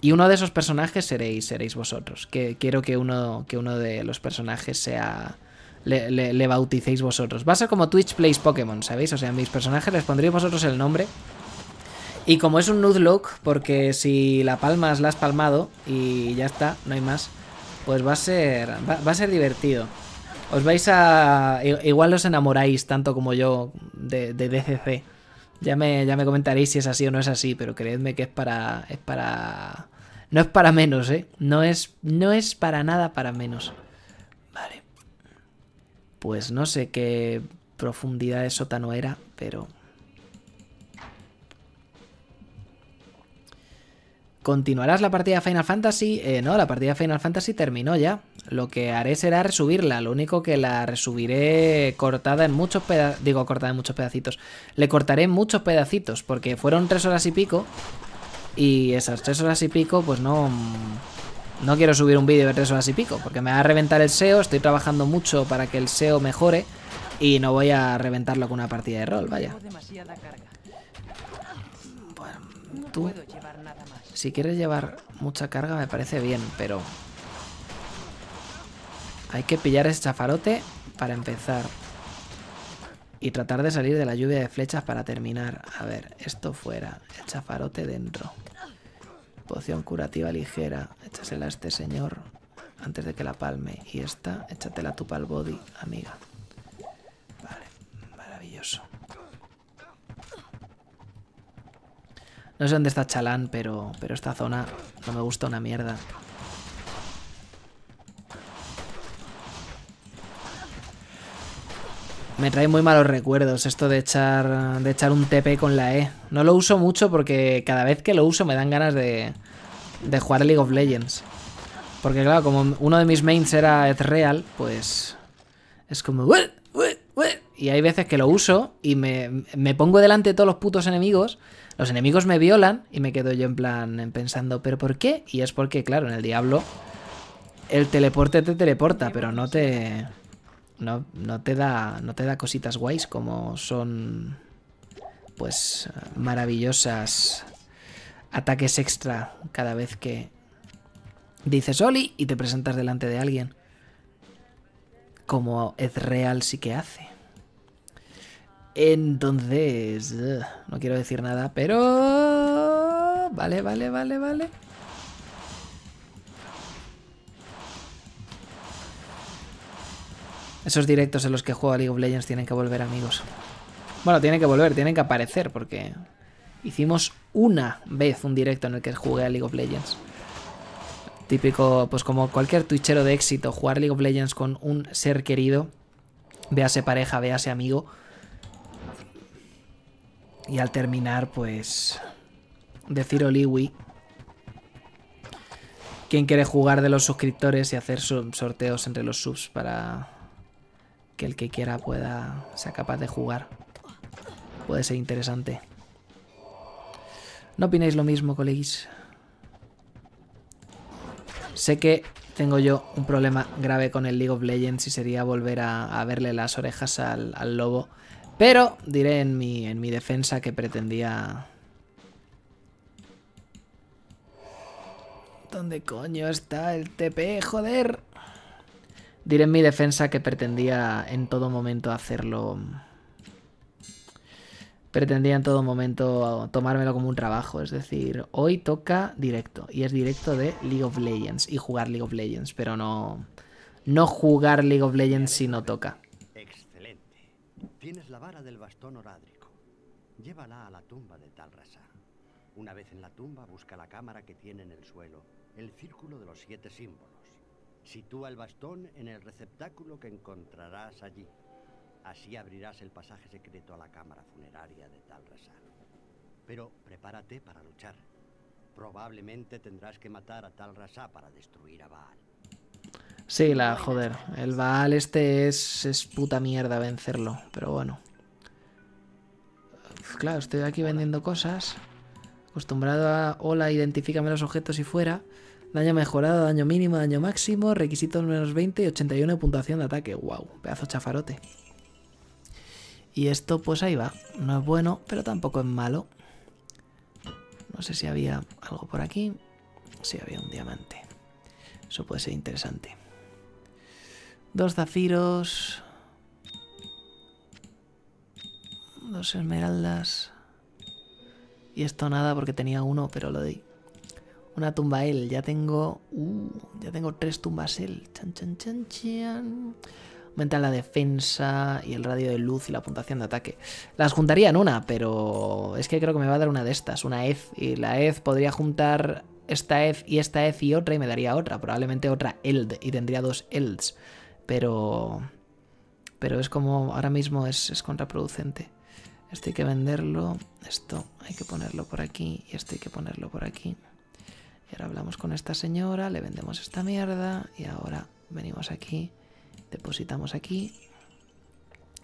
Y uno de esos personajes seréis, seréis vosotros. Que quiero que uno, que uno de los personajes sea... Le, bauticéis vosotros. Va a ser como Twitch Plays Pokémon, ¿sabéis? O sea, mis personajes les pondréis vosotros el nombre y como es un nude porque si la palmas la has palmado y ya está, no hay más, pues va a ser, va, a ser divertido. Os vais a... Igual os enamoráis tanto como yo de, de DCC. Ya me, ya me, comentaréis si es así o no es así, pero creedme que es para... Es para... No es para menos, ¿eh? No es, no es para nada para menos. Vale. Pues no sé qué profundidad de sótano era, pero... Continuarás la partida de Final Fantasy. Eh, no, la partida de Final Fantasy terminó ya. Lo que haré será resubirla. Lo único que la resubiré cortada en muchos pedacitos. Digo, cortada en muchos pedacitos. Le cortaré en muchos pedacitos. Porque fueron tres horas y pico. Y esas tres horas y pico, pues no. No quiero subir un vídeo de tres horas y pico. Porque me va a reventar el SEO. Estoy trabajando mucho para que el SEO mejore. Y no voy a reventarlo con una partida de rol, vaya. tú... Si quieres llevar mucha carga me parece bien, pero... Hay que pillar ese chafarote para empezar. Y tratar de salir de la lluvia de flechas para terminar. A ver, esto fuera. El chafarote dentro. Poción curativa ligera. Échasela a este señor antes de que la palme. Y esta, échatela tú para el body, amiga. No sé dónde está Chalán, pero, pero esta zona no me gusta una mierda. Me trae muy malos recuerdos esto de echar, de echar un TP con la E. No lo uso mucho porque cada vez que lo uso me dan ganas de, de jugar League of Legends. Porque claro, como uno de mis mains era Ezreal, pues es como... Y hay veces que lo uso y me, pongo delante de todos los putos enemigos. Los enemigos me violan y me quedo yo en plan pensando, ¿pero por qué? Y es porque, claro, en el Diablo el teleporte te teleporta, pero no te... No, no te da no te da cositas guays como son pues maravillosas ataques extra cada vez que dices Oli y te presentas delante de alguien como real sí que hace entonces, no quiero decir nada, pero... Vale, vale, vale, vale. Esos directos en los que juego a League of Legends tienen que volver, amigos. Bueno, tienen que volver, tienen que aparecer, porque hicimos una vez un directo en el que jugué a League of Legends. Típico, pues como cualquier twitchero de éxito, jugar League of Legends con un ser querido, véase pareja, véase amigo y al terminar, pues... Decir Oliwi. ¿Quién quiere jugar de los suscriptores y hacer sorteos entre los subs para que el que quiera pueda sea capaz de jugar? Puede ser interesante. ¿No opináis lo mismo, coleguis? Sé que tengo yo un problema grave con el League of Legends y sería volver a, verle las orejas al lobo pero diré en mi, en mi defensa que pretendía... ¿Dónde coño está el TP, joder? Diré en mi defensa que pretendía en todo momento hacerlo... Pretendía en todo momento tomármelo como un trabajo. Es decir, hoy toca directo. Y es directo de League of Legends. Y jugar League of Legends. Pero no... No jugar League of Legends si no toca. Tienes la vara del bastón orádrico. Llévala a la tumba de tal Una vez en la tumba, busca la cámara que tiene en el suelo, el círculo de los siete símbolos. Sitúa el bastón en el receptáculo que encontrarás allí. Así abrirás el pasaje secreto a la cámara funeraria de tal Pero prepárate para luchar. Probablemente tendrás que matar a tal para destruir a Baal. Sí, la joder. El Baal este es, es puta mierda vencerlo, pero bueno. Claro, estoy aquí vendiendo cosas. Acostumbrado a... Hola, identifícame los objetos y fuera. Daño mejorado, daño mínimo, daño máximo, requisitos menos 20 y 81 de puntuación de ataque. ¡Wow! Pedazo chafarote. Y esto, pues ahí va. No es bueno, pero tampoco es malo. No sé si había algo por aquí. si había un diamante. Eso puede ser interesante. Dos zafiros. Dos esmeraldas. Y esto nada porque tenía uno, pero lo di. Una tumba él. Ya tengo... Uh, ya tengo tres tumbas él. Chan, chan, chan, chan. Aumenta la defensa y el radio de luz y la puntuación de ataque. Las juntaría en una, pero es que creo que me va a dar una de estas, una EZ. Y la EZ podría juntar esta EZ y esta EZ y otra y me daría otra. Probablemente otra ELD y tendría dos ELDs. Pero. Pero es como. Ahora mismo es, es contraproducente. Esto hay que venderlo. Esto hay que ponerlo por aquí. Y esto hay que ponerlo por aquí. Y ahora hablamos con esta señora. Le vendemos esta mierda. Y ahora venimos aquí. Depositamos aquí.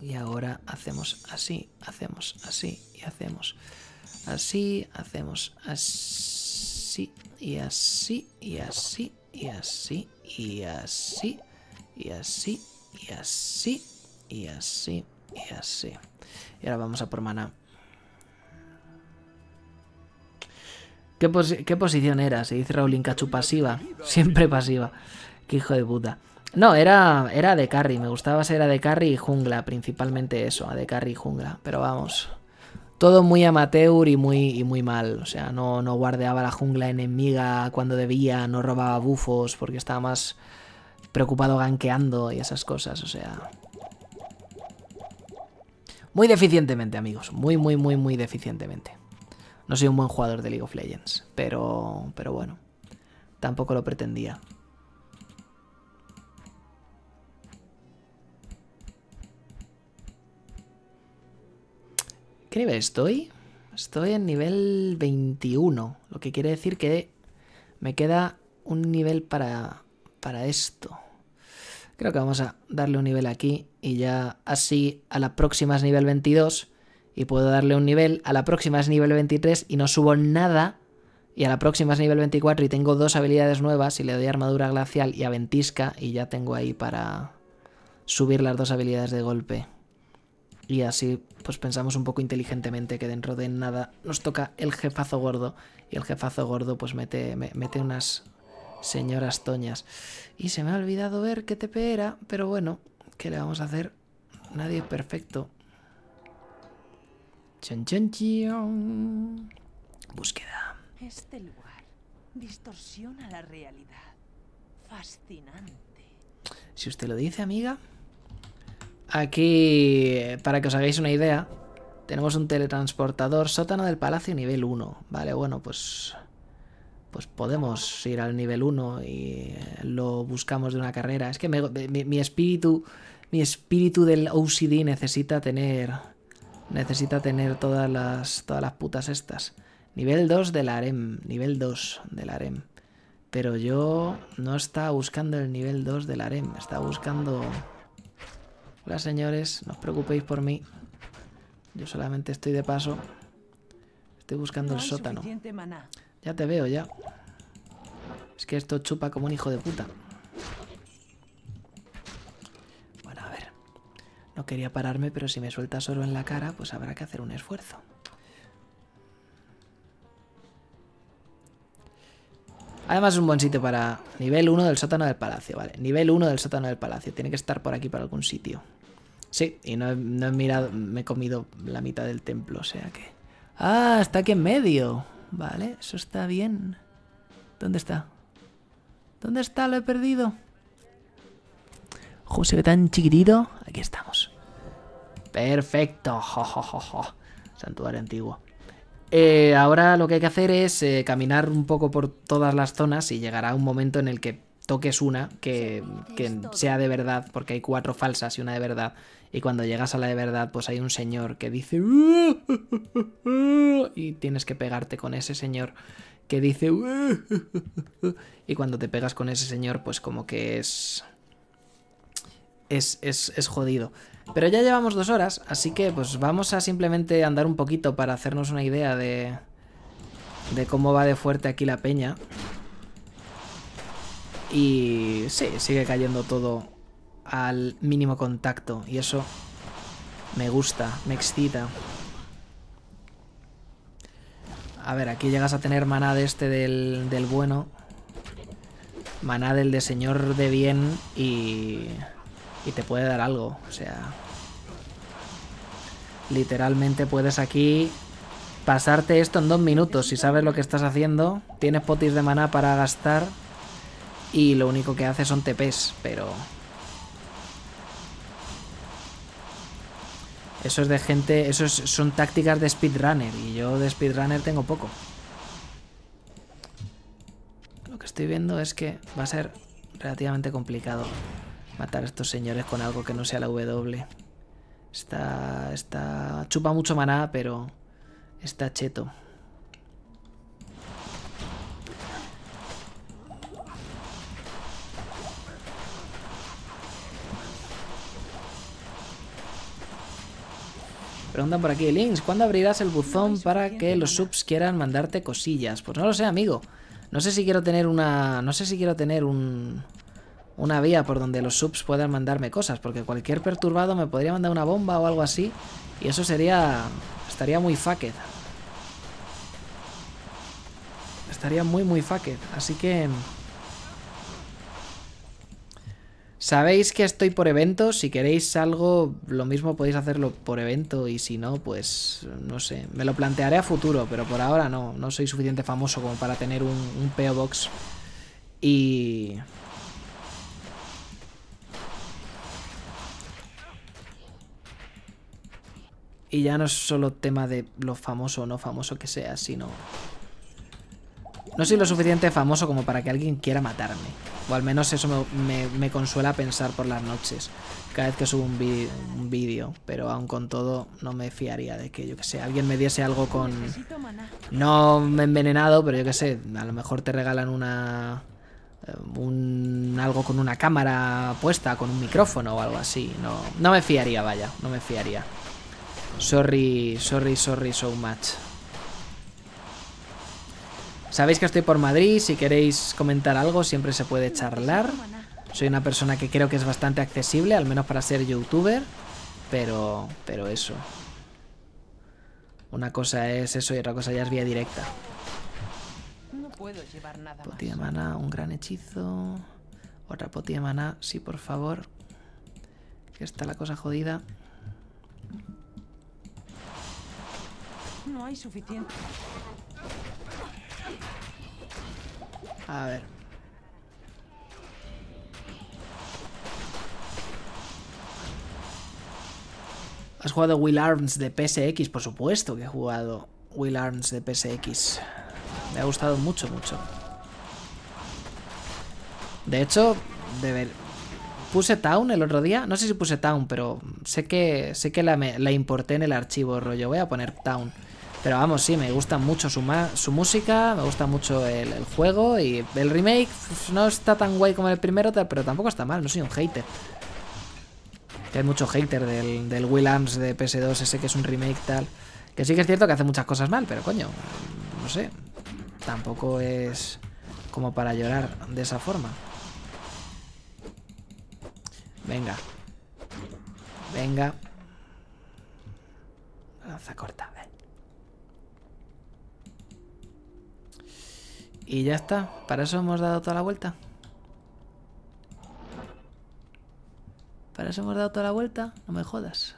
Y ahora hacemos así, hacemos así y hacemos así, hacemos así y así y así y así y así y así, y así, y así, y así. Y ahora vamos a por maná. ¿Qué, posición era? Se dice Raulín Cachu pasiva. (laughs) Siempre pasiva. Qué hijo de puta. No, era, era de carry. Me gustaba ser de carry y jungla. Principalmente eso, a de carry y jungla. Pero vamos. Todo muy amateur y muy, muy mal. O sea, no, no guardeaba la jungla enemiga cuando debía. No robaba bufos porque estaba más preocupado ganqueando y esas cosas, o sea... Muy deficientemente, amigos. Muy, muy, muy, muy deficientemente. No soy un buen jugador de League of Legends, pero, pero bueno. Tampoco lo pretendía. ¿Qué nivel estoy? Estoy en nivel 21, lo que quiere decir que me queda un nivel para, para esto. Creo que vamos a darle un nivel aquí y ya así a la próxima es nivel 22 y puedo darle un nivel, a la próxima es nivel 23 y no subo nada y a la próxima es nivel 24 y tengo dos habilidades nuevas y le doy armadura glacial y aventisca y ya tengo ahí para subir las dos habilidades de golpe. Y así pues pensamos un poco inteligentemente que dentro de nada nos toca el jefazo gordo y el jefazo gordo pues mete, mete unas señoras Toñas. Y se me ha olvidado ver qué TP era, pero bueno, ¿qué le vamos a hacer? Nadie es perfecto. Chon, Búsqueda. Este lugar distorsiona la realidad. Fascinante. Si usted lo dice, amiga. Aquí, para que os hagáis una idea, tenemos un teletransportador sótano del palacio nivel 1. Vale, bueno, pues pues podemos ir al nivel 1 y eh, lo buscamos de una carrera. Es que mi, espíritu, mi espíritu del OCD necesita tener, necesita tener todas las, todas las putas estas. Nivel 2 del harem, nivel 2 del harem. Pero yo no estaba buscando el nivel 2 del harem, estaba buscando... Hola señores, no os preocupéis por mí. Yo solamente estoy de paso. Estoy buscando el sótano. Ya te veo, ya. Es que esto chupa como un hijo de puta. Bueno, a ver. No quería pararme, pero si me suelta solo en la cara, pues habrá que hacer un esfuerzo. Además es un buen sitio para... Nivel 1 del sótano del palacio, vale. Nivel 1 del sótano del palacio. Tiene que estar por aquí, para algún sitio. Sí, y no he, no mirado... Me he comido la mitad del templo, o sea que... ¡Ah! Está aquí en medio. Vale, eso está bien. ¿Dónde está? ¿Dónde está? Lo he perdido. José se tan chiquitito. Aquí estamos. Perfecto. (laughs) Santuario antiguo. Eh, ahora lo que hay que hacer es eh, caminar un poco por todas las zonas y llegará un momento en el que toques una que, que sea de verdad, porque hay cuatro falsas y una de verdad. Y cuando llegas a la de verdad, pues hay un señor que dice... Uh, y tienes que pegarte con ese señor que dice... Uh, y cuando te pegas con ese señor, pues como que es... Es, jodido. Pero ya llevamos dos horas, así que pues vamos a simplemente andar un poquito para hacernos una idea de... De cómo va de fuerte aquí la peña. Y sí, sigue cayendo todo al mínimo contacto. Y eso me gusta, me excita. A ver, aquí llegas a tener maná de este del, del bueno. Maná del de señor de bien y, y te puede dar algo. O sea, literalmente puedes aquí pasarte esto en dos minutos. Si sabes lo que estás haciendo, tienes potis de maná para gastar y lo único que hace son TPs, pero Eso es de gente... Eso son tácticas de speedrunner. Y yo de speedrunner tengo poco. Lo que estoy viendo es que va a ser relativamente complicado matar a estos señores con algo que no sea la W. Está... Está... Chupa mucho maná, pero... Está cheto. Preguntan por aquí, Links, ¿cuándo abrirás el buzón para que los subs quieran mandarte cosillas? Pues no lo sé, amigo. No sé si quiero tener una... No sé si quiero tener un... Una vía por donde los subs puedan mandarme cosas, porque cualquier perturbado me podría mandar una bomba o algo así, y eso sería... Estaría muy fucked. Estaría muy, muy fucked. Así que... Sabéis que estoy por eventos, si queréis algo, lo mismo podéis hacerlo por evento y si no, pues no sé. Me lo plantearé a futuro, pero por ahora no, no soy suficiente famoso como para tener un, un PO Box. Y... Y ya no es solo tema de lo famoso o no famoso que sea, sino no soy lo suficiente famoso como para que alguien quiera matarme. O al menos eso me, consuela pensar por las noches. Cada vez que subo un vídeo. Pero aún con todo no me fiaría de que, yo que sé, alguien me diese algo con... No me envenenado, pero yo que sé. A lo mejor te regalan una... Eh, un, algo con una cámara puesta, con un micrófono o algo así. No, no me fiaría, vaya. No me fiaría. Sorry, sorry, sorry so much. Sabéis que estoy por Madrid, si queréis comentar algo siempre se puede charlar. Soy una persona que creo que es bastante accesible, al menos para ser youtuber, pero, pero eso. Una cosa es eso y otra cosa ya es vía directa. No puedo llevar nada maná, un gran hechizo. Otra de maná, sí, por favor. Que está la cosa jodida. No hay suficiente. A ver. ¿Has jugado Will Arms de PSX? Por supuesto que he jugado Will Arms de PSX. Me ha gustado mucho, mucho. De hecho, de ver... Puse Town el otro día. No sé si puse Town, pero sé que, sé que la, la importé en el archivo, rollo. Voy a poner Town. Pero vamos, sí, me gusta mucho su, música, me gusta mucho el, juego y el remake no está tan guay como el primero, pero tampoco está mal, no soy un hater. hay mucho hater del, del Williams de PS2 ese que es un remake tal. Que sí que es cierto que hace muchas cosas mal, pero coño, no sé. Tampoco es como para llorar de esa forma. Venga. Venga. Lanza corta, Y ya está, para eso hemos dado toda la vuelta. Para eso hemos dado toda la vuelta, no me jodas.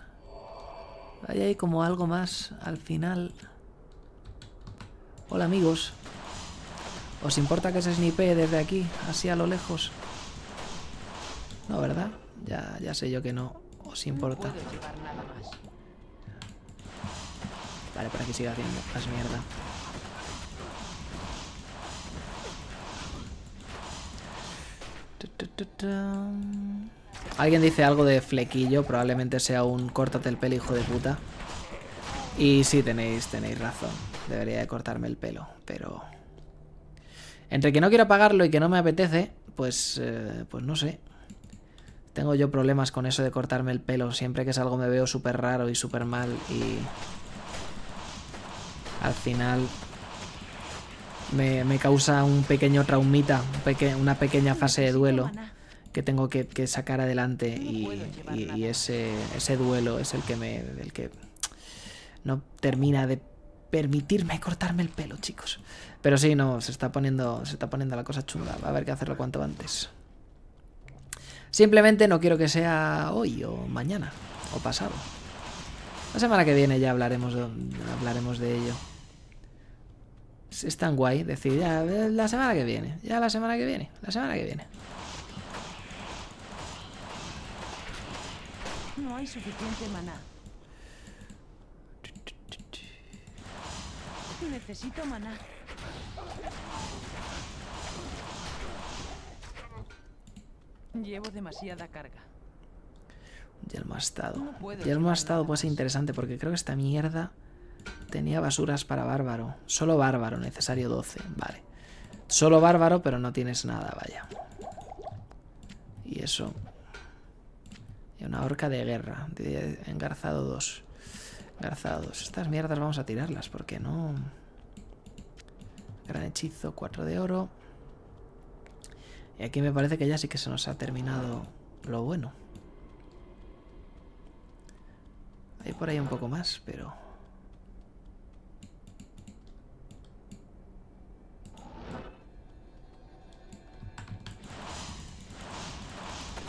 Ahí hay como algo más al final. Hola amigos. ¿Os importa que se snipee desde aquí, así a lo lejos? No, ¿verdad? Ya, ya sé yo que no os importa. Vale, para que siga haciendo las mierda. Alguien dice algo de flequillo, probablemente sea un córtate el pelo, hijo de puta. Y sí, tenéis, tenéis razón. Debería de cortarme el pelo, pero... Entre que no quiero pagarlo y que no me apetece, pues, eh, pues no sé. Tengo yo problemas con eso de cortarme el pelo. Siempre que es algo me veo súper raro y súper mal y... Al final me, causa un pequeño traumita, una pequeña fase de duelo que tengo que, sacar adelante y, ese, duelo es el que me que no termina de permitirme cortarme el pelo, chicos. Pero sí, no, se está poniendo se está poniendo la cosa chunga, va a haber que hacerlo cuanto antes. Simplemente no quiero que sea hoy o mañana o pasado. La semana que viene ya hablaremos hablaremos de ello es tan guay decir, ya, eh, la semana que viene, ya la semana que viene, la semana que viene. No hay suficiente maná. Necesito maná. Llevo demasiada carga. Yelmo ha estado. No el ha estado, ser pues, interesante, porque creo que esta mierda Tenía basuras para bárbaro. Solo bárbaro, necesario 12. Vale. Solo bárbaro, pero no tienes nada, vaya. Y eso. Y una horca de guerra. engarzado 2. Engarzado 2. Estas mierdas vamos a tirarlas, porque no... Gran hechizo, 4 de oro. Y aquí me parece que ya sí que se nos ha terminado lo bueno. Hay por ahí un poco más, pero...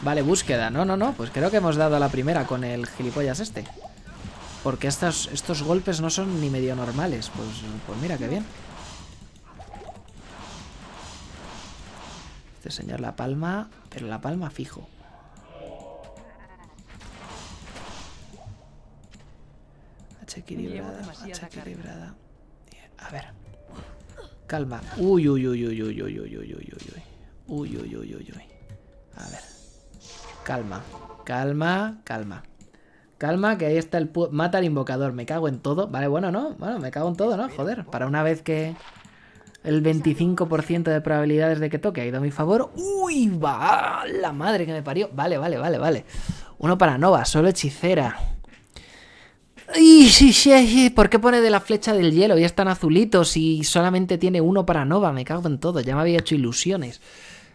Vale, búsqueda. No, no, no. Pues creo que hemos dado a la primera con el gilipollas este. Porque estos, estos golpes no son ni medio normales. Pues, pues mira, qué bien. Este señor la palma... Pero la palma fijo. H equilibrada, H equilibrada. a ver. Calma. Uy, uy, uy, uy, uy, uy, uy, uy, uy, uy. Uy, uy, uy, uy, uy. A ver. Calma, calma, calma. Calma, que ahí está el... Mata al invocador, me cago en todo. Vale, bueno, ¿no? Bueno, me cago en todo, ¿no? Joder, para una vez que... El 25% de probabilidades de que toque ha ido a mi favor. ¡Uy, va! La madre que me parió. Vale, vale, vale, vale. Uno para Nova, solo hechicera. ¡Y, sí, sí, ¿Por qué pone de la flecha del hielo y están azulitos y solamente tiene uno para Nova? Me cago en todo. Ya me había hecho ilusiones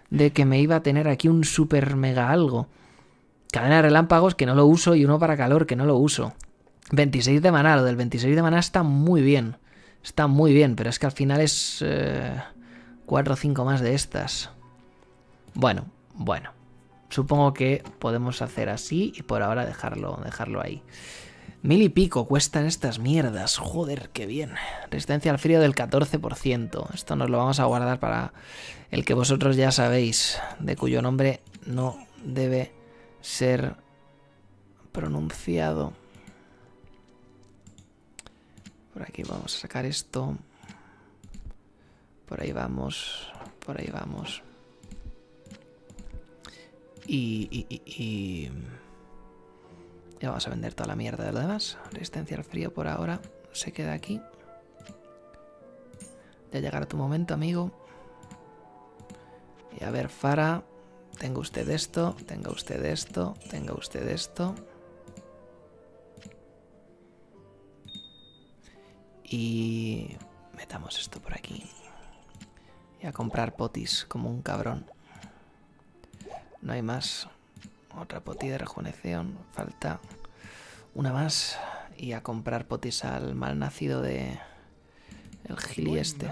de que me iba a tener aquí un super mega algo. Cadena de relámpagos que no lo uso y uno para calor que no lo uso. 26 de maná, lo del 26 de maná está muy bien. Está muy bien, pero es que al final es... Eh, cuatro 4 o 5 más de estas. Bueno, bueno. Supongo que podemos hacer así y por ahora dejarlo, dejarlo ahí. Mil y pico cuestan estas mierdas. Joder, qué bien. Resistencia al frío del 14%. Esto nos lo vamos a guardar para el que vosotros ya sabéis, de cuyo nombre no debe ser pronunciado. Por aquí vamos a sacar esto. Por ahí vamos, por ahí vamos. Y, Ya vamos a vender toda la mierda de lo demás. Resistencia al frío por ahora se queda aquí. Ya llegará tu momento, amigo. Y a ver, Fara, Tenga usted esto, tenga usted esto, tenga usted esto. Y metamos esto por aquí. Y a comprar potis como un cabrón. No hay más. Otra poti de rejuveneción. Falta una más. Y a comprar potis al mal nacido de... El gili este.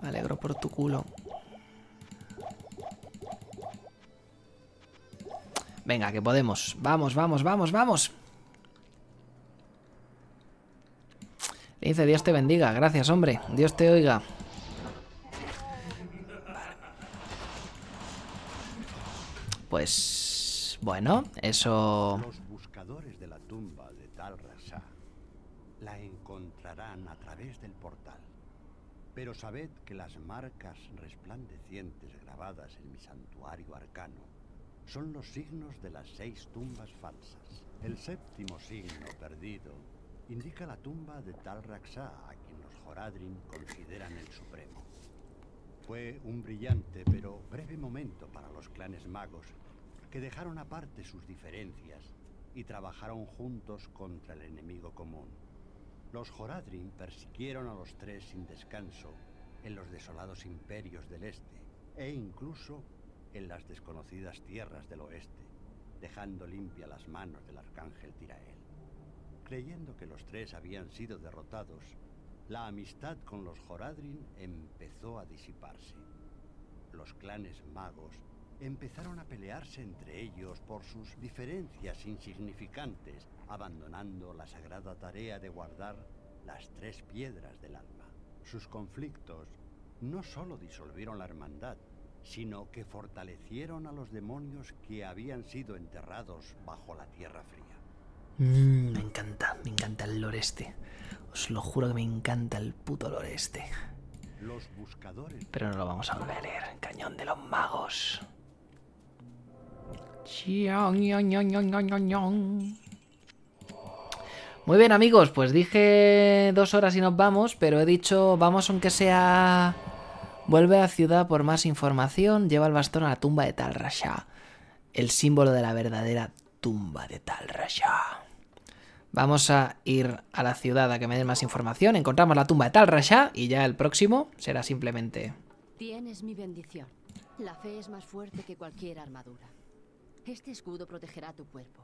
alegro por tu culo. Venga, que podemos. Vamos, vamos, vamos, vamos. dice, Dios te bendiga. Gracias, hombre. Dios te oiga. Pues... Bueno, eso... Los buscadores de la tumba de Tal Rasha la encontrarán a través del portal. Pero sabed que las marcas resplandecientes grabadas en mi santuario arcano son los signos de las seis tumbas falsas. El séptimo signo perdido indica la tumba de Tal raxa a quien los Joradrim consideran el supremo. Fue un brillante pero breve momento para los clanes magos, que dejaron aparte sus diferencias y trabajaron juntos contra el enemigo común. Los Joradrim persiguieron a los tres sin descanso en los desolados imperios del este e incluso en las desconocidas tierras del oeste, dejando limpia las manos del arcángel Tirael. Creyendo que los tres habían sido derrotados, la amistad con los Joradrin empezó a disiparse. Los clanes magos empezaron a pelearse entre ellos por sus diferencias insignificantes, abandonando la sagrada tarea de guardar las tres piedras del alma. Sus conflictos no solo disolvieron la hermandad, sino que fortalecieron a los demonios que habían sido enterrados bajo la tierra fría. Mm, me encanta, me encanta el lore este. Os lo juro que me encanta el puto lore este. Los buscadores. Pero no lo vamos a ver, Cañón de los magos. Muy bien amigos, pues dije dos horas y nos vamos, pero he dicho vamos aunque sea Vuelve a ciudad por más información, lleva el bastón a la tumba de Tal Rasha, el símbolo de la verdadera tumba de Tal Rasha. Vamos a ir a la ciudad a que me den más información, encontramos la tumba de Tal Rasha y ya el próximo será simplemente... Tienes mi bendición. La fe es más fuerte que cualquier armadura. Este escudo protegerá tu cuerpo,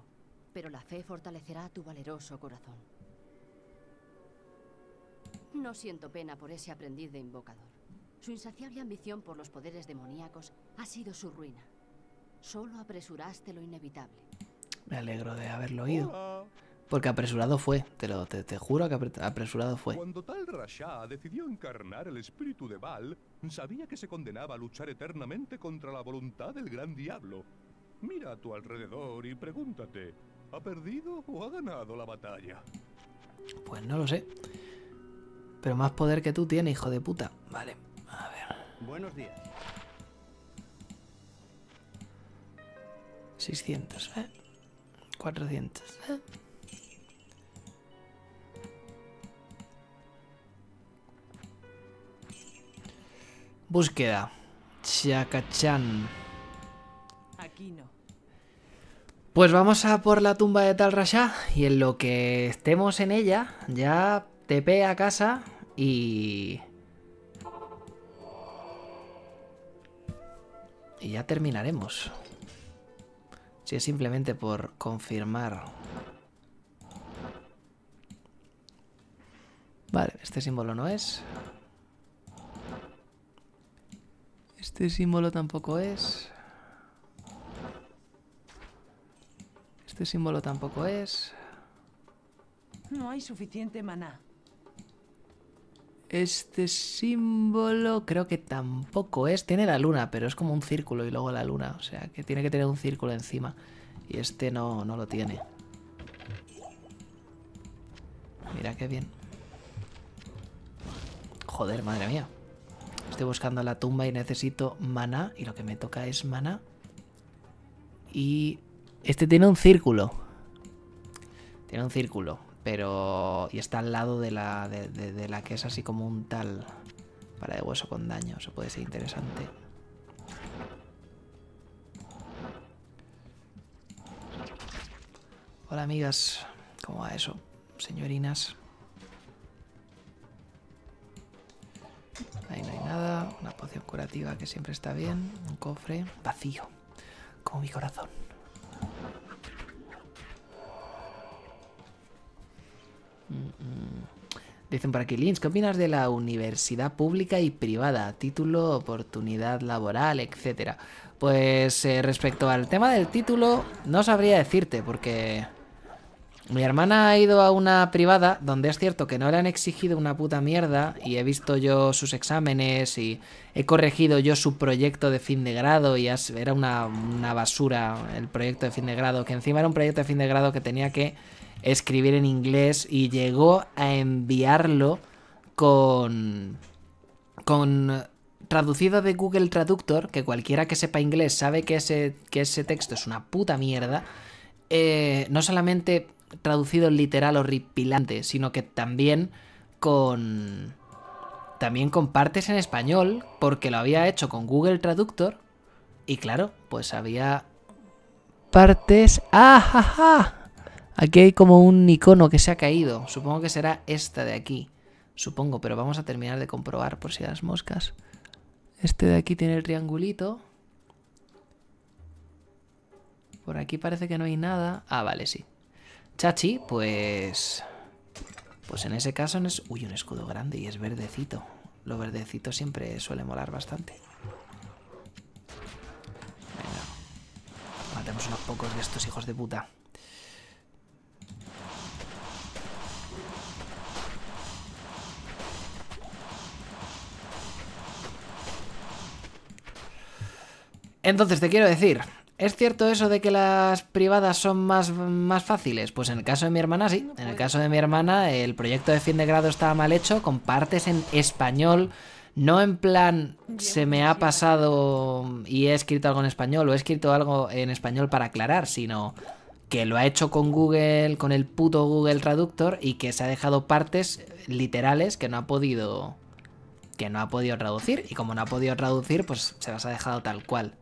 pero la fe fortalecerá tu valeroso corazón. No siento pena por ese aprendiz de invocador. Su insaciable ambición por los poderes demoníacos ha sido su ruina. Solo apresuraste lo inevitable. Me alegro de haberlo oído. Porque apresurado fue, te lo te, juro que apresurado fue. Cuando tal Rasha decidió encarnar el espíritu de Val sabía que se condenaba a luchar eternamente contra la voluntad del gran diablo. Mira a tu alrededor y pregúntate, ¿ha perdido o ha ganado la batalla? Pues no lo sé. Pero más poder que tú tiene, hijo de puta. Vale. A Buenos días. 600, ¿eh? 400, ¿eh? Búsqueda. Chacachán. Aquí no. Pues vamos a por la tumba de Tal Rasha y en lo que estemos en ella, ya te a casa y Y ya terminaremos. Si es simplemente por confirmar. Vale, este símbolo no es. Este símbolo tampoco es. Este símbolo tampoco es. No hay suficiente maná. Este símbolo creo que tampoco es. Tiene la luna, pero es como un círculo y luego la luna. O sea, que tiene que tener un círculo encima. Y este no, no lo tiene. Mira qué bien. Joder, madre mía. Estoy buscando la tumba y necesito mana Y lo que me toca es mana Y... Este tiene un círculo. Tiene un círculo. Pero... Y está al lado de la, de, la que es así como un tal. Para de hueso con daño. Eso puede ser interesante. Hola amigas. ¿Cómo va eso? Señorinas. Ahí no hay nada. Una poción curativa que siempre está bien. Un cofre vacío. Como mi corazón. Mm, mm. Dicen por aquí, Lynch, ¿qué opinas de la universidad pública y privada? Título, oportunidad laboral, etcétera. Pues eh, respecto al tema del título, no sabría decirte, porque mi hermana ha ido a una privada donde es cierto que no le han exigido una puta mierda y he visto yo sus exámenes y he corregido yo su proyecto de fin de grado y era una basura el proyecto de fin de grado, que encima era un proyecto de fin de grado que tenía que escribir en inglés y llegó a enviarlo con... con traducido de Google Traductor, que cualquiera que sepa inglés sabe que ese, que ese texto es una puta mierda, eh, no solamente traducido literal horripilante, sino que también con... También con partes en español, porque lo había hecho con Google Traductor. Y claro, pues había partes... ¡Ah, Aquí hay como un icono que se ha caído. Supongo que será esta de aquí. Supongo, pero vamos a terminar de comprobar por si las moscas. Este de aquí tiene el triangulito. Por aquí parece que no hay nada. Ah, vale, sí. Chachi, pues... Pues en ese caso no es... Uy, un escudo grande y es verdecito. Lo verdecito siempre suele molar bastante. Venga. Matemos unos pocos de estos hijos de puta. Entonces, te quiero decir, ¿es cierto eso de que las privadas son más, fáciles? Pues en el caso de mi hermana, sí. En el caso de mi hermana, el proyecto de fin de grado estaba mal hecho, con partes en español. No en plan se me ha pasado y he escrito algo en español o he escrito algo en español para aclarar, sino que lo ha hecho con Google, con el puto Google Traductor y que se ha dejado partes literales que no ha podido que no ha podido traducir y como no ha podido traducir, pues se las ha dejado tal cual.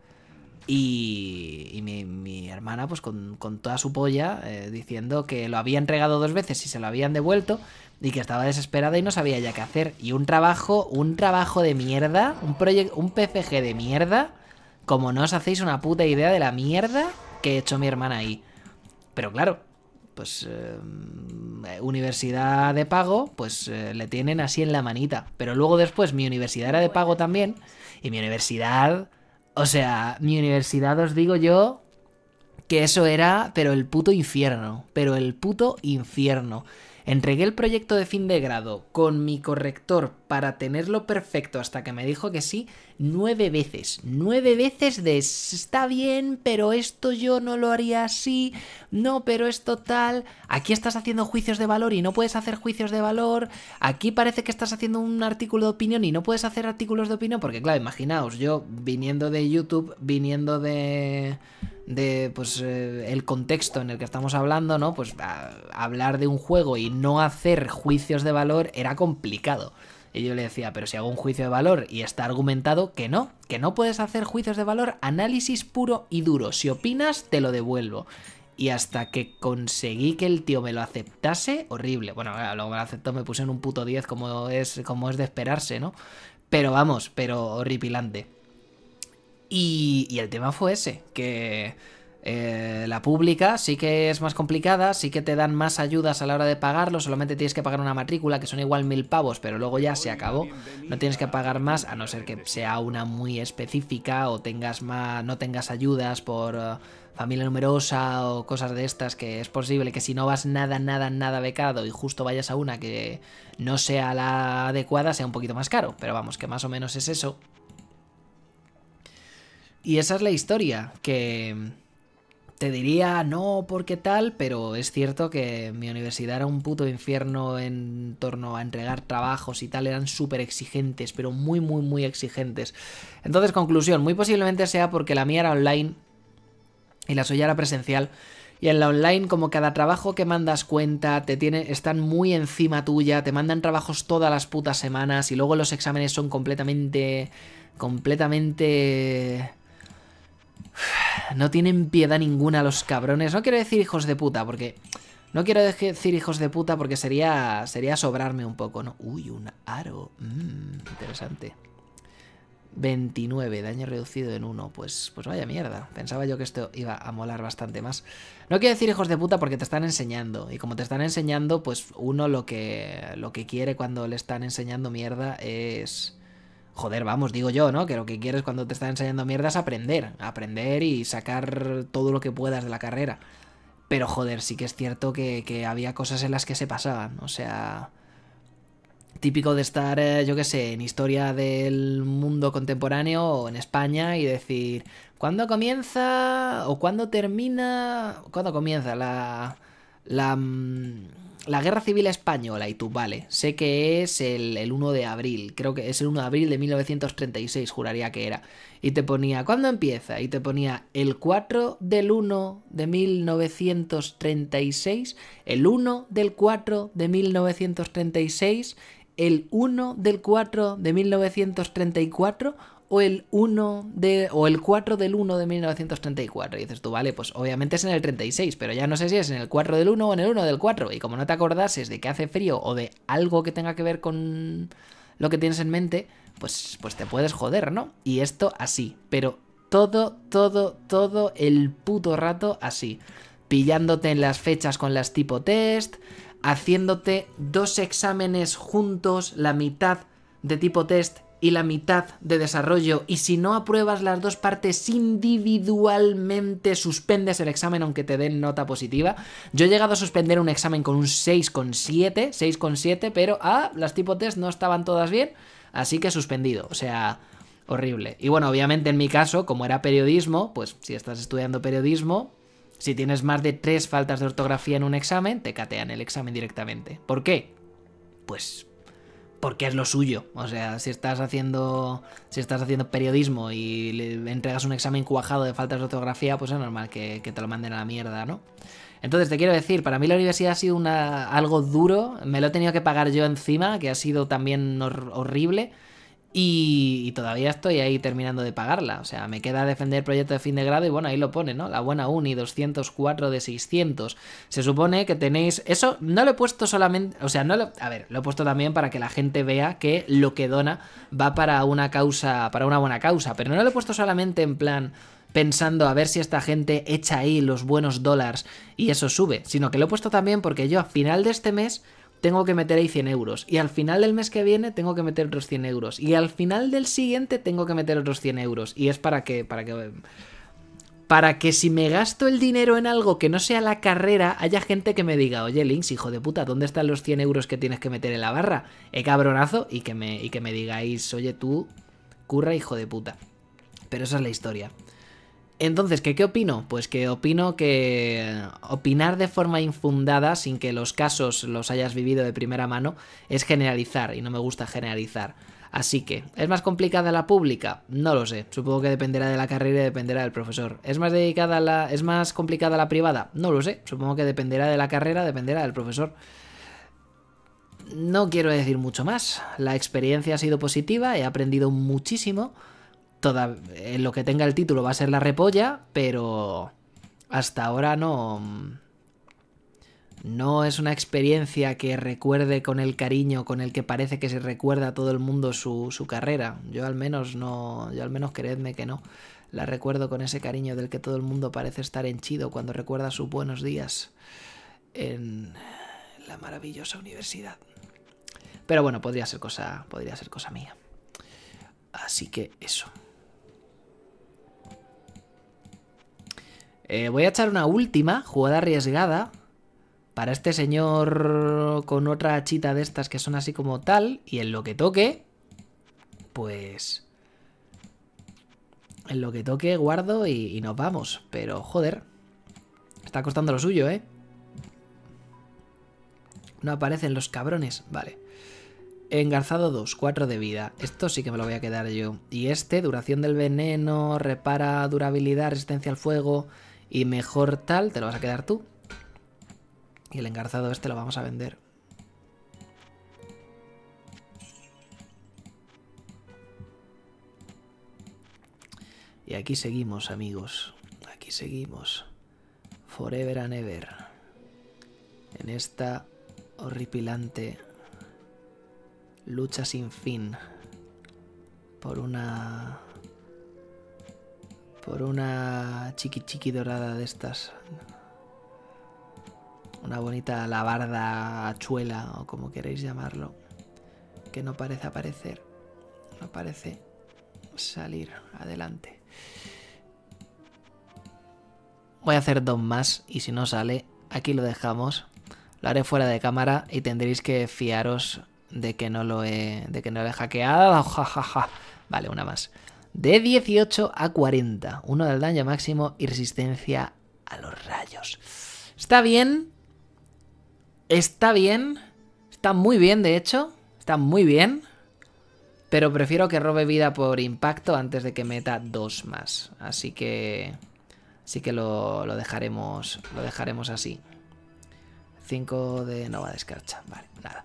Y, mi, hermana, pues con, toda su polla, eh, diciendo que lo había entregado dos veces y se lo habían devuelto y que estaba desesperada y no sabía ya qué hacer. Y un trabajo, un trabajo de mierda, un, un PCG de mierda, como no os hacéis una puta idea de la mierda que he hecho mi hermana ahí. Pero claro, pues eh, universidad de pago, pues eh, le tienen así en la manita. Pero luego después mi universidad era de pago también y mi universidad o sea, mi universidad os digo yo que eso era, pero el puto infierno, pero el puto infierno. Entregué el proyecto de fin de grado con mi corrector para tenerlo perfecto hasta que me dijo que sí nueve veces. Nueve veces de está bien, pero esto yo no lo haría así, no, pero es total, Aquí estás haciendo juicios de valor y no puedes hacer juicios de valor. Aquí parece que estás haciendo un artículo de opinión y no puedes hacer artículos de opinión porque, claro, imaginaos, yo viniendo de YouTube, viniendo de de pues eh, el contexto en el que estamos hablando, ¿no? Pues hablar de un juego y no hacer juicios de valor era complicado. Y yo le decía, pero si hago un juicio de valor y está argumentado que no, que no puedes hacer juicios de valor, análisis puro y duro. Si opinas, te lo devuelvo. Y hasta que conseguí que el tío me lo aceptase, horrible. Bueno, luego me lo aceptó, me puse en un puto 10 como es, como es de esperarse, ¿no? Pero vamos, pero horripilante. y el tema fue ese, que eh, la pública sí que es más complicada, sí que te dan más ayudas a la hora de pagarlo, solamente tienes que pagar una matrícula, que son igual mil pavos, pero luego ya se acabó, no tienes que pagar más, a no ser que sea una muy específica o tengas más, no tengas ayudas por eh, familia numerosa o cosas de estas, que es posible que si no vas nada, nada, nada becado y justo vayas a una que no sea la adecuada, sea un poquito más caro, pero vamos, que más o menos es eso. Y esa es la historia, que te diría no porque tal, pero es cierto que mi universidad era un puto infierno en torno a entregar trabajos y tal, eran súper exigentes, pero muy, muy, muy exigentes. Entonces, conclusión, muy posiblemente sea porque la mía era online y la suya era presencial. Y en la online, como cada trabajo que mandas cuenta, te tiene, están muy encima tuya, te mandan trabajos todas las putas semanas y luego los exámenes son completamente. completamente (sighs) No tienen piedad ninguna los cabrones. No quiero decir hijos de puta, porque... No quiero decir hijos de puta porque sería, sería sobrarme un poco, ¿no? Uy, un aro. Mm, interesante. 29, daño reducido en uno. Pues, pues vaya mierda. Pensaba yo que esto iba a molar bastante más. No quiero decir hijos de puta porque te están enseñando. Y como te están enseñando, pues uno lo que, lo que quiere cuando le están enseñando mierda es Joder, vamos, digo yo, ¿no? Que lo que quieres cuando te están enseñando mierda es aprender. Aprender y sacar todo lo que puedas de la carrera. Pero joder, sí que es cierto que, había cosas en las que se pasaban. O sea típico de estar, eh, yo qué sé, en historia del mundo contemporáneo o en España y decir, ¿cuándo comienza o cuándo termina? ¿Cuándo comienza la... la... Mm, la Guerra Civil Española, y tú, vale, sé que es el, 1 de abril, creo que es el 1 de abril de 1936, juraría que era. Y te ponía, ¿cuándo empieza? Y te ponía el 4 del 1 de 1936, el 1 del 4 de 1936, el 1 del 4 de 1934 o el 1 de, o el 4 del 1 de 1934. Y dices tú, vale, pues obviamente es en el 36, pero ya no sé si es en el 4 del 1 o en el 1 del 4. Y como no te acordases de que hace frío o de algo que tenga que ver con lo que tienes en mente, pues, pues te puedes joder, ¿no? Y esto así, pero todo, todo, todo el puto rato así. Pillándote en las fechas con las tipo test, haciéndote dos exámenes juntos, la mitad de tipo test y la mitad de desarrollo y si no apruebas las dos partes individualmente suspendes el examen aunque te den nota positiva. Yo he llegado a suspender un examen con un 6,7, 6,7, pero ah, las tipo no estaban todas bien, así que suspendido, o sea, horrible. Y bueno, obviamente en mi caso, como era periodismo, pues si estás estudiando periodismo, si tienes más de tres faltas de ortografía en un examen, te catean el examen directamente. ¿Por qué? Pues porque es lo suyo. O sea, si estás haciendo, si estás haciendo periodismo y le entregas un examen cuajado de faltas de ortografía, pues es normal que, te lo manden a la mierda, ¿no? Entonces te quiero decir, para mí la universidad ha sido una, algo duro, me lo he tenido que pagar yo encima, que ha sido también horrible. Y, todavía estoy ahí terminando de pagarla. O sea, me queda defender proyecto de fin de grado y bueno, ahí lo pone, ¿no? La buena uni, 204 de 600. Se supone que tenéis... Eso no lo he puesto solamente... O sea, no lo... A ver, lo he puesto también para que la gente vea que lo que dona va para una causa, para una buena causa. Pero no lo he puesto solamente en plan pensando a ver si esta gente echa ahí los buenos dólares y eso sube, sino que lo he puesto también porque yo a final de este mes tengo que meter ahí 100 euros. Y al final del mes que viene tengo que meter otros 100 euros. Y al final del siguiente tengo que meter otros 100 euros. Y es para que, para que, para que si me gasto el dinero en algo que no sea la carrera, haya gente que me diga, oye Links, hijo de puta, ¿dónde están los 100 euros que tienes que meter en la barra? Eh, cabronazo, y que me, y que me digáis, oye tú, curra, hijo de puta. Pero esa es la historia. Entonces, ¿qué, opino? Pues que opino que opinar de forma infundada, sin que los casos los hayas vivido de primera mano, es generalizar, y no me gusta generalizar. Así que, ¿es más complicada la pública? No lo sé, supongo que dependerá de la carrera y dependerá del profesor. ¿Es más dedicada la... es más complicada la privada? No lo sé, supongo que dependerá de la carrera, dependerá del profesor. No quiero decir mucho más. La experiencia ha sido positiva, he aprendido muchísimo toda, eh, lo que tenga el título va a ser la repolla, pero hasta ahora no... No es una experiencia que recuerde con el cariño con el que parece que se recuerda a todo el mundo su, carrera. Yo al menos no, yo al menos creedme que no. La recuerdo con ese cariño del que todo el mundo parece estar henchido cuando recuerda sus buenos días en la maravillosa universidad. Pero bueno, podría ser cosa, podría ser cosa mía. Así que eso. Eh, voy a echar una última jugada arriesgada para este señor con otra chita de estas que son así como tal. Y en lo que toque, pues... En lo que toque guardo y, y nos vamos. Pero, joder. Está costando lo suyo, ¿eh? No aparecen los cabrones. Vale. Engarzado 2, 4 de vida. Esto sí que me lo voy a quedar yo. Y este, duración del veneno, repara durabilidad, resistencia al fuego, y mejor tal, te lo vas a quedar tú. Y el engarzado este lo vamos a vender. Y aquí seguimos, amigos. Aquí seguimos. Forever and ever. En esta horripilante lucha sin fin por una por una chiqui chiqui dorada de estas. Una bonita labarda chuela o como queréis llamarlo. Que no parece aparecer. No parece salir adelante. Voy a hacer dos más y si no sale, aquí lo dejamos. Lo haré fuera de cámara y tendréis que fiaros de que no lo he, de que no lo he hackeado. (laughs) Ja, Vale, una más de 18 a 40. Uno del daño máximo y resistencia a los rayos. Está bien. Está bien. Está muy bien, de hecho. Está muy bien. Pero prefiero que robe vida por impacto antes de que meta dos más. Así que... Así que lo, dejaremos lo dejaremos así. 5 de Nova de Vale, nada.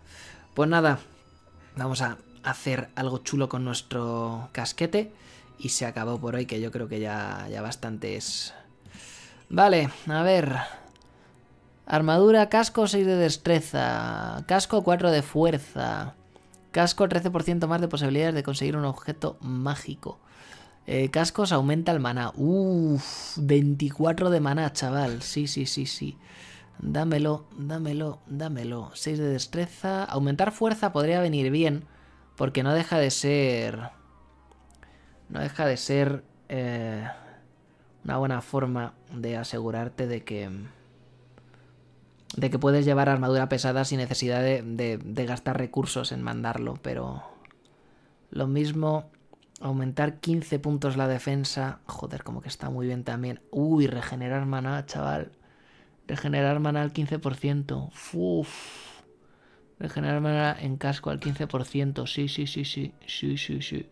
Pues nada, vamos a hacer algo chulo con nuestro casquete. Y se acabó por hoy, que yo creo que ya, ya bastante es. Vale, a ver. Armadura, casco 6 de destreza, casco 4 de fuerza, casco 13% más de posibilidades de conseguir un objeto mágico. Eh, cascos aumenta el maná. Uff, 24 de maná, chaval. Sí, sí, sí, sí. Dámelo, dámelo, dámelo. 6 de destreza. Aumentar fuerza podría venir bien, porque no deja de ser no deja de ser eh, una buena forma de asegurarte de que de que puedes llevar armadura pesada sin necesidad de, gastar recursos en mandarlo, pero lo mismo, aumentar 15 puntos la defensa, joder, como que está muy bien también. Uy, regenerar maná, chaval. Regenerar maná al 15%. Uf. Regenerar maná en casco al 15%. Sí, sí, sí, sí, sí, sí, sí.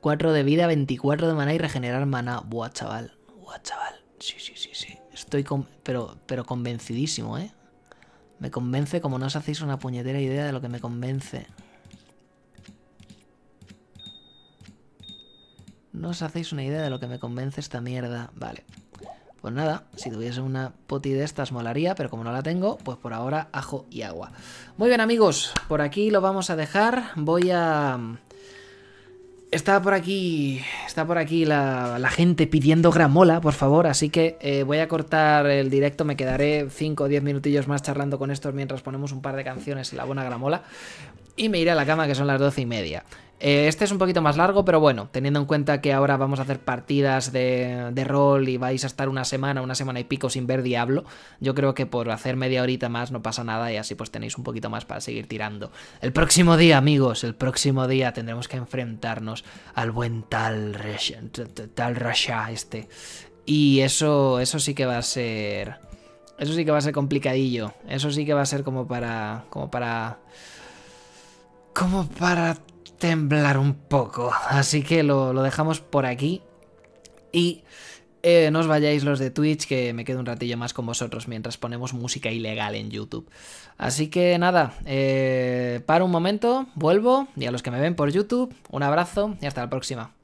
4 de vida, 24 de maná y regenerar maná. Buah, chaval. Buah, chaval. Sí, sí, sí, sí. Estoy con... pero, pero convencidísimo, ¿eh? Me convence como no os hacéis una puñetera idea de lo que me convence. No os hacéis una idea de lo que me convence esta mierda. Vale. Pues nada, si tuviese una poti de estas molaría, pero como no la tengo, pues por ahora ajo y agua. Muy bien amigos, por aquí lo vamos a dejar. Voy a Está por aquí, está por aquí la, gente pidiendo gramola, por favor, así que eh, voy a cortar el directo, me quedaré 5 o 10 minutillos más charlando con estos mientras ponemos un par de canciones y la buena gramola y me iré a la cama que son las doce y media. Eh, este es un poquito más largo, pero bueno, teniendo en cuenta que ahora vamos a hacer partidas de, de, rol y vais a estar una semana, una semana y pico sin ver Diablo, yo creo que por hacer media horita más no pasa nada y así pues tenéis un poquito más para seguir tirando. El próximo día, amigos, el próximo día tendremos que enfrentarnos al buen tal Rasha, tal Rasha este. Y eso, eso sí que va a ser... Eso sí que va a ser complicadillo. Eso sí que va a ser como para... como para como para temblar un poco. Así que lo, dejamos por aquí. Y eh, no os vayáis los de Twitch, que me quedo un ratillo más con vosotros mientras ponemos música ilegal en YouTube. Así que nada, eh, paro un momento, vuelvo, y a los que me ven por YouTube, un abrazo y hasta la próxima.